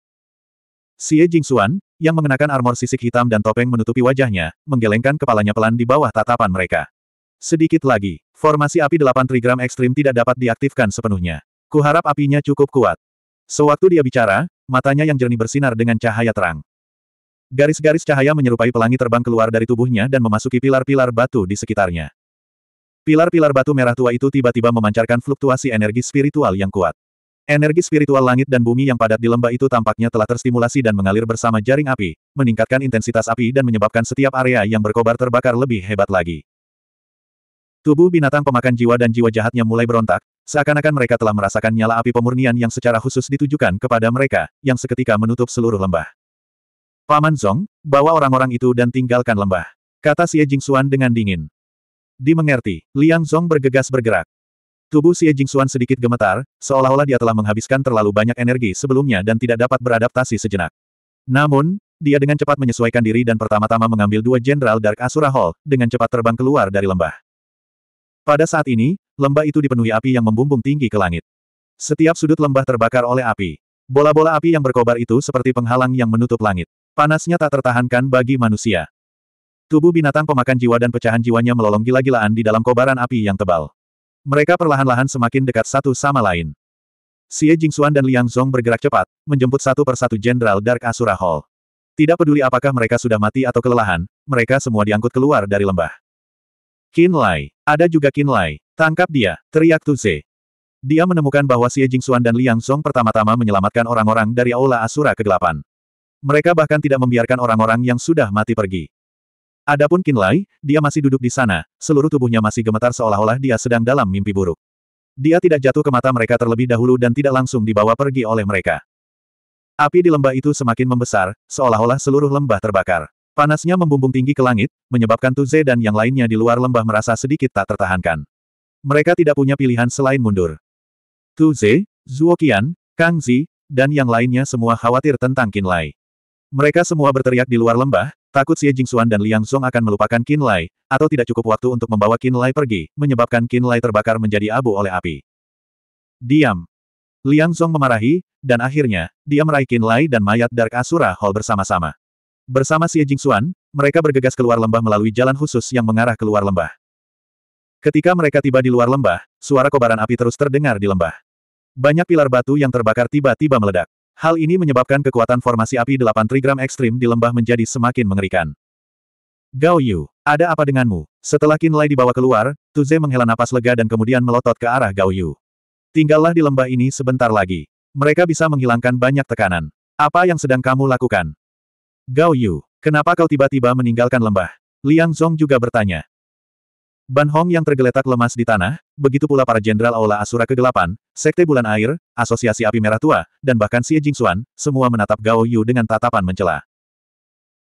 [SPEAKER 1] Xie Jingxuan, yang mengenakan armor sisik hitam dan topeng menutupi wajahnya, menggelengkan kepalanya pelan di bawah tatapan mereka. Sedikit lagi, formasi api 8 trigram ekstrim tidak dapat diaktifkan sepenuhnya. Kuharap apinya cukup kuat. Sewaktu dia bicara, matanya yang jernih bersinar dengan cahaya terang. Garis-garis cahaya menyerupai pelangi terbang keluar dari tubuhnya dan memasuki pilar-pilar batu di sekitarnya. Pilar-pilar batu merah tua itu tiba-tiba memancarkan fluktuasi energi spiritual yang kuat. Energi spiritual langit dan bumi yang padat di lembah itu tampaknya telah terstimulasi dan mengalir bersama jaring api, meningkatkan intensitas api dan menyebabkan setiap area yang berkobar terbakar lebih hebat lagi. Tubuh binatang pemakan jiwa dan jiwa jahatnya mulai berontak, seakan-akan mereka telah merasakan nyala api pemurnian yang secara khusus ditujukan kepada mereka, yang seketika menutup seluruh lembah. Paman Zong, bawa orang-orang itu dan tinggalkan lembah. Kata Xie Jingxuan dengan dingin. Dimengerti, Liang Zong bergegas bergerak. Tubuh Xie Jingxuan sedikit gemetar, seolah-olah dia telah menghabiskan terlalu banyak energi sebelumnya dan tidak dapat beradaptasi sejenak. Namun, dia dengan cepat menyesuaikan diri dan pertama-tama mengambil dua Jenderal Dark Asura Hall, dengan cepat terbang keluar dari lembah. Pada saat ini, lembah itu dipenuhi api yang membumbung tinggi ke langit. Setiap sudut lembah terbakar oleh api. Bola-bola api yang berkobar itu seperti penghalang yang menutup langit. Panasnya tak tertahankan bagi manusia. Tubuh binatang pemakan jiwa dan pecahan jiwanya melolong gila-gilaan di dalam kobaran api yang tebal. Mereka perlahan-lahan semakin dekat satu sama lain. Xie Jingxuan dan Liang Zhong bergerak cepat, menjemput satu persatu Jenderal Dark Asura Hall. Tidak peduli apakah mereka sudah mati atau kelelahan, mereka semua diangkut keluar dari lembah. Qin Lai. Ada juga Qin Lai. Tangkap dia, teriak Ze. Dia menemukan bahwa Xie Jingxuan dan Liang Zong pertama-tama menyelamatkan orang-orang dari Aula Asura Kegelapan. Mereka bahkan tidak membiarkan orang-orang yang sudah mati pergi. Adapun Kinlai, dia masih duduk di sana, seluruh tubuhnya masih gemetar seolah-olah dia sedang dalam mimpi buruk. Dia tidak jatuh ke mata mereka terlebih dahulu dan tidak langsung dibawa pergi oleh mereka. Api di lembah itu semakin membesar, seolah-olah seluruh lembah terbakar. Panasnya membumbung tinggi ke langit, menyebabkan Tuze dan yang lainnya di luar lembah merasa sedikit tak tertahankan. Mereka tidak punya pilihan selain mundur. Tuze, Zuokian, Kang Zi, dan yang lainnya semua khawatir tentang Kinlay. Mereka semua berteriak di luar lembah, Takut Xie Jingxuan dan Liang Song akan melupakan Qin Lai, atau tidak cukup waktu untuk membawa Qin Lai pergi, menyebabkan Qin Lai terbakar menjadi abu oleh api. Diam. Liang Song memarahi, dan akhirnya, dia meraih Qin Lai dan mayat Dark Asura Hall bersama-sama. Bersama Xie Jingxuan, mereka bergegas keluar lembah melalui jalan khusus yang mengarah keluar lembah. Ketika mereka tiba di luar lembah, suara kobaran api terus terdengar di lembah. Banyak pilar batu yang terbakar tiba-tiba meledak. Hal ini menyebabkan kekuatan formasi api 8 trigram ekstrim di lembah menjadi semakin mengerikan. Gao Yu, ada apa denganmu? Setelah kinlay dibawa keluar, Tuze menghela napas lega dan kemudian melotot ke arah Gao Yu. Tinggallah di lembah ini sebentar lagi. Mereka bisa menghilangkan banyak tekanan. Apa yang sedang kamu lakukan? Gao Yu, kenapa kau tiba-tiba meninggalkan lembah? Liang Zhong juga bertanya. Ban Hong yang tergeletak lemas di tanah, begitu pula para jenderal Aula Asura Kegelapan, Sekte Bulan Air, Asosiasi Api Merah Tua, dan bahkan Xie Jingxuan, semua menatap Gao Yu dengan tatapan mencela.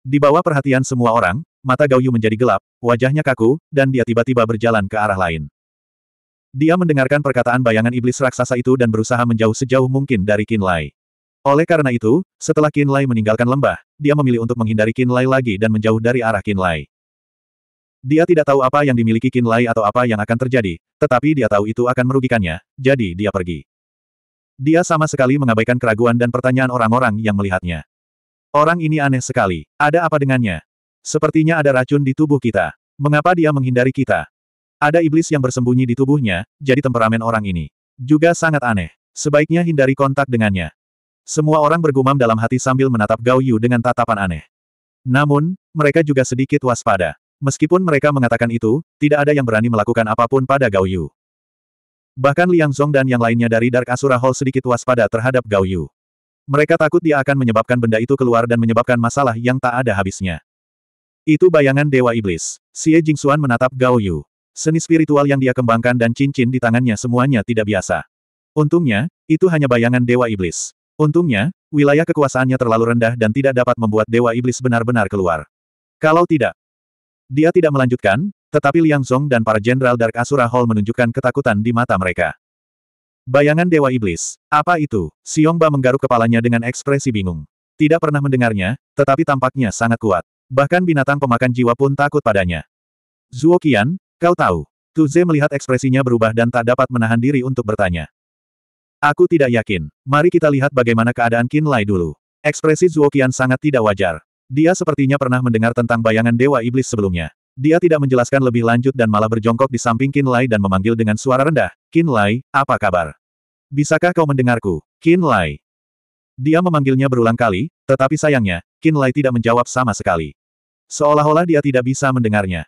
[SPEAKER 1] Di bawah perhatian semua orang, mata Gao Yu menjadi gelap, wajahnya kaku, dan dia tiba-tiba berjalan ke arah lain. Dia mendengarkan perkataan bayangan iblis raksasa itu dan berusaha menjauh sejauh mungkin dari Qin Lai. Oleh karena itu, setelah Qin Lai meninggalkan lembah, dia memilih untuk menghindari Qin Lai lagi dan menjauh dari arah Qin Lai. Dia tidak tahu apa yang dimiliki Qin Lai atau apa yang akan terjadi, tetapi dia tahu itu akan merugikannya, jadi dia pergi. Dia sama sekali mengabaikan keraguan dan pertanyaan orang-orang yang melihatnya. Orang ini aneh sekali. Ada apa dengannya? Sepertinya ada racun di tubuh kita. Mengapa dia menghindari kita? Ada iblis yang bersembunyi di tubuhnya, jadi temperamen orang ini. Juga sangat aneh. Sebaiknya hindari kontak dengannya. Semua orang bergumam dalam hati sambil menatap Gao Yu dengan tatapan aneh. Namun, mereka juga sedikit waspada. Meskipun mereka mengatakan itu, tidak ada yang berani melakukan apapun pada Gao Yu. Bahkan Liang Song dan yang lainnya dari Dark Asura Hall sedikit waspada terhadap Gao Yu. Mereka takut dia akan menyebabkan benda itu keluar dan menyebabkan masalah yang tak ada habisnya. Itu bayangan Dewa Iblis. Xie Jingxuan menatap Gao Yu. Seni spiritual yang dia kembangkan dan cincin di tangannya semuanya tidak biasa. Untungnya, itu hanya bayangan Dewa Iblis. Untungnya, wilayah kekuasaannya terlalu rendah dan tidak dapat membuat Dewa Iblis benar-benar keluar. Kalau tidak, dia tidak melanjutkan, tetapi Liang Song dan para Jenderal Dark Asura Hall menunjukkan ketakutan di mata mereka. Bayangan Dewa Iblis. Apa itu? Siong Ba menggaruk kepalanya dengan ekspresi bingung. Tidak pernah mendengarnya, tetapi tampaknya sangat kuat. Bahkan binatang pemakan jiwa pun takut padanya. Zuo Qian, kau tahu. Tuze melihat ekspresinya berubah dan tak dapat menahan diri untuk bertanya. Aku tidak yakin. Mari kita lihat bagaimana keadaan Qin Lai dulu. Ekspresi Zuo Qian sangat tidak wajar. Dia sepertinya pernah mendengar tentang bayangan Dewa Iblis sebelumnya. Dia tidak menjelaskan lebih lanjut dan malah berjongkok di samping Qin Lai dan memanggil dengan suara rendah, Qin Lai, apa kabar? Bisakah kau mendengarku, Qin Lai? Dia memanggilnya berulang kali, tetapi sayangnya, Qin Lai tidak menjawab sama sekali. Seolah-olah dia tidak bisa mendengarnya.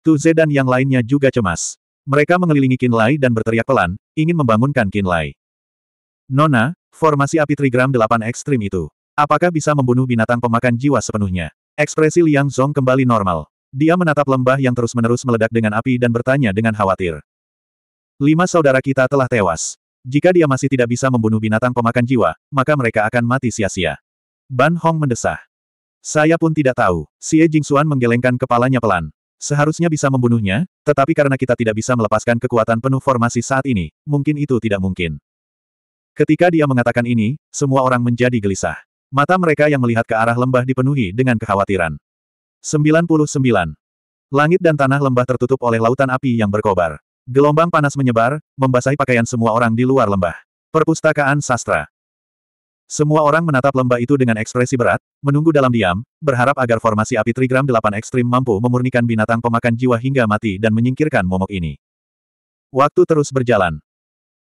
[SPEAKER 1] Tu Ze dan yang lainnya juga cemas. Mereka mengelilingi Qin Lai dan berteriak pelan, ingin membangunkan Qin Lai. Nona, formasi api trigram 8 ekstrim itu. Apakah bisa membunuh binatang pemakan jiwa sepenuhnya? Ekspresi Liang Zhong kembali normal. Dia menatap lembah yang terus-menerus meledak dengan api dan bertanya dengan khawatir. Lima saudara kita telah tewas. Jika dia masih tidak bisa membunuh binatang pemakan jiwa, maka mereka akan mati sia-sia. Ban Hong mendesah. Saya pun tidak tahu. Si Xie Jingxuan menggelengkan kepalanya pelan. Seharusnya bisa membunuhnya, tetapi karena kita tidak bisa melepaskan kekuatan penuh formasi saat ini, mungkin itu tidak mungkin. Ketika dia mengatakan ini, semua orang menjadi gelisah. Mata mereka yang melihat ke arah lembah dipenuhi dengan kekhawatiran. 99. Langit dan tanah lembah tertutup oleh lautan api yang berkobar. Gelombang panas menyebar, membasahi pakaian semua orang di luar lembah. Perpustakaan sastra. Semua orang menatap lembah itu dengan ekspresi berat, menunggu dalam diam, berharap agar formasi api trigram 8 ekstrim mampu memurnikan binatang pemakan jiwa hingga mati dan menyingkirkan momok ini. Waktu terus berjalan.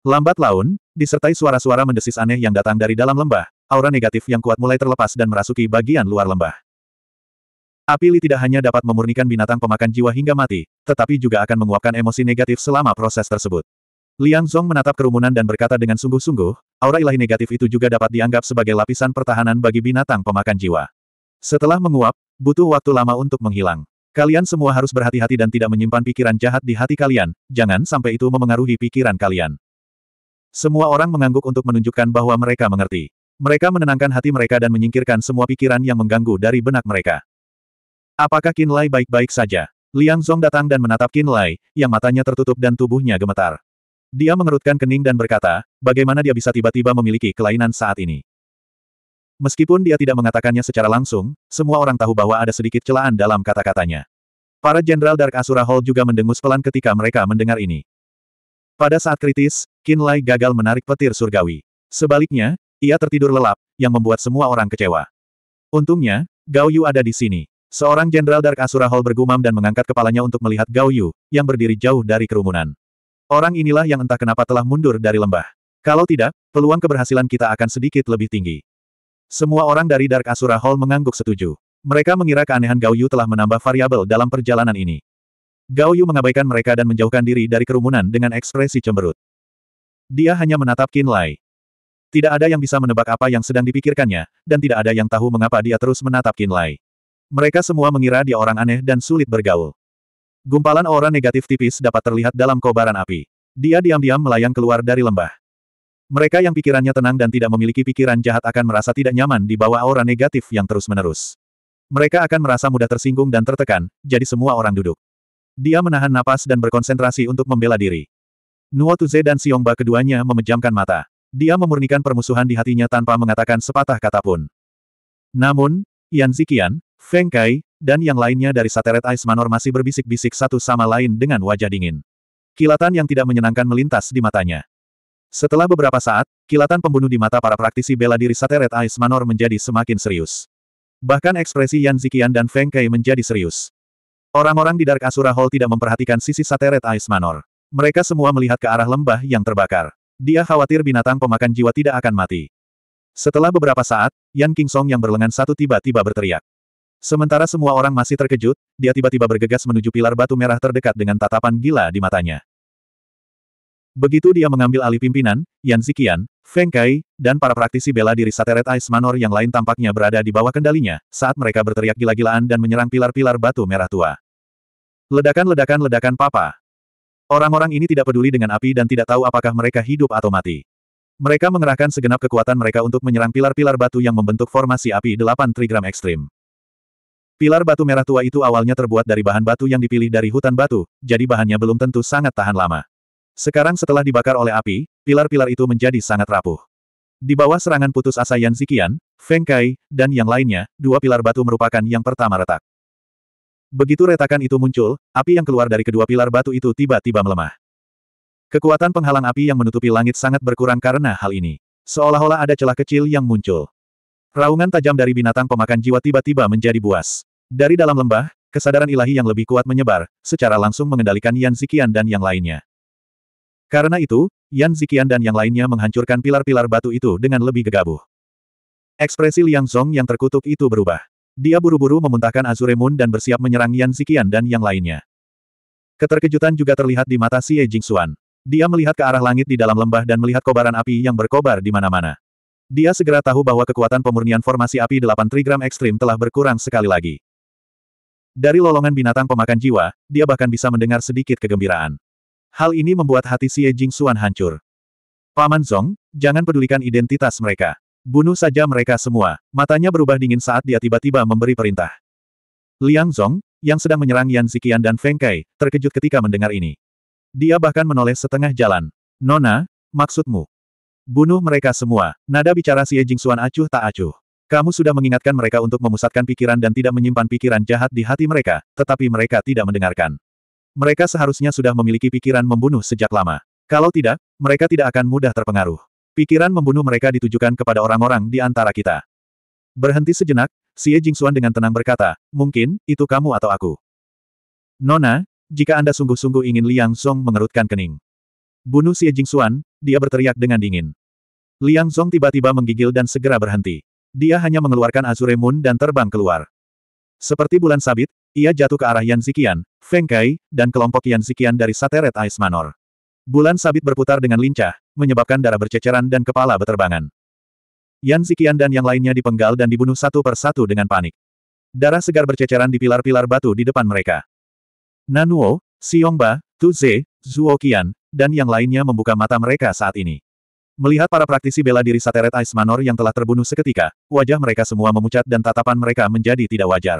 [SPEAKER 1] Lambat laun, disertai suara-suara mendesis aneh yang datang dari dalam lembah, Aura negatif yang kuat mulai terlepas dan merasuki bagian luar lembah. Api Li tidak hanya dapat memurnikan binatang pemakan jiwa hingga mati, tetapi juga akan menguapkan emosi negatif selama proses tersebut. Liang Zhong menatap kerumunan dan berkata dengan sungguh-sungguh, aura ilahi negatif itu juga dapat dianggap sebagai lapisan pertahanan bagi binatang pemakan jiwa. Setelah menguap, butuh waktu lama untuk menghilang. Kalian semua harus berhati-hati dan tidak menyimpan pikiran jahat di hati kalian, jangan sampai itu memengaruhi pikiran kalian. Semua orang mengangguk untuk menunjukkan bahwa mereka mengerti. Mereka menenangkan hati mereka dan menyingkirkan semua pikiran yang mengganggu dari benak mereka. Apakah Qin Lai baik-baik saja? Liang Zhong datang dan menatap Qin Lai, yang matanya tertutup dan tubuhnya gemetar. Dia mengerutkan kening dan berkata, bagaimana dia bisa tiba-tiba memiliki kelainan saat ini. Meskipun dia tidak mengatakannya secara langsung, semua orang tahu bahwa ada sedikit celaan dalam kata-katanya. Para Jenderal Dark Asura Hall juga mendengus pelan ketika mereka mendengar ini. Pada saat kritis, Qin Lai gagal menarik petir surgawi. Sebaliknya, ia tertidur lelap, yang membuat semua orang kecewa. Untungnya, Gao Yu ada di sini. Seorang Jenderal Dark Asura Hall bergumam dan mengangkat kepalanya untuk melihat Gao Yu, yang berdiri jauh dari kerumunan. Orang inilah yang entah kenapa telah mundur dari lembah. Kalau tidak, peluang keberhasilan kita akan sedikit lebih tinggi. Semua orang dari Dark Asura Hall mengangguk setuju. Mereka mengira keanehan Gao Yu telah menambah variabel dalam perjalanan ini. Gao Yu mengabaikan mereka dan menjauhkan diri dari kerumunan dengan ekspresi cemberut. Dia hanya menatap Qin Lai. Tidak ada yang bisa menebak apa yang sedang dipikirkannya, dan tidak ada yang tahu mengapa dia terus menatap Kinlay. Mereka semua mengira dia orang aneh dan sulit bergaul. Gumpalan aura negatif tipis dapat terlihat dalam kobaran api. Dia diam-diam melayang keluar dari lembah. Mereka yang pikirannya tenang dan tidak memiliki pikiran jahat akan merasa tidak nyaman di bawah aura negatif yang terus-menerus. Mereka akan merasa mudah tersinggung dan tertekan, jadi semua orang duduk. Dia menahan napas dan berkonsentrasi untuk membela diri. Nuo Tuze dan Siongba keduanya memejamkan mata. Dia memurnikan permusuhan di hatinya tanpa mengatakan sepatah kata pun. Namun, Yan Zikian, Feng Kai, dan yang lainnya dari Sateret Ice Manor masih berbisik-bisik satu sama lain dengan wajah dingin. Kilatan yang tidak menyenangkan melintas di matanya. Setelah beberapa saat, kilatan pembunuh di mata para praktisi bela diri Sateret Ice Manor menjadi semakin serius. Bahkan ekspresi Yan Zikian dan Feng Kai menjadi serius. Orang-orang di Dark Asura Hall tidak memperhatikan sisi Sateret Ice Manor. Mereka semua melihat ke arah lembah yang terbakar. Dia khawatir binatang pemakan jiwa tidak akan mati. Setelah beberapa saat, Yan Song yang berlengan satu tiba-tiba berteriak. Sementara semua orang masih terkejut, dia tiba-tiba bergegas menuju pilar batu merah terdekat dengan tatapan gila di matanya. Begitu dia mengambil alih pimpinan, Yan Zikian, Feng Kai, dan para praktisi bela diri Sateret Ice Manor yang lain tampaknya berada di bawah kendalinya, saat mereka berteriak gila-gilaan dan menyerang pilar-pilar batu merah tua. Ledakan-ledakan-ledakan papa. Orang-orang ini tidak peduli dengan api dan tidak tahu apakah mereka hidup atau mati. Mereka mengerahkan segenap kekuatan mereka untuk menyerang pilar-pilar batu yang membentuk formasi api delapan trigram ekstrim. Pilar batu merah tua itu awalnya terbuat dari bahan batu yang dipilih dari hutan batu, jadi bahannya belum tentu sangat tahan lama. Sekarang setelah dibakar oleh api, pilar-pilar itu menjadi sangat rapuh. Di bawah serangan putus asa Yan Zikian, Feng Kai, dan yang lainnya, dua pilar batu merupakan yang pertama retak. Begitu retakan itu muncul, api yang keluar dari kedua pilar batu itu tiba-tiba melemah. Kekuatan penghalang api yang menutupi langit sangat berkurang karena hal ini. Seolah-olah ada celah kecil yang muncul. Raungan tajam dari binatang pemakan jiwa tiba-tiba menjadi buas. Dari dalam lembah, kesadaran ilahi yang lebih kuat menyebar, secara langsung mengendalikan Yan Zikian dan yang lainnya. Karena itu, Yan Zikian dan yang lainnya menghancurkan pilar-pilar batu itu dengan lebih gegabah. Ekspresi Liang Song yang terkutuk itu berubah. Dia buru-buru memuntahkan Azure Moon dan bersiap menyerang Yan Zikian dan yang lainnya. Keterkejutan juga terlihat di mata Xie Jingxuan. Dia melihat ke arah langit di dalam lembah dan melihat kobaran api yang berkobar di mana-mana. Dia segera tahu bahwa kekuatan pemurnian formasi api 8 trigram ekstrim telah berkurang sekali lagi. Dari lolongan binatang pemakan jiwa, dia bahkan bisa mendengar sedikit kegembiraan. Hal ini membuat hati Xie Jingxuan hancur. Paman Zong, jangan pedulikan identitas mereka. Bunuh saja mereka semua. Matanya berubah dingin saat dia tiba-tiba memberi perintah. Liang Zong, yang sedang menyerang Yan Zikian dan Feng Kai, terkejut ketika mendengar ini. Dia bahkan menoleh setengah jalan. Nona, maksudmu? Bunuh mereka semua. Nada bicara si Ejing Suan acuh tak acuh. Kamu sudah mengingatkan mereka untuk memusatkan pikiran dan tidak menyimpan pikiran jahat di hati mereka, tetapi mereka tidak mendengarkan. Mereka seharusnya sudah memiliki pikiran membunuh sejak lama. Kalau tidak, mereka tidak akan mudah terpengaruh. Pikiran membunuh mereka ditujukan kepada orang-orang di antara kita. Berhenti sejenak, Xie Jingxuan dengan tenang berkata, mungkin, itu kamu atau aku. Nona, jika Anda sungguh-sungguh ingin Liang Song mengerutkan kening. Bunuh Xie Jingxuan, dia berteriak dengan dingin. Liang Song tiba-tiba menggigil dan segera berhenti. Dia hanya mengeluarkan Azure Moon dan terbang keluar. Seperti bulan sabit, ia jatuh ke arah Yan Zikian, Feng Kai, dan kelompok Yan Zikian dari Sateret Ice Manor. Bulan sabit berputar dengan lincah, menyebabkan darah berceceran dan kepala berterbangan. Yan Zikian dan yang lainnya dipenggal dan dibunuh satu per satu dengan panik. Darah segar berceceran di pilar-pilar batu di depan mereka. Nanuo, Xiongba, Tuze, Zuokian, dan yang lainnya membuka mata mereka saat ini. Melihat para praktisi bela diri Sateret Ice Manor yang telah terbunuh seketika, wajah mereka semua memucat dan tatapan mereka menjadi tidak wajar.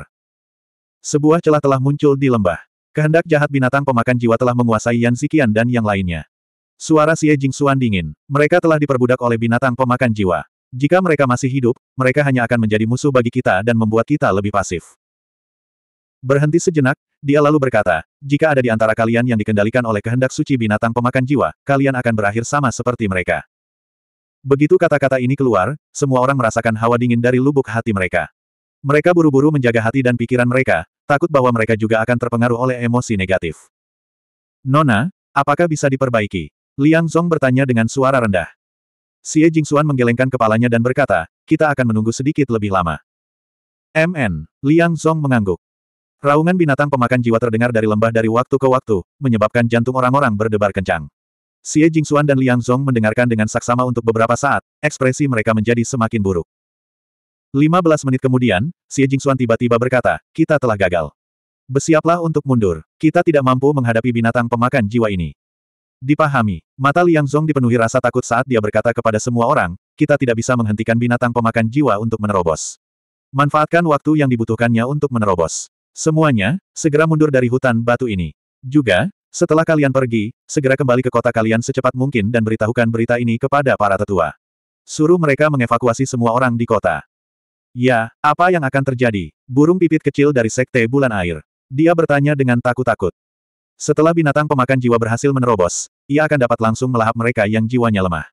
[SPEAKER 1] Sebuah celah telah muncul di lembah. Kehendak jahat binatang pemakan jiwa telah menguasai Yan Zikian dan yang lainnya. Suara Xie Jingxuan dingin. Mereka telah diperbudak oleh binatang pemakan jiwa. Jika mereka masih hidup, mereka hanya akan menjadi musuh bagi kita dan membuat kita lebih pasif. Berhenti sejenak, dia lalu berkata, jika ada di antara kalian yang dikendalikan oleh kehendak suci binatang pemakan jiwa, kalian akan berakhir sama seperti mereka. Begitu kata-kata ini keluar, semua orang merasakan hawa dingin dari lubuk hati mereka. Mereka buru-buru menjaga hati dan pikiran mereka, takut bahwa mereka juga akan terpengaruh oleh emosi negatif. Nona, apakah bisa diperbaiki? Liang Zong bertanya dengan suara rendah. Xie Jingxuan menggelengkan kepalanya dan berkata, kita akan menunggu sedikit lebih lama. MN, Liang Zong mengangguk. Raungan binatang pemakan jiwa terdengar dari lembah dari waktu ke waktu, menyebabkan jantung orang-orang berdebar kencang. Xie Jingxuan dan Liang Zong mendengarkan dengan saksama untuk beberapa saat, ekspresi mereka menjadi semakin buruk. 15 menit kemudian, Xie Jingxuan tiba-tiba berkata, kita telah gagal. Bersiaplah untuk mundur, kita tidak mampu menghadapi binatang pemakan jiwa ini. Dipahami. Mata Liang Zhong dipenuhi rasa takut saat dia berkata kepada semua orang, kita tidak bisa menghentikan binatang pemakan jiwa untuk menerobos. Manfaatkan waktu yang dibutuhkannya untuk menerobos. Semuanya, segera mundur dari hutan batu ini. Juga, setelah kalian pergi, segera kembali ke kota kalian secepat mungkin dan beritahukan berita ini kepada para tetua. Suruh mereka mengevakuasi semua orang di kota. Ya, apa yang akan terjadi? Burung pipit kecil dari Sekte Bulan Air. Dia bertanya dengan takut-takut. Setelah binatang pemakan jiwa berhasil menerobos, ia akan dapat langsung melahap mereka yang jiwanya lemah.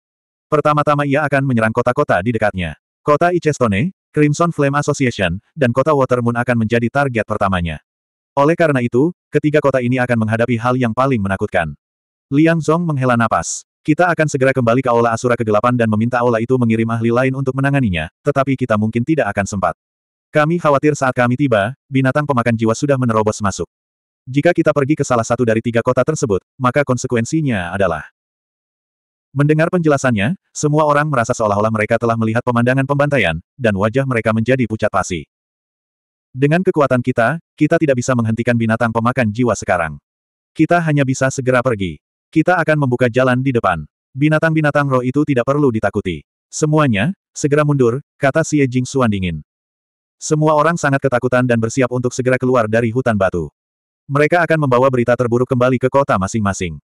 [SPEAKER 1] Pertama-tama ia akan menyerang kota-kota di dekatnya. Kota Icestone, Crimson Flame Association, dan kota Watermoon akan menjadi target pertamanya. Oleh karena itu, ketiga kota ini akan menghadapi hal yang paling menakutkan. Liang Zhong menghela napas. Kita akan segera kembali ke Aula Asura Kegelapan dan meminta Aula itu mengirim ahli lain untuk menanganinya, tetapi kita mungkin tidak akan sempat. Kami khawatir saat kami tiba, binatang pemakan jiwa sudah menerobos masuk. Jika kita pergi ke salah satu dari tiga kota tersebut, maka konsekuensinya adalah Mendengar penjelasannya, semua orang merasa seolah-olah mereka telah melihat pemandangan pembantaian, dan wajah mereka menjadi pucat pasi. Dengan kekuatan kita, kita tidak bisa menghentikan binatang pemakan jiwa sekarang. Kita hanya bisa segera pergi. Kita akan membuka jalan di depan. Binatang-binatang roh itu tidak perlu ditakuti. Semuanya, segera mundur, kata Xie Jing Suan dingin. Semua orang sangat ketakutan dan bersiap untuk segera keluar dari hutan batu mereka akan membawa berita terburuk kembali ke kota masing-masing.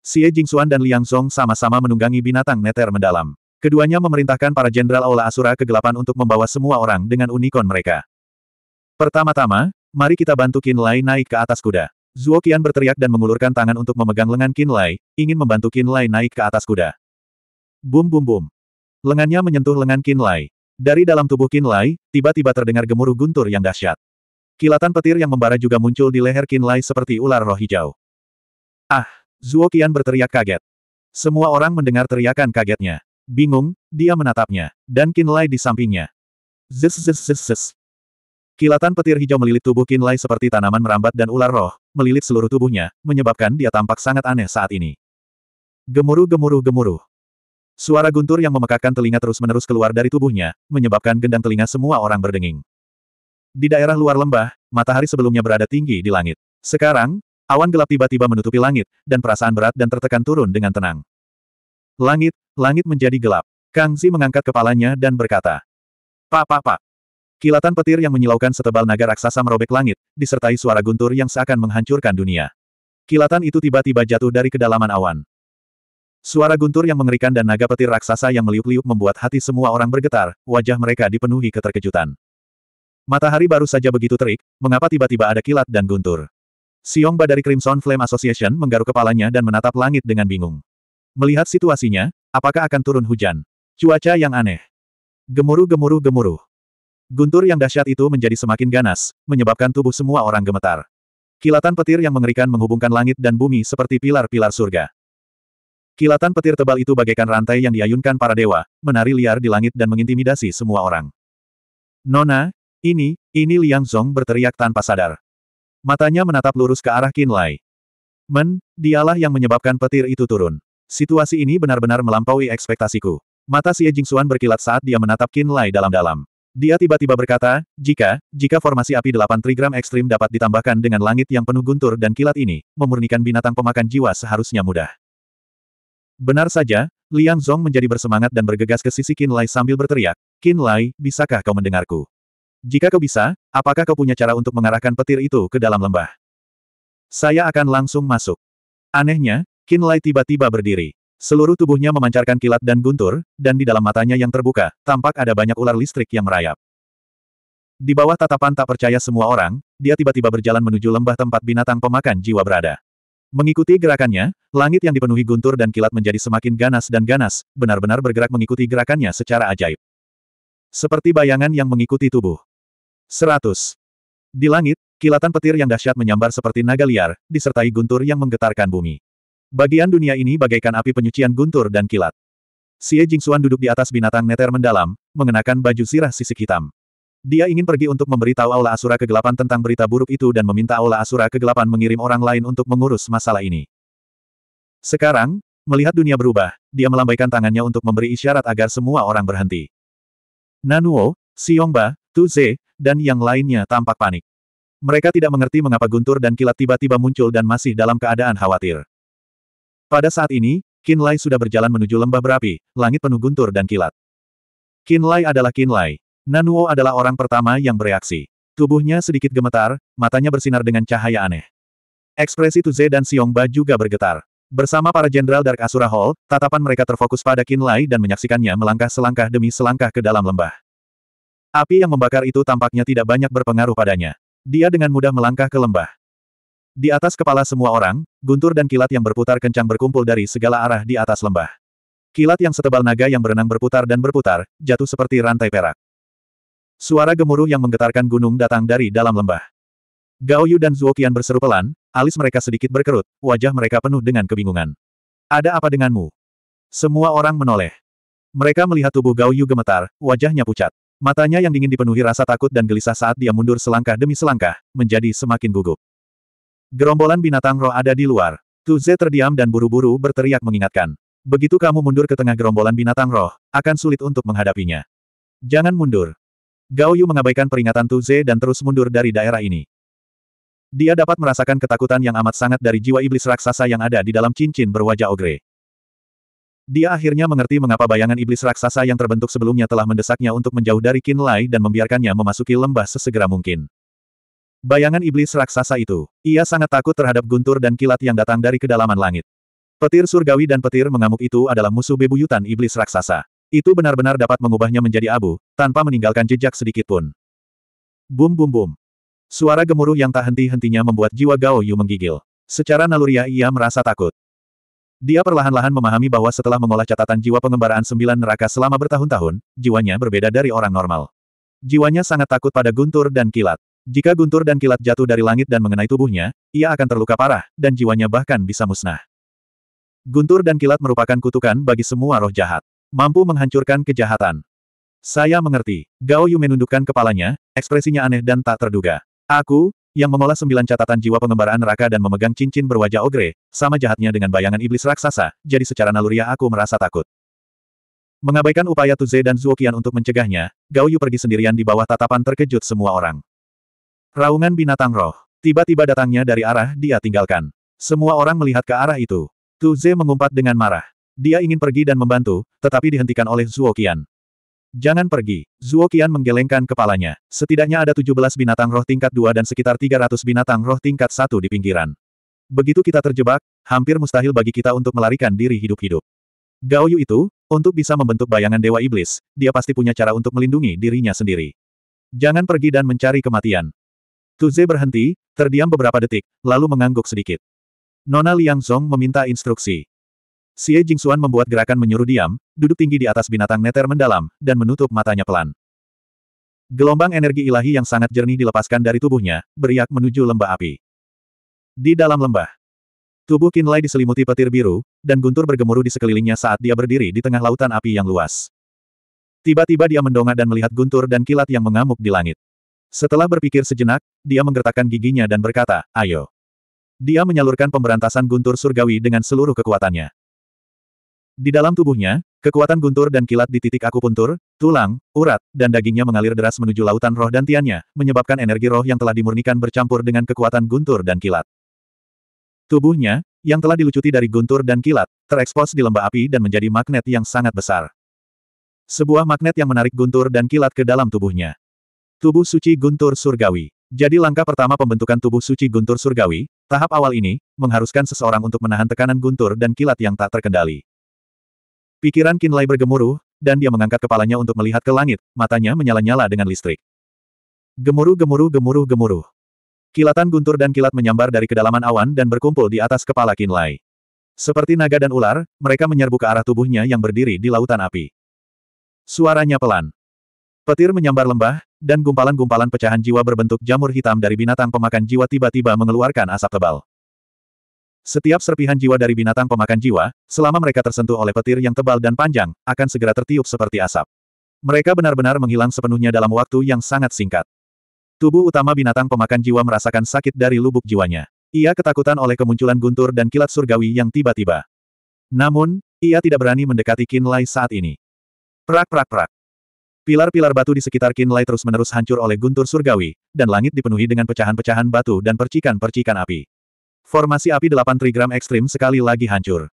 [SPEAKER 1] Xie Jingxuan dan Liang Song sama-sama menunggangi binatang neter mendalam. Keduanya memerintahkan para jenderal Aula Asura kegelapan untuk membawa semua orang dengan unicorn mereka. Pertama-tama, mari kita bantu Qin Lai naik ke atas kuda. Zuo Qian berteriak dan mengulurkan tangan untuk memegang lengan Qin Lai, ingin membantu Qin Lai naik ke atas kuda. Bum bum bum. Lengannya menyentuh lengan Qin Lai. Dari dalam tubuh Qin Lai, tiba-tiba terdengar gemuruh guntur yang dahsyat. Kilatan petir yang membara juga muncul di leher Qin Lai seperti ular roh hijau. Ah! Zuo Qian berteriak kaget. Semua orang mendengar teriakan kagetnya. Bingung, dia menatapnya, dan Qin Lai di sampingnya. Zes zes zes zes. Kilatan petir hijau melilit tubuh Qin Lai seperti tanaman merambat dan ular roh, melilit seluruh tubuhnya, menyebabkan dia tampak sangat aneh saat ini. Gemuruh gemuruh gemuruh. Suara guntur yang memekakkan telinga terus-menerus keluar dari tubuhnya, menyebabkan gendang telinga semua orang berdenging. Di daerah luar lembah, matahari sebelumnya berada tinggi di langit. Sekarang, awan gelap tiba-tiba menutupi langit, dan perasaan berat dan tertekan turun dengan tenang. Langit, langit menjadi gelap. Kang Zi mengangkat kepalanya dan berkata, Pak pak pak. Kilatan petir yang menyilaukan setebal naga raksasa merobek langit, disertai suara guntur yang seakan menghancurkan dunia. Kilatan itu tiba-tiba jatuh dari kedalaman awan. Suara guntur yang mengerikan dan naga petir raksasa yang meliuk-liuk membuat hati semua orang bergetar, wajah mereka dipenuhi keterkejutan. Matahari baru saja begitu terik, mengapa tiba-tiba ada kilat dan guntur? Siongba dari Crimson Flame Association menggaruk kepalanya dan menatap langit dengan bingung. Melihat situasinya, apakah akan turun hujan? Cuaca yang aneh. Gemuruh gemuruh gemuruh. Guntur yang dahsyat itu menjadi semakin ganas, menyebabkan tubuh semua orang gemetar. Kilatan petir yang mengerikan menghubungkan langit dan bumi seperti pilar-pilar surga. Kilatan petir tebal itu bagaikan rantai yang diayunkan para dewa, menari liar di langit dan mengintimidasi semua orang. Nona, ini, ini Liang Zhong berteriak tanpa sadar. Matanya menatap lurus ke arah Qin Lai. Men, dialah yang menyebabkan petir itu turun. Situasi ini benar-benar melampaui ekspektasiku. Mata Xie Jingxuan berkilat saat dia menatap Qin Lai dalam-dalam. Dia tiba-tiba berkata, jika, jika formasi api delapan trigram ekstrim dapat ditambahkan dengan langit yang penuh guntur dan kilat ini, memurnikan binatang pemakan jiwa seharusnya mudah. Benar saja, Liang Zhong menjadi bersemangat dan bergegas ke sisi Qin Lai sambil berteriak, Qin Lai, bisakah kau mendengarku? Jika kau bisa, apakah kau punya cara untuk mengarahkan petir itu ke dalam lembah? Saya akan langsung masuk. Anehnya, Lai tiba-tiba berdiri. Seluruh tubuhnya memancarkan kilat dan guntur, dan di dalam matanya yang terbuka, tampak ada banyak ular listrik yang merayap. Di bawah tatapan tak percaya semua orang, dia tiba-tiba berjalan menuju lembah tempat binatang pemakan jiwa berada. Mengikuti gerakannya, langit yang dipenuhi guntur dan kilat menjadi semakin ganas dan ganas, benar-benar bergerak mengikuti gerakannya secara ajaib. Seperti bayangan yang mengikuti tubuh. Seratus. Di langit, kilatan petir yang dahsyat menyambar seperti naga liar, disertai guntur yang menggetarkan bumi. Bagian dunia ini bagaikan api penyucian guntur dan kilat. Xie Jingxuan duduk di atas binatang neter mendalam, mengenakan baju sirah sisik hitam. Dia ingin pergi untuk memberitahu Aula Asura Kegelapan tentang berita buruk itu dan meminta Aula Asura Kegelapan mengirim orang lain untuk mengurus masalah ini. Sekarang, melihat dunia berubah, dia melambaikan tangannya untuk memberi isyarat agar semua orang berhenti. Nanuo, Xiongba, Tu Ze, dan yang lainnya tampak panik. Mereka tidak mengerti mengapa guntur dan kilat tiba-tiba muncul dan masih dalam keadaan khawatir. Pada saat ini, Qin Lai sudah berjalan menuju lembah berapi, langit penuh guntur dan kilat. Qin Lai adalah Qin Lai. Nanuo adalah orang pertama yang bereaksi. Tubuhnya sedikit gemetar, matanya bersinar dengan cahaya aneh. Ekspresi Tuze dan Ba juga bergetar. Bersama para jenderal Dark Asura Hall, tatapan mereka terfokus pada Qin Lai dan menyaksikannya melangkah selangkah demi selangkah ke dalam lembah. Api yang membakar itu tampaknya tidak banyak berpengaruh padanya. Dia dengan mudah melangkah ke lembah. Di atas kepala semua orang, guntur dan kilat yang berputar kencang berkumpul dari segala arah di atas lembah. Kilat yang setebal naga yang berenang berputar dan berputar, jatuh seperti rantai perak. Suara gemuruh yang menggetarkan gunung datang dari dalam lembah. Gao Yu dan Zuo Qian berseru pelan, alis mereka sedikit berkerut, wajah mereka penuh dengan kebingungan. Ada apa denganmu? Semua orang menoleh. Mereka melihat tubuh Gao Yu gemetar, wajahnya pucat. Matanya yang dingin dipenuhi rasa takut dan gelisah saat dia mundur selangkah demi selangkah, menjadi semakin gugup. Gerombolan binatang roh ada di luar. Tuze terdiam dan buru-buru berteriak mengingatkan. Begitu kamu mundur ke tengah gerombolan binatang roh, akan sulit untuk menghadapinya. Jangan mundur. Gao Yu mengabaikan peringatan Tuze dan terus mundur dari daerah ini. Dia dapat merasakan ketakutan yang amat sangat dari jiwa iblis raksasa yang ada di dalam cincin berwajah ogre. Dia akhirnya mengerti mengapa bayangan iblis raksasa yang terbentuk sebelumnya telah mendesaknya untuk menjauh dari Qin Lai dan membiarkannya memasuki lembah sesegera mungkin. Bayangan iblis raksasa itu, ia sangat takut terhadap guntur dan kilat yang datang dari kedalaman langit. Petir surgawi dan petir mengamuk itu adalah musuh bebuyutan iblis raksasa. Itu benar-benar dapat mengubahnya menjadi abu, tanpa meninggalkan jejak sedikitpun. Bum bum bum. Suara gemuruh yang tak henti-hentinya membuat jiwa Gao Yu menggigil. Secara naluriah ia merasa takut. Dia perlahan-lahan memahami bahwa setelah mengolah catatan jiwa pengembaraan sembilan neraka selama bertahun-tahun, jiwanya berbeda dari orang normal. Jiwanya sangat takut pada guntur dan kilat. Jika guntur dan kilat jatuh dari langit dan mengenai tubuhnya, ia akan terluka parah, dan jiwanya bahkan bisa musnah. Guntur dan kilat merupakan kutukan bagi semua roh jahat. Mampu menghancurkan kejahatan. Saya mengerti. Gao Yu menundukkan kepalanya, ekspresinya aneh dan tak terduga. Aku, yang mengolah sembilan catatan jiwa pengembaraan neraka dan memegang cincin berwajah ogre, sama jahatnya dengan bayangan iblis raksasa, jadi secara naluriah aku merasa takut. Mengabaikan upaya Tuze dan Zuokian untuk mencegahnya, Gao Yu pergi sendirian di bawah tatapan terkejut semua orang. Raungan binatang roh, tiba-tiba datangnya dari arah dia tinggalkan. Semua orang melihat ke arah itu. Tuze mengumpat dengan marah. Dia ingin pergi dan membantu, tetapi dihentikan oleh Zuokian. Jangan pergi. Zuo Qian menggelengkan kepalanya. Setidaknya ada 17 binatang roh tingkat 2 dan sekitar 300 binatang roh tingkat 1 di pinggiran. Begitu kita terjebak, hampir mustahil bagi kita untuk melarikan diri hidup-hidup. Gao Yu itu, untuk bisa membentuk bayangan Dewa Iblis, dia pasti punya cara untuk melindungi dirinya sendiri. Jangan pergi dan mencari kematian. Tuze berhenti, terdiam beberapa detik, lalu mengangguk sedikit. Nona Liang Zong meminta instruksi. Xie Jingxuan membuat gerakan menyuruh diam, duduk tinggi di atas binatang neter mendalam, dan menutup matanya pelan. Gelombang energi ilahi yang sangat jernih dilepaskan dari tubuhnya, beriak menuju lembah api. Di dalam lembah, tubuh Kinlay diselimuti petir biru, dan guntur bergemuruh di sekelilingnya saat dia berdiri di tengah lautan api yang luas. Tiba-tiba dia mendongak dan melihat guntur dan kilat yang mengamuk di langit. Setelah berpikir sejenak, dia menggertakkan giginya dan berkata, ayo. Dia menyalurkan pemberantasan guntur surgawi dengan seluruh kekuatannya. Di dalam tubuhnya, kekuatan guntur dan kilat di titik akupuntur, tulang, urat, dan dagingnya mengalir deras menuju lautan roh dan tiannya, menyebabkan energi roh yang telah dimurnikan bercampur dengan kekuatan guntur dan kilat. Tubuhnya, yang telah dilucuti dari guntur dan kilat, terekspos di lembah api dan menjadi magnet yang sangat besar. Sebuah magnet yang menarik guntur dan kilat ke dalam tubuhnya. Tubuh suci guntur surgawi. Jadi langkah pertama pembentukan tubuh suci guntur surgawi, tahap awal ini, mengharuskan seseorang untuk menahan tekanan guntur dan kilat yang tak terkendali. Pikiran Kinlay bergemuruh, dan dia mengangkat kepalanya untuk melihat ke langit, matanya menyala-nyala dengan listrik. Gemuruh gemuruh gemuruh gemuruh. Kilatan guntur dan kilat menyambar dari kedalaman awan dan berkumpul di atas kepala Kinlay. Seperti naga dan ular, mereka menyerbu ke arah tubuhnya yang berdiri di lautan api. Suaranya pelan. Petir menyambar lembah, dan gumpalan-gumpalan pecahan jiwa berbentuk jamur hitam dari binatang pemakan jiwa tiba-tiba mengeluarkan asap tebal. Setiap serpihan jiwa dari binatang pemakan jiwa, selama mereka tersentuh oleh petir yang tebal dan panjang, akan segera tertiup seperti asap. Mereka benar-benar menghilang sepenuhnya dalam waktu yang sangat singkat. Tubuh utama binatang pemakan jiwa merasakan sakit dari lubuk jiwanya. Ia ketakutan oleh kemunculan guntur dan kilat surgawi yang tiba-tiba. Namun, ia tidak berani mendekati Kinlay saat ini. Prak prak prak. Pilar-pilar batu di sekitar Kinlay terus-menerus hancur oleh guntur surgawi, dan langit dipenuhi dengan pecahan-pecahan batu dan percikan-percikan api. Formasi api delapan trigram ekstrim sekali lagi hancur.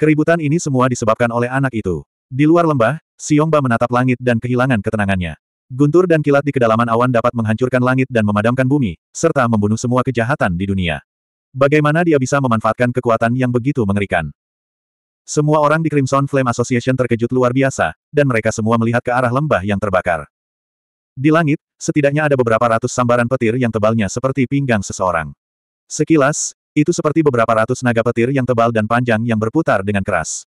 [SPEAKER 1] Keributan ini semua disebabkan oleh anak itu. Di luar lembah, Siongba menatap langit dan kehilangan ketenangannya. Guntur dan kilat di kedalaman awan dapat menghancurkan langit dan memadamkan bumi, serta membunuh semua kejahatan di dunia. Bagaimana dia bisa memanfaatkan kekuatan yang begitu mengerikan? Semua orang di Crimson Flame Association terkejut luar biasa, dan mereka semua melihat ke arah lembah yang terbakar. Di langit, setidaknya ada beberapa ratus sambaran petir yang tebalnya seperti pinggang seseorang. Sekilas, itu seperti beberapa ratus naga petir yang tebal dan panjang yang berputar dengan keras.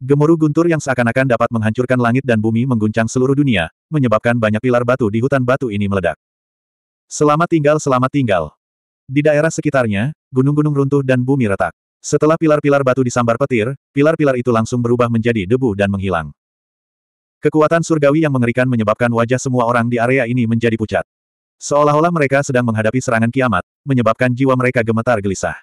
[SPEAKER 1] Gemuruh guntur yang seakan-akan dapat menghancurkan langit dan bumi mengguncang seluruh dunia, menyebabkan banyak pilar batu di hutan batu ini meledak. Selamat tinggal, selamat tinggal. Di daerah sekitarnya, gunung-gunung runtuh dan bumi retak. Setelah pilar-pilar batu disambar petir, pilar-pilar itu langsung berubah menjadi debu dan menghilang. Kekuatan surgawi yang mengerikan menyebabkan wajah semua orang di area ini menjadi pucat. Seolah-olah mereka sedang menghadapi serangan kiamat, menyebabkan jiwa mereka gemetar gelisah.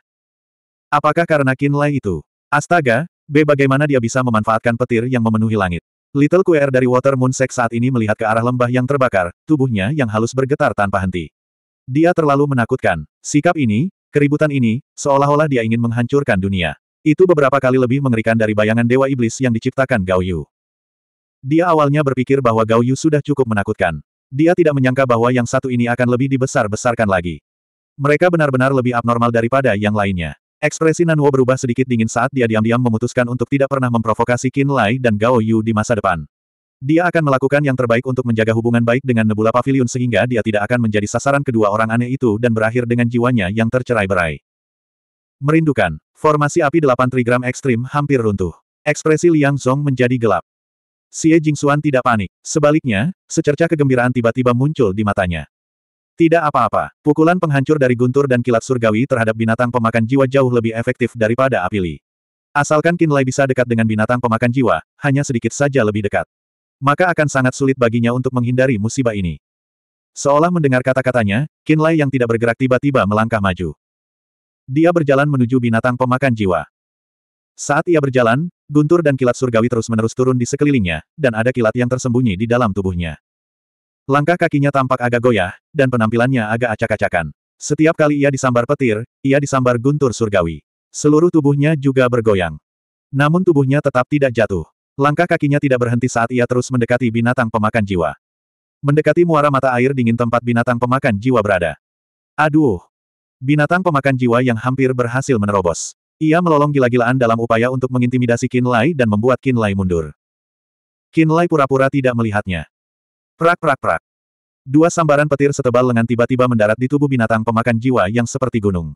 [SPEAKER 1] Apakah karena kinlay itu? Astaga, B bagaimana dia bisa memanfaatkan petir yang memenuhi langit? Little Queer dari Water Moon Sek saat ini melihat ke arah lembah yang terbakar, tubuhnya yang halus bergetar tanpa henti. Dia terlalu menakutkan. Sikap ini, keributan ini, seolah-olah dia ingin menghancurkan dunia. Itu beberapa kali lebih mengerikan dari bayangan Dewa Iblis yang diciptakan Gao Yu. Dia awalnya berpikir bahwa Gao Yu sudah cukup menakutkan. Dia tidak menyangka bahwa yang satu ini akan lebih dibesar-besarkan lagi. Mereka benar-benar lebih abnormal daripada yang lainnya. Ekspresi Nanwo berubah sedikit dingin saat dia diam-diam memutuskan untuk tidak pernah memprovokasi Qin Lai dan Gao Yu di masa depan. Dia akan melakukan yang terbaik untuk menjaga hubungan baik dengan Nebula Pavilion sehingga dia tidak akan menjadi sasaran kedua orang aneh itu dan berakhir dengan jiwanya yang tercerai-berai. Merindukan, formasi api delapan trigram ekstrim hampir runtuh. Ekspresi Liang Zong menjadi gelap. Xie Jingxuan tidak panik. Sebaliknya, secerca kegembiraan tiba-tiba muncul di matanya. Tidak apa-apa, pukulan penghancur dari guntur dan kilat surgawi terhadap binatang pemakan jiwa jauh lebih efektif daripada api Asalkan Kinlay bisa dekat dengan binatang pemakan jiwa, hanya sedikit saja lebih dekat. Maka akan sangat sulit baginya untuk menghindari musibah ini. Seolah mendengar kata-katanya, Kinlay yang tidak bergerak tiba-tiba melangkah maju. Dia berjalan menuju binatang pemakan jiwa. Saat ia berjalan, Guntur dan kilat surgawi terus-menerus turun di sekelilingnya, dan ada kilat yang tersembunyi di dalam tubuhnya. Langkah kakinya tampak agak goyah, dan penampilannya agak acak-acakan. Setiap kali ia disambar petir, ia disambar guntur surgawi. Seluruh tubuhnya juga bergoyang. Namun tubuhnya tetap tidak jatuh. Langkah kakinya tidak berhenti saat ia terus mendekati binatang pemakan jiwa. Mendekati muara mata air dingin tempat binatang pemakan jiwa berada. Aduh! Binatang pemakan jiwa yang hampir berhasil menerobos. Ia melolong gila-gilaan dalam upaya untuk mengintimidasi Qin Lai dan membuat Qin Lai mundur. Qin Lai pura-pura tidak melihatnya. Prak prak prak. Dua sambaran petir setebal lengan tiba-tiba mendarat di tubuh binatang pemakan jiwa yang seperti gunung.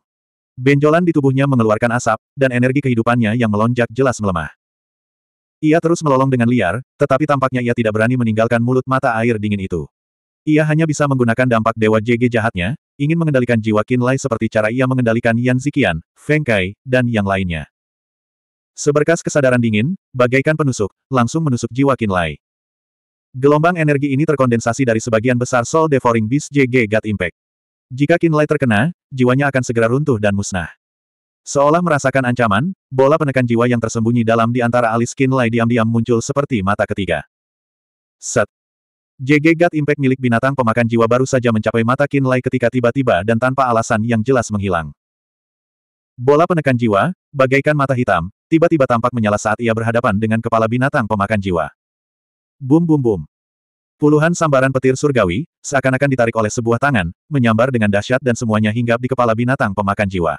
[SPEAKER 1] Benjolan di tubuhnya mengeluarkan asap, dan energi kehidupannya yang melonjak jelas melemah. Ia terus melolong dengan liar, tetapi tampaknya ia tidak berani meninggalkan mulut mata air dingin itu. Ia hanya bisa menggunakan dampak Dewa JG jahatnya, ingin mengendalikan jiwa Qin Lai seperti cara ia mengendalikan Yan Zikian, Feng Kai, dan yang lainnya. Seberkas kesadaran dingin, bagaikan penusuk, langsung menusuk jiwa Qin Lai. Gelombang energi ini terkondensasi dari sebagian besar Soul Devouring Beast JG God Impact. Jika Qin Lai terkena, jiwanya akan segera runtuh dan musnah. Seolah merasakan ancaman, bola penekan jiwa yang tersembunyi dalam di antara alis Qin Lai diam-diam muncul seperti mata ketiga. Set, JG God Impact milik binatang pemakan jiwa baru saja mencapai mata Kinlay ketika tiba-tiba dan tanpa alasan yang jelas menghilang. Bola penekan jiwa, bagaikan mata hitam, tiba-tiba tampak menyala saat ia berhadapan dengan kepala binatang pemakan jiwa. Bum bum bum. Puluhan sambaran petir surgawi, seakan-akan ditarik oleh sebuah tangan, menyambar dengan dahsyat dan semuanya hinggap di kepala binatang pemakan jiwa.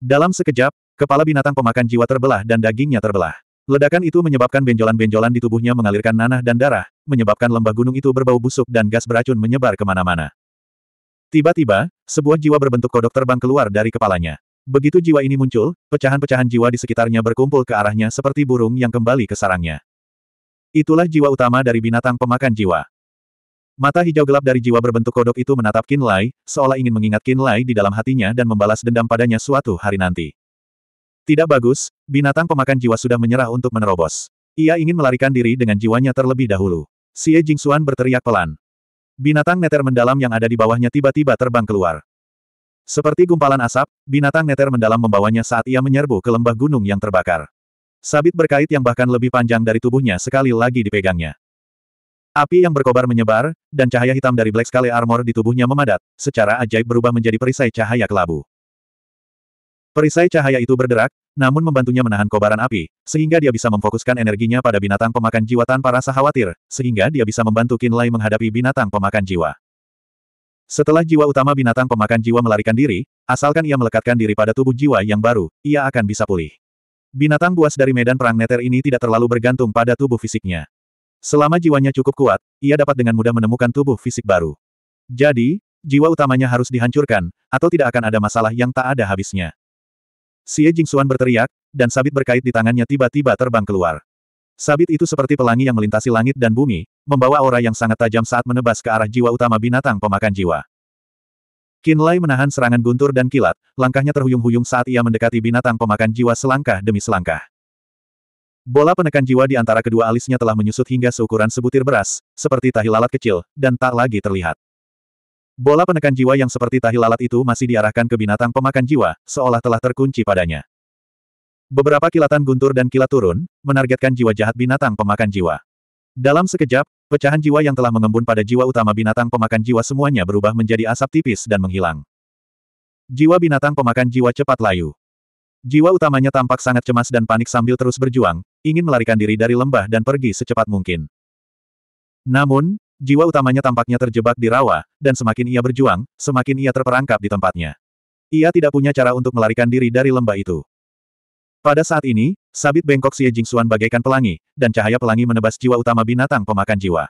[SPEAKER 1] Dalam sekejap, kepala binatang pemakan jiwa terbelah dan dagingnya terbelah. Ledakan itu menyebabkan benjolan-benjolan di tubuhnya mengalirkan nanah dan darah, menyebabkan lembah gunung itu berbau busuk dan gas beracun menyebar kemana-mana. Tiba-tiba, sebuah jiwa berbentuk kodok terbang keluar dari kepalanya. Begitu jiwa ini muncul, pecahan-pecahan jiwa di sekitarnya berkumpul ke arahnya seperti burung yang kembali ke sarangnya. Itulah jiwa utama dari binatang pemakan jiwa. Mata hijau gelap dari jiwa berbentuk kodok itu menatap Kinlay, seolah ingin mengingat Kinlay di dalam hatinya dan membalas dendam padanya suatu hari nanti. Tidak bagus, binatang pemakan jiwa sudah menyerah untuk menerobos. Ia ingin melarikan diri dengan jiwanya terlebih dahulu. Xie Jingxuan berteriak pelan. Binatang neter mendalam yang ada di bawahnya tiba-tiba terbang keluar. Seperti gumpalan asap, binatang neter mendalam membawanya saat ia menyerbu ke lembah gunung yang terbakar. Sabit berkait yang bahkan lebih panjang dari tubuhnya sekali lagi dipegangnya. Api yang berkobar menyebar, dan cahaya hitam dari Black Scale Armor di tubuhnya memadat, secara ajaib berubah menjadi perisai cahaya kelabu. Perisai cahaya itu berderak, namun membantunya menahan kobaran api, sehingga dia bisa memfokuskan energinya pada binatang pemakan jiwa tanpa rasa khawatir, sehingga dia bisa membantu Kinlay menghadapi binatang pemakan jiwa. Setelah jiwa utama binatang pemakan jiwa melarikan diri, asalkan ia melekatkan diri pada tubuh jiwa yang baru, ia akan bisa pulih. Binatang buas dari medan perang neter ini tidak terlalu bergantung pada tubuh fisiknya. Selama jiwanya cukup kuat, ia dapat dengan mudah menemukan tubuh fisik baru. Jadi, jiwa utamanya harus dihancurkan, atau tidak akan ada masalah yang tak ada habisnya. Xie Jingxuan berteriak, dan sabit berkait di tangannya tiba-tiba terbang keluar. Sabit itu seperti pelangi yang melintasi langit dan bumi, membawa aura yang sangat tajam saat menebas ke arah jiwa utama binatang pemakan jiwa. Qin Lai menahan serangan guntur dan kilat, langkahnya terhuyung-huyung saat ia mendekati binatang pemakan jiwa selangkah demi selangkah. Bola penekan jiwa di antara kedua alisnya telah menyusut hingga seukuran sebutir beras, seperti tahi lalat kecil, dan tak lagi terlihat. Bola penekan jiwa yang seperti tahi lalat itu masih diarahkan ke binatang pemakan jiwa, seolah telah terkunci padanya. Beberapa kilatan guntur dan kilat turun, menargetkan jiwa jahat binatang pemakan jiwa. Dalam sekejap, pecahan jiwa yang telah mengembun pada jiwa utama binatang pemakan jiwa semuanya berubah menjadi asap tipis dan menghilang. Jiwa binatang pemakan jiwa cepat layu. Jiwa utamanya tampak sangat cemas dan panik sambil terus berjuang, ingin melarikan diri dari lembah dan pergi secepat mungkin. Namun, Jiwa utamanya tampaknya terjebak di rawa, dan semakin ia berjuang, semakin ia terperangkap di tempatnya. Ia tidak punya cara untuk melarikan diri dari lembah itu. Pada saat ini, sabit bengkok Xie Jingxuan bagaikan pelangi, dan cahaya pelangi menebas jiwa utama binatang pemakan jiwa.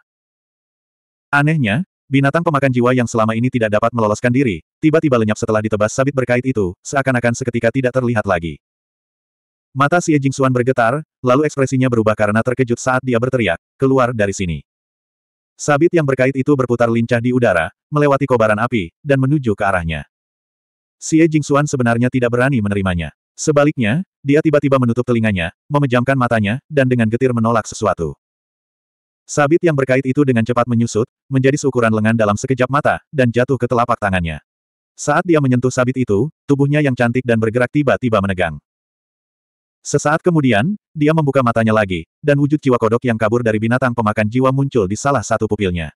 [SPEAKER 1] Anehnya, binatang pemakan jiwa yang selama ini tidak dapat meloloskan diri, tiba-tiba lenyap setelah ditebas sabit berkait itu, seakan-akan seketika tidak terlihat lagi. Mata Xie Jingxuan bergetar, lalu ekspresinya berubah karena terkejut saat dia berteriak, keluar dari sini. Sabit yang berkait itu berputar lincah di udara, melewati kobaran api, dan menuju ke arahnya. Xie Jingxuan sebenarnya tidak berani menerimanya. Sebaliknya, dia tiba-tiba menutup telinganya, memejamkan matanya, dan dengan getir menolak sesuatu. Sabit yang berkait itu dengan cepat menyusut, menjadi seukuran lengan dalam sekejap mata, dan jatuh ke telapak tangannya. Saat dia menyentuh sabit itu, tubuhnya yang cantik dan bergerak tiba-tiba menegang. Sesaat kemudian, dia membuka matanya lagi, dan wujud jiwa kodok yang kabur dari binatang pemakan jiwa muncul di salah satu pupilnya.